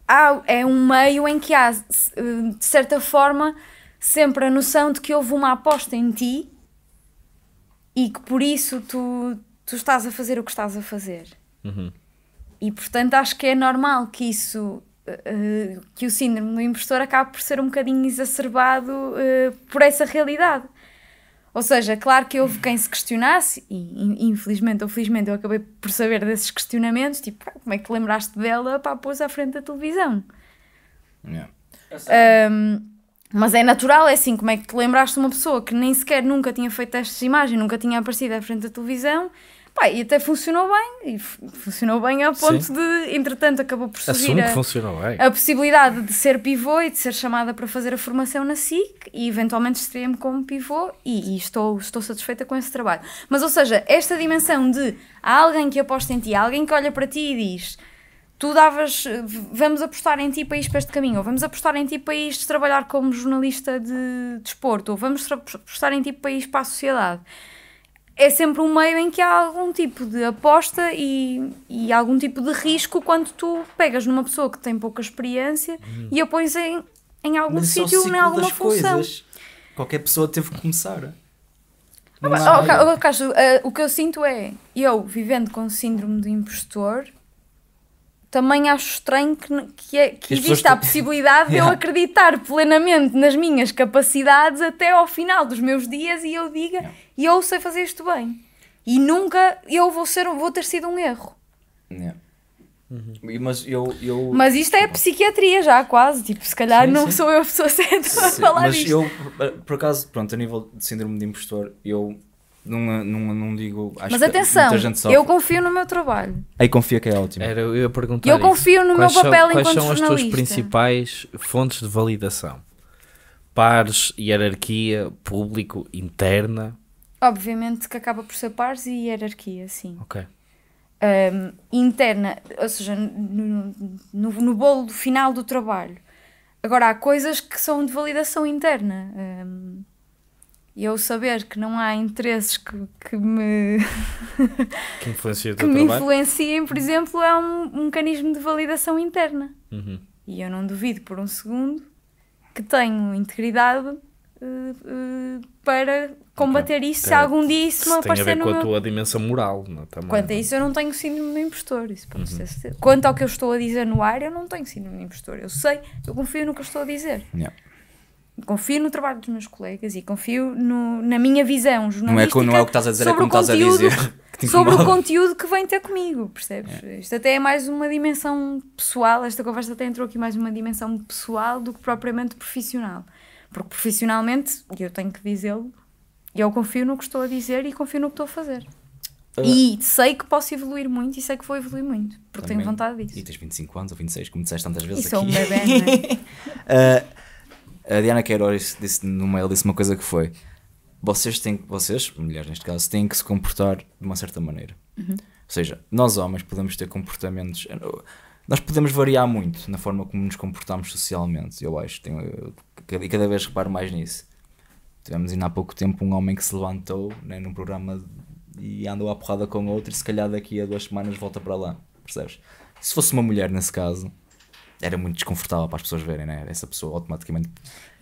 Há, é um meio em que há, de certa forma, sempre a noção de que houve uma aposta em ti e que por isso tu, tu estás a fazer o que estás a fazer. Uhum. E portanto acho que é normal que isso eh, que o síndrome do impostor acaba por ser um bocadinho exacerbado uh, por essa realidade. Ou seja, claro que houve quem se questionasse, e infelizmente ou felizmente eu acabei por saber desses questionamentos, tipo, como é que lembraste dela para pôs à frente da televisão? Yeah. Um, mas é natural, é assim, como é que te lembraste de uma pessoa que nem sequer nunca tinha feito testes de imagem, nunca tinha aparecido à frente da televisão Pá, e até funcionou bem, e funcionou bem ao ponto Sim. de, entretanto, acabou por surgir a, a, possibilidade de ser pivô e de ser chamada para fazer a formação na SIC e eventualmente estreia me como pivô e, e, estou, estou satisfeita com esse trabalho. Mas, ou seja, esta dimensão de há alguém que aposta em ti, há alguém que olha para ti e diz tu davas, vamos apostar em ti para isto para este caminho, ou vamos apostar em ti para isto trabalhar como jornalista de desporto, de ou vamos apostar em ti para isto para a sociedade é sempre um meio em que há algum tipo de aposta e, e algum tipo de risco quando tu pegas numa pessoa que tem pouca experiência hum. e a pões em, em algum é sítio, em alguma função. Coisas. Qualquer pessoa teve que começar. Ah, mas, oh, oh, o que eu sinto é eu vivendo com síndrome de impostor também acho estranho que, é, que, que exista a possibilidade de eu acreditar plenamente nas minhas capacidades até ao final dos meus dias e eu diga, yeah. eu sei fazer isto bem. E nunca eu vou, ser, vou ter sido um erro. Yeah. Uhum. Mas, eu, eu... mas isto é psiquiatria já, quase. Tipo, se calhar sim, não sim. sou eu a pessoa certa para falar mas disto. Mas eu, eh, por acaso, pronto, a nível de síndrome de impostor, eu não, não, não digo. Mas atenção, eu confio no meu trabalho. Aí confia que é ótimo. Era eu a perguntar. Eu confio no meu papel são, enquanto jornalista. Quais são as tuas principais fontes de validação? Pares, hierarquia, público, interna? Obviamente que acaba por ser pares e hierarquia, sim. Ok. Um, interna, ou seja, no, no, no bolo final do trabalho. Agora, há coisas que são de validação interna. Um, e eu saber que não há interesses que, que me. que, influencia que me influenciem, por uhum. exemplo, é um, mecanismo de validação interna. Uhum. E eu não duvido por um segundo que tenho integridade uh, uh, para combater okay. isso se algum dia isso me aparecer. Tem a ver com meu... a tua dimensão moral, não, é? também. Quanto a isso, eu não tenho síndrome de impostor. Isso pode uhum. ser Quanto ao que eu estou a dizer no ar, eu não tenho síndrome de impostor. Eu sei, eu confio no que eu estou a dizer. Yeah confio no trabalho dos meus colegas e confio no, na minha visão jornalística não é, não é o que estás a dizer, é sobre como o conteúdo, dizer, sobre o conteúdo que vem ter comigo, percebes? É. Isto até é mais uma dimensão pessoal, esta conversa até entrou aqui mais uma dimensão pessoal do que propriamente profissional. Porque profissionalmente, eu tenho que dizê-lo, eu confio no que estou a dizer e confio no que estou a fazer. Ah. E sei que posso evoluir muito e sei que vou evoluir muito, porque Também. tenho vontade disso. E tens 25 anos ou 26, como disseste tantas vezes e aqui. sou um bebê, não é? uh, A Diana Queiroz disse no mail disse uma coisa que foi: vocês têm vocês, mulheres neste caso, têm que se comportar de uma certa maneira. Uhum. Ou seja, nós homens podemos ter comportamentos. Nós podemos variar muito na forma como nos comportamos socialmente, eu acho. e cada vez reparo mais nisso. Tivemos ainda há pouco tempo um homem que se levantou né, num programa e andou à porrada com outro, e se calhar daqui a duas semanas volta para lá. Percebes? Se fosse uma mulher nesse caso, era muito desconfortável para as pessoas verem, né? Essa pessoa automaticamente.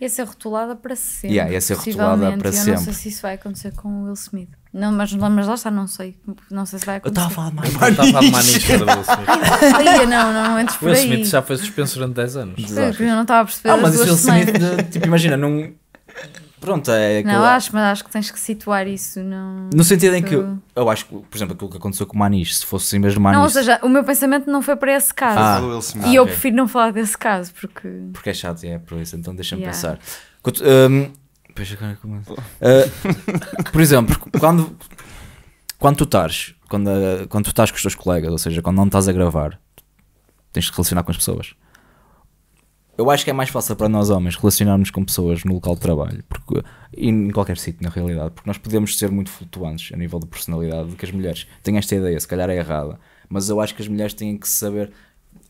Ia ser rotulada para sempre. Yeah, ia ser rotulada para eu sempre. Eu não sei se isso vai acontecer com o Will Smith. Não, mas, mas lá está, não sei. Não sei se vai acontecer. Eu estava a falar de Eu Estava a falar de Maniche o Will Smith. não, não, antes por O Will Smith já foi suspenso durante 10 anos. Eu não estava a perceber. Ah, mas o Will Smith, tipo, imagina, não Pronto, é aquilo... Não, acho, mas acho que tens que situar isso não... no sentido em que eu, acho que, por exemplo, aquilo que aconteceu com o Manis, se fosse mesmo Manis. Não, ou seja, o meu pensamento não foi para esse caso. Ah, e ah, eu prefiro não falar desse caso porque. Porque é chato, é por isso, então deixa-me yeah. pensar. Um, é oh. ah, por exemplo, quando, quando tu estás, quando, quando tu estás com os teus colegas, ou seja, quando não estás a gravar, tens de relacionar com as pessoas eu acho que é mais fácil para nós homens relacionarmos com pessoas no local de trabalho porque, e em qualquer sítio, na realidade, porque nós podemos ser muito flutuantes a nível de personalidade do que as mulheres. têm esta ideia, se calhar é errada, mas eu acho que as mulheres têm que saber.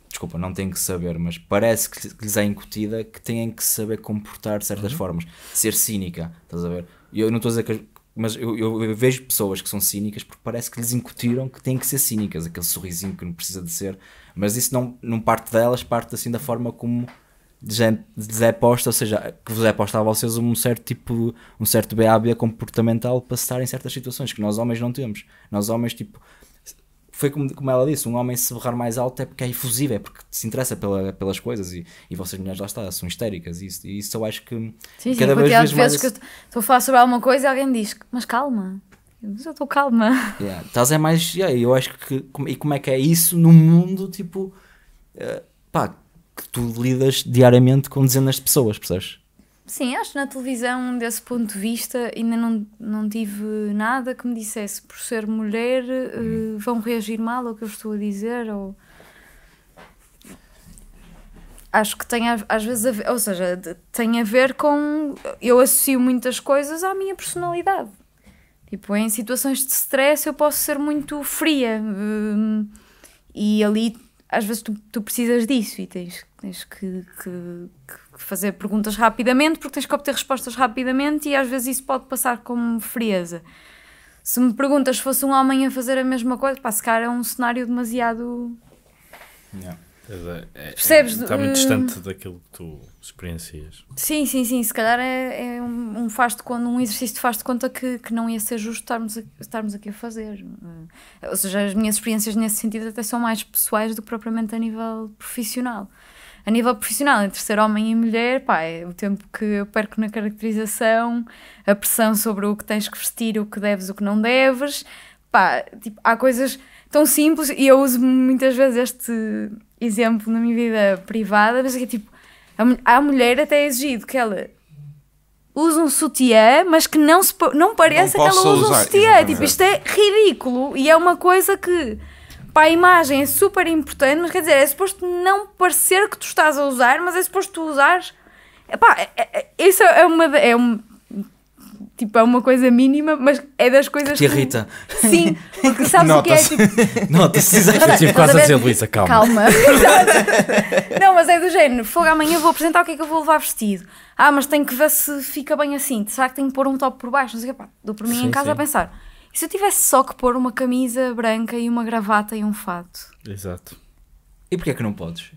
Desculpa, não têm que saber, mas parece que lhes é incutida que têm que saber comportar de certas uhum. formas, ser cínica, estás a ver? Eu não estou a dizer que as, mas eu, eu, eu, vejo pessoas que são cínicas porque parece que lhes incutiram que têm que ser cínicas, aquele sorrisinho que não precisa de ser, mas isso não, não parte delas, parte assim da forma como de, posta ou seja, que vos é posta a vocês um certo tipo, um certo BAB comportamental para estar em certas situações que nós homens não temos. Nós homens, tipo, foi como, como ela disse: um homem se berrar mais alto é porque é efusivo, é porque se interessa pela, pelas coisas e, e vocês mulheres lá está, são histéricas. E isso, e isso eu acho que sim, cada sim, vez, vez mais. que eu estou a falar sobre alguma coisa e alguém diz: Mas calma, mas eu estou calma. Yeah, estás é mais. Yeah, eu acho que. E como é que é isso no mundo, tipo. Uh, pá, que tu lidas diariamente com dezenas de pessoas, percebes? Sim, acho que na televisão, desse ponto de vista, ainda não, não tive nada que me dissesse por ser mulher hum. uh, vão reagir mal ao que eu estou a dizer ou acho que tem às vezes a ver, ou seja, tem a ver com eu associo muitas coisas à minha personalidade. Tipo, em situações de stress eu posso ser muito fria hum, e ali às vezes tu, tu, precisas disso e tens, tens que, que, que, fazer perguntas rapidamente porque tens que obter respostas rapidamente e às vezes isso pode passar como frieza. Se me perguntas se fosse um homem a fazer a mesma coisa, pá, se calhar é um cenário demasiado. Yeah. É, Percebes? Está muito distante eh, daquilo que tu experiencias. Sim, sim, sim. Se calhar é, é um, um, faz de conta, um exercício de faz de conta que, que não ia ser justo estarmos, a, estarmos aqui a fazer. Eh, ou seja, as minhas experiências nesse sentido até são mais pessoais do que propriamente a nível profissional. A nível profissional, entre ser homem e mulher, pá, é o tempo que eu perco na caracterização, a pressão sobre o que tens que vestir, o que deves, o que não deves. Pá, tipo, há coisas tão simples e eu uso muitas vezes este exemplo, na minha vida privada, mas é tipo, a, a mulher até é exigido que ela use um sutiã, mas que não, se, não pareça não que ela use um sutiã. Tipo, isto é ridículo e é uma coisa que para a imagem é super importante, mas quer dizer, é suposto não parecer que tu estás a usar, mas é suposto tu usares. Epá, é, é, isso é uma. É um, Tipo, é uma coisa mínima, mas é das coisas que. Te irrita. Que... Sim, porque sabes o que é? Tipo... Nota-se, exato. Estive quase a dizer, Luísa, calma. Calma, exato. Não, mas é do género. Fogo, amanhã vou apresentar o que é que eu vou levar vestido. Ah, mas tenho que ver se fica bem assim. Será que tenho que pôr um top por baixo? Não sei o que, pá. Dou por mim sim, em casa sim. a pensar. E se eu tivesse só que pôr uma camisa branca e uma gravata e um fato? Exato. E porquê é que não podes?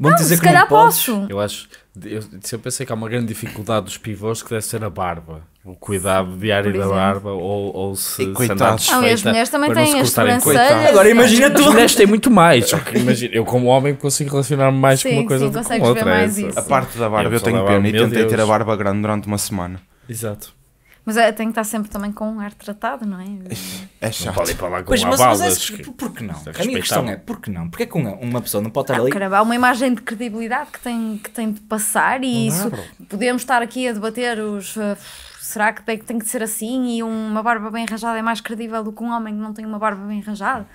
vamos não, dizer se que calhar não posso. Eu acho. Eu, eu pensei que há uma grande dificuldade dos pivôs que deve ser a barba. O cuidado diário da barba ou, ou se, coitados ah, se as mulheres também têm as Agora imagina tu. As mulheres têm muito mais. imagina, eu como homem consigo relacionar-me mais sim, com uma coisa sim, do que com outra. Ver é mais isso. A parte da barba eu, eu tenho pena e tentei Deus. ter a barba grande durante uma semana. Exato. Mas é, tem que estar sempre também com um ar tratado, não é? É chato. Não podem falar com pois, mas, balas, mas é que, porque não? É a minha questão é, porque não? Porque é que uma, uma pessoa não pode ah, estar ah, ali... Caramba, há uma imagem de credibilidade que tem, que tem de passar e não isso... É, podemos estar aqui a debater os... Eh, será que tem, tem que ser assim? E uma barba bem arranjada é mais credível do que um homem que não tem uma barba bem arranjada?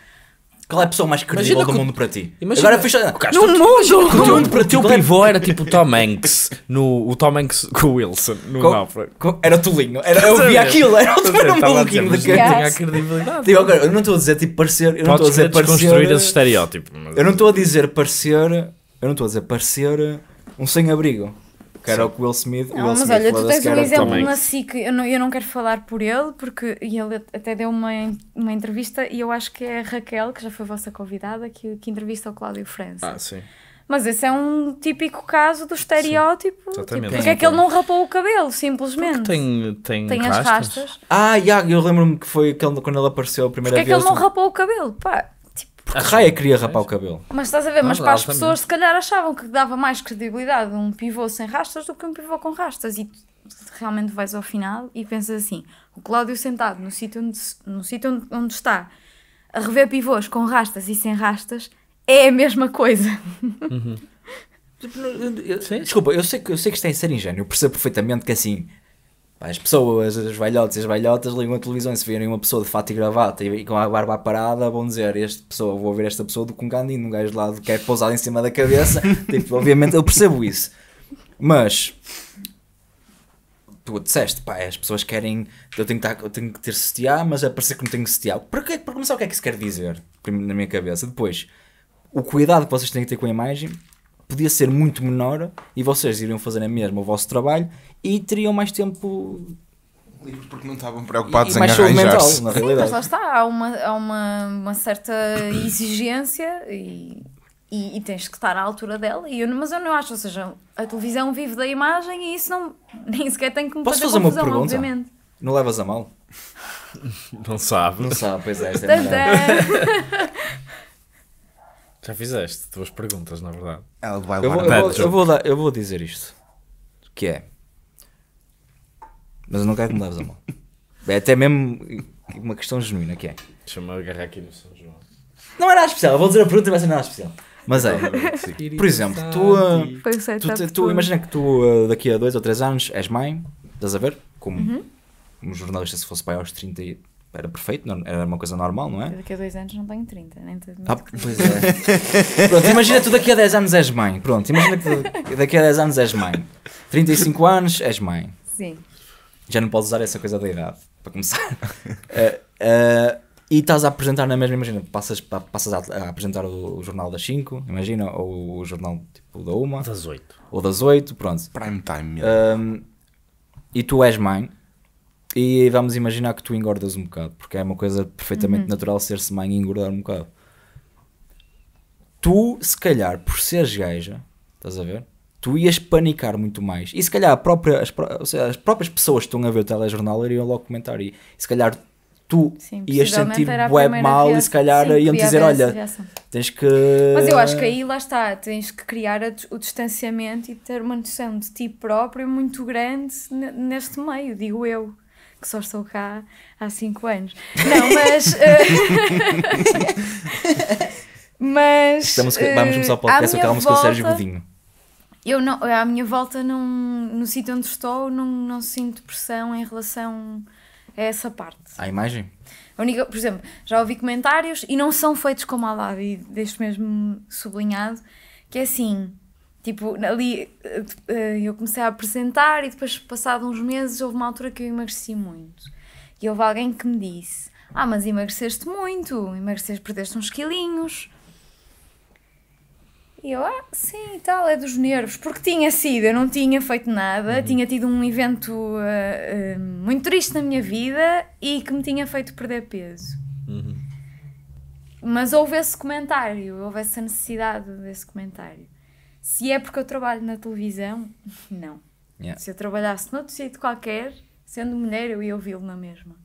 Qual é a pessoa mais credível do mundo para ti? Imagina, Agora fecha. No mundo! É o teu é pivô era tipo o Tom Hanks. No, o Tom Hanks com o Wilson. No com, era Tolinho. Era, eu via aquilo. Era o Tom Hanks. Não tinha credibilidade. eu não estou a dizer tipo parecer. Eu não estou a dizer parecer. esse estereótipo. Eu não estou a dizer parecer. Eu não estou a dizer parecer um sem-abrigo que era o que Will Smith. Não, Will mas Smith olha, tu tens um exemplo na SIC, eu não, eu não quero falar por ele, porque ele até deu uma, uma entrevista e eu acho que é a Raquel, que já foi vossa convidada, que, que entrevista o Cláudio França. Ah, sim. Mas esse é um típico caso do estereótipo. tipo, porque é que ele não rapou o cabelo, simplesmente? Porque tem, tem, tem rastas. as rastas. Ah, yeah, eu lembro-me que foi aquele, quando ele apareceu a primeira porque vez. Porque é que ele não rapou o cabelo? Pá, porque a raia é queria é rapar o cabelo. Mas estás a ver, mas, mas para as pessoas se calhar achavam que dava mais credibilidade um pivô sem rastas do que um pivô com rastas. E realmente vais ao final e pensas assim: o Cláudio sentado no sítio onde, no sítio onde, onde está a rever pivôs com rastas e sem rastas é a mesma coisa. Uhum. Sim? Tipo, desculpa, eu sei, que, eu sei que isto é ser ingênuo, eu percebo perfeitamente que assim as pessoas, as velhotes e as velhotas ligam a televisão e se virem uma pessoa de fato e gravata e, com a barba parada vão dizer esta pessoa, vou ver esta pessoa do que um candinho, gajo de lado que é pousado em cima da cabeça. tipo, obviamente eu percebo isso. Mas tu disseste, pá, as pessoas querem, eu tenho que, eu tenho que ter CTA, mas é parecer que não tenho CTA. Para, para começar, o que é que isso quer dizer? Na minha cabeça. Depois, o cuidado que vocês têm que ter com a imagem podia ser muito menor e vocês iriam fazer a mesma o vosso trabalho e teriam mais tempo livre porque não estavam preocupados e, e em arranjar-se. Mas lá está, há uma, há uma, uma certa exigência e, e, e, tens que estar à altura dela. E eu, mas eu não acho, ou seja, a televisão vive da imagem e isso não, nem sequer tem que me Posso fazer, fazer confusão, uma pergunta? obviamente. Não levas a mal? Não sabe. Não sabe, pois é, esta é Já fizeste duas perguntas, na verdade. É Ela vai eu, vou, eu, vou, eu, vou dar, eu vou dizer isto. Que é. Mas eu não quero que me leves a mão. É até mesmo uma questão genuína que é. Deixa-me agarrar aqui no São João. Não era é especial, eu vou dizer a pergunta, mas não era especial. Mas é, então, por exemplo, tu, ah, tu, tu, tu imagina que tu ah, daqui a dois ou três anos és mãe, estás a ver? Como uhum. um jornalista se fosse pai aos 30 e era perfeito, era uma coisa normal, não é? daqui a dois anos não tenho 30, nem tenho ah, Pois é. Pronto, imagina tu daqui a 10 anos és mãe. Pronto, imagina que daqui a 10 anos és mãe. 35 anos és mãe. Sim. Já não podes usar essa coisa da idade, para começar. Uh, uh, e estás a apresentar na mesma, imagina, passas, passas a, a apresentar o, o, jornal das 5, imagina, ou o jornal tipo da 1. Das 8. Ou das 8, pronto. Prime time. Um, e tu és mãe e vamos imaginar que tu engordas um bocado, porque é uma coisa perfeitamente uhum. natural ser-se mãe e engordar um bocado. Tu, se calhar, por seres gaja, estás a ver? Tu ias panicar muito mais. E se calhar própria, as, seja, as, próprias pessoas que estão a ver o telejornal iriam logo comentar. E se calhar tu Sim, ias sentir web mal reação. e se calhar Sim, iam dizer: olha, tens que. Mas eu acho que aí lá está, tens que criar o distanciamento e ter uma noção de ti próprio muito grande neste meio, digo eu que só estou cá há 5 anos. Não, mas. Eh, mas. Estamos, eh, vamos começar o podcast, acabamos volta... com o Sérgio Godinho. Eu não, à minha volta, não, no sítio onde estou, não, não sinto pressão em relação a essa parte. À imagem? A única, por exemplo, já ouvi comentários e não são feitos como a Lab, e deixo mesmo sublinhado, que é assim Tipo, ali eh, eu comecei a apresentar e depois, passado uns meses, houve uma altura que eu emagreci muito. E houve alguém que me disse: Ah, mas emagreceste muito, emagreceste, perdeste uns quilinhos. E eu, ah, sim, tal, é dos nervos. Porque tinha sido, eu não tinha feito nada, uhum. tinha tido um evento uh, uh, muito triste na minha vida e que me tinha feito perder peso. Uhum. Mas houve esse comentário, houve essa necessidade desse comentário. Se é porque eu trabalho na televisão, não. Yeah. Se eu trabalhasse noutro sítio qualquer, sendo mulher, eu ia ouvi-lo na mesma.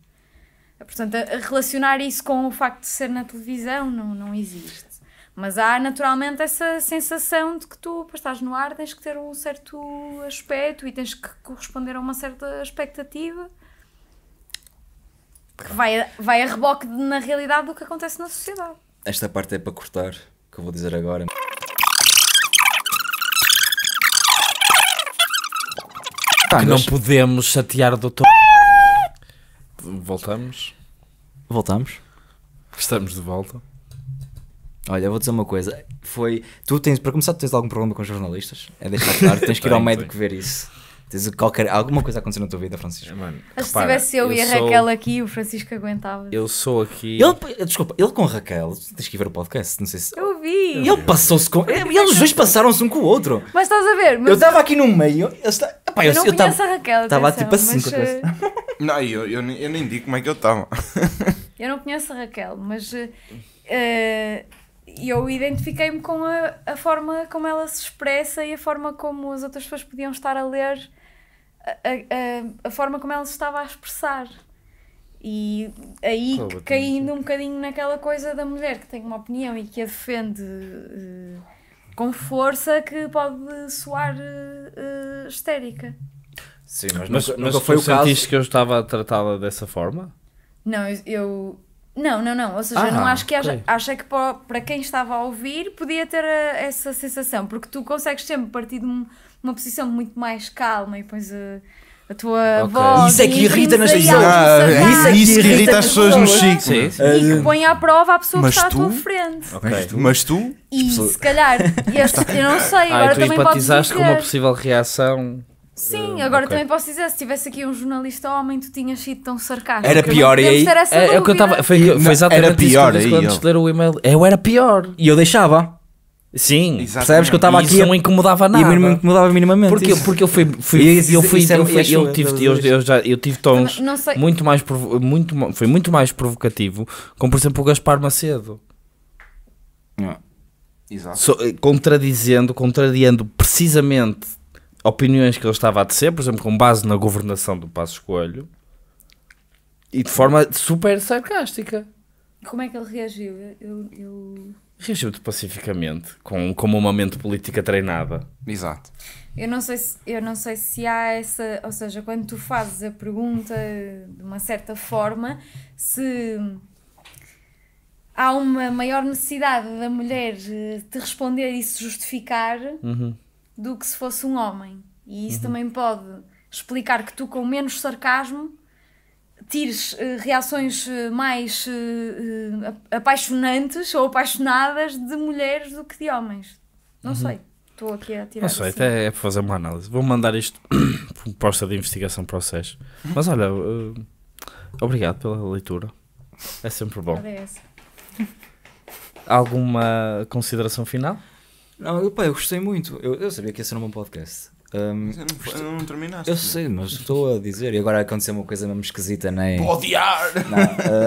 Eh, portanto, relacionar isso com o facto de ser na televisão não, não existe. Mas há naturalmente essa sensação de que tu, para estás no ar, tens que ter um certo aspecto e tens que corresponder a uma certa expectativa que vai, vai a reboque, na realidade, do que acontece na sociedade. Esta parte é para cortar, que eu vou dizer agora. Que não podemos chatear o doutor. Voltamos. Voltamos. Estamos de volta. Olha, vou dizer uma coisa. Foi. Tu tens, para começar, tu tens algum problema com jornalistas? É deixar claro, tens que ir ao médico ver isso. Tens qualquer, alguma coisa aconteceu na tua vida, Francisco. É, mano, Acho que se tivesse eu, eu e a sou... Raquel aqui, o Francisco aguentava. Eu sou aqui. Ele, desculpa, ele com a Raquel, tens que ver o podcast, não sei se. Eu vi! Ele passou-se com. Ele, eles dois passaram-se um com o outro. Mas estás a ver? Mas... Eu estava aqui no meio. Eu, está... Epá, eu, eu não eu conheço tava... a Raquel. Estava tipo assim mas... Eh, não, eu, eu, eu, nem digo como é que eu estava. eu não conheço a Raquel, mas. Uh, eu identifiquei-me com a, a forma como ela se expressa e a forma como as outras pessoas podiam estar a ler a, a, a forma como ela se estava a expressar. E aí oh, caindo um bocadinho naquela coisa da mulher que tem uma opinião e que a defende uh, com força que pode soar uh, histérica. Sim, mas, mas, nunca, mas nunca foi o caso. que eu estava a tratá-la dessa forma? Não, eu, Não, não, não. Ou seja, ah, não acho que haja. Okay. Acho que para, para quem estava a ouvir podia ter a, essa sensação, porque tu consegues sempre partir de um uma posição muito mais calma e depois a, a tua okay. voz. Isso é que irrita nas pessoas. Ah, é isso é que isso irrita, as pessoas no Chico. Sim, sim. E que ah, põe à prova a pessoa mas que está tu? à tua frente. Okay. Mas tu? Mas tu? E se calhar, esse, eu não sei, ah, agora tu também empatizaste com uma possível reação. Sim, ah, agora okay. também posso dizer, se tivesse aqui um jornalista homem, tu tinhas sido tão sarcástico. Era pior e aí... É, é o que eu estava... Foi, foi exatamente era pior, isso que eu disse quando ler o e-mail. Eu era pior. E eu deixava. Sim, Exatamente. percebes que eu estava aqui. e não incomodava nada. E não me incomodava minimamente. Porque, isso. porque eu fui. fui isso, eu fui. É eu, fui eu, tive, eu, eu, já, eu tive tons muito mais. Muito, foi muito mais provocativo, como por exemplo o Gaspar Macedo. Ah, exato. So, eh, contradizendo, contrariando precisamente opiniões que ele estava a tecer, por exemplo, com base na governação do Passo Escolho e de forma super sarcástica. Como é que ele reagiu? eu... eu reagiu-te pacificamente, com, como uma mente política treinada. Exato. Eu não, sei se, eu não sei se há essa. Ou seja, quando tu fazes a pergunta de uma certa forma, se há uma maior necessidade da mulher eh, te responder e se justificar uhum. do que se fosse um homem. E isso uhum. também pode explicar que tu, com menos sarcasmo, tires eh, reações eh, mais eh, apaixonantes ou apaixonadas de mulheres do que de homens. Não uhum. sei. Estou aqui a tirar. Não sei, assim. até é para fazer uma análise. Vou mandar isto proposta de investigação para vocês. Mas olha, obrigado pela leitura. É sempre bom. É Alguma consideração final? Não, eu, pá, eu gostei muito. Eu, eu sabia que ia ser um bom podcast. Um, eu não, não terminaste. Eu é? sei, mas estou a dizer. E agora aconteceu uma coisa mesmo esquisita, nem. Né? Odiar!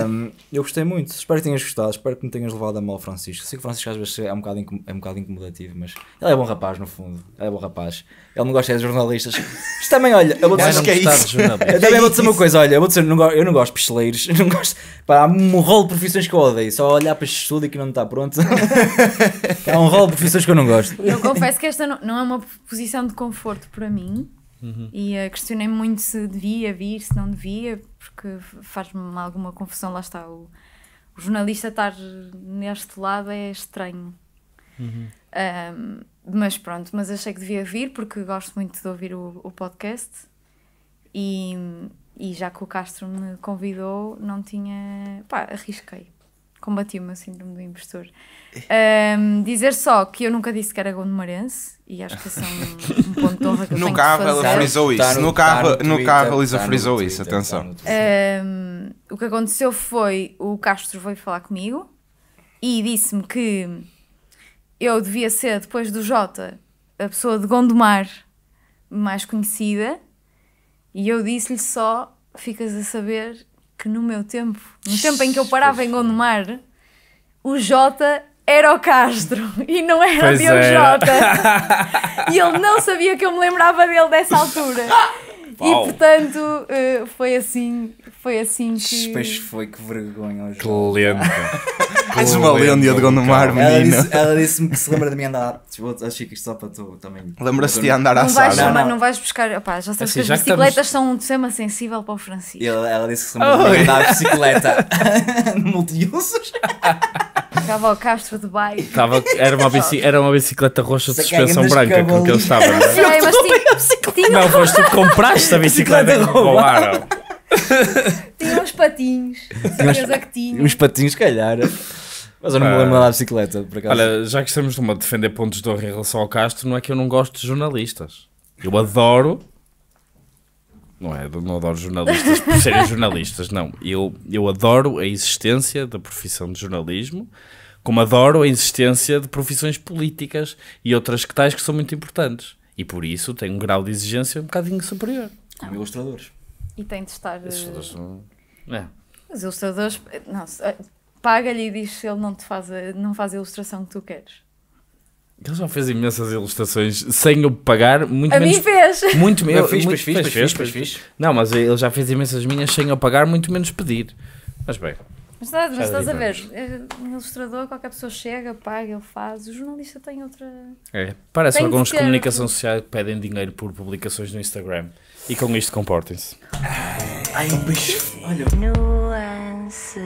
um, eu gostei muito. Espero que tenhas gostado. Espero que me tenhas levado a mal, Francisco. Sei que Francisco às vezes é um bocado, é um bocado incomodativo, mas ele é bom rapaz, no fundo. Ele é bom rapaz. Ele não gosta é de jornalistas. Mas também, olha, eu vou dizer, que é isso. Eu também vou é dizer uma coisa, olha, eu vou dizer, não go... eu não gosto de pistoleiros. Não gosto... Pá, há um rol de profissões que eu odeio. Só olhar para este estúdio que não está pronto. há um rol de profissões que eu não gosto. Eu confesso que esta não é uma posição de conforto desconforto para mim uhum. e uh, eh, questionei-me muito se devia vir, se não devia, porque faz-me alguma confusão. Lá está, o, o, jornalista estar neste lado é estranho. Uhum. Um, mas pronto, mas achei que devia vir porque gosto muito de ouvir o, o podcast e, e já que o Castro me convidou, não tinha. pá, arrisquei. Combati o meu síndrome do impostor. Um, dizer só que eu nunca disse que era gondomarense e acho que isso é um, um ponto de honra que eu no tenho carro ela frisou tá isso. No carro, tá no, carro a Lisa tá frisou isso, atenção. Um, o que aconteceu foi o Castro veio falar comigo e disse-me que eu devia ser, depois do Jota, a pessoa de Gondomar mais conhecida e eu disse-lhe só: ficas a saber que no meu tempo, no tempo em que eu parava em Gondomar, o Jota era o Castro e não era pois Diogo Jota. e ele não sabia que eu me lembrava dele dessa altura. Uau. E portanto eh, foi assim, foi assim que. foi que vergonha. Que lento. És uma lenda de Gondomar, menina. Ela disse-me disse que se lembra de mim andar. Tipo, Acho que isto só para tu também. Lembra-se de andar à sala. Não, não, não vais buscar. Opá, já sabes assim, que as bicicletas estamos... são um tema sensível para o Francisco. Ela, ela disse que se lembra oh, de mim andar à bicicleta multiusos. Estava ao Castro de bike. era, uma bici, era uma bicicleta roxa de suspensão branca com que ele estava. Não, é? mas foste tu compraste a bicicleta que roubaram. Tinha uns patinhos, certeza que tinha. Uns patinhos, se calhar. Mas eu não me lembro da bicicleta, por acaso. Olha, já que estamos numa defender pontos de honra em relação ao Castro, não é que eu não gosto de jornalistas. Eu adoro. Não é, não adoro jornalistas por serem jornalistas, não. Eu, eu adoro a existência da profissão de jornalismo, como adoro a existência de profissões políticas e outras que tais que são muito importantes. E por isso tenho um grau de exigência um bocadinho superior. Como ilustradores. E tem de estar. Os ilustradores eh, são. É. Os ilustradores. Não, eh, paga-lhe e diz se ele não te faz a, não faz a ilustração que tu queres. Ele já fez imensas ilustrações sem eu pagar, muito a menos. A mim fez! Muito menos. Fiz, pois fiz, pois fiz, fiz. Não, mas ele já fez imensas minhas sem eu pagar, muito menos pedir. Mas bem. Mas, tá, mas estás a ver, eh, um ilustrador, qualquer pessoa chega, paga, ele faz. O jornalista tem outra. É, parece tem alguns de comunicação social que pedem dinheiro por publicações no Instagram. E com isto comportem-se. Ai, um bicho. Olha. Nuance.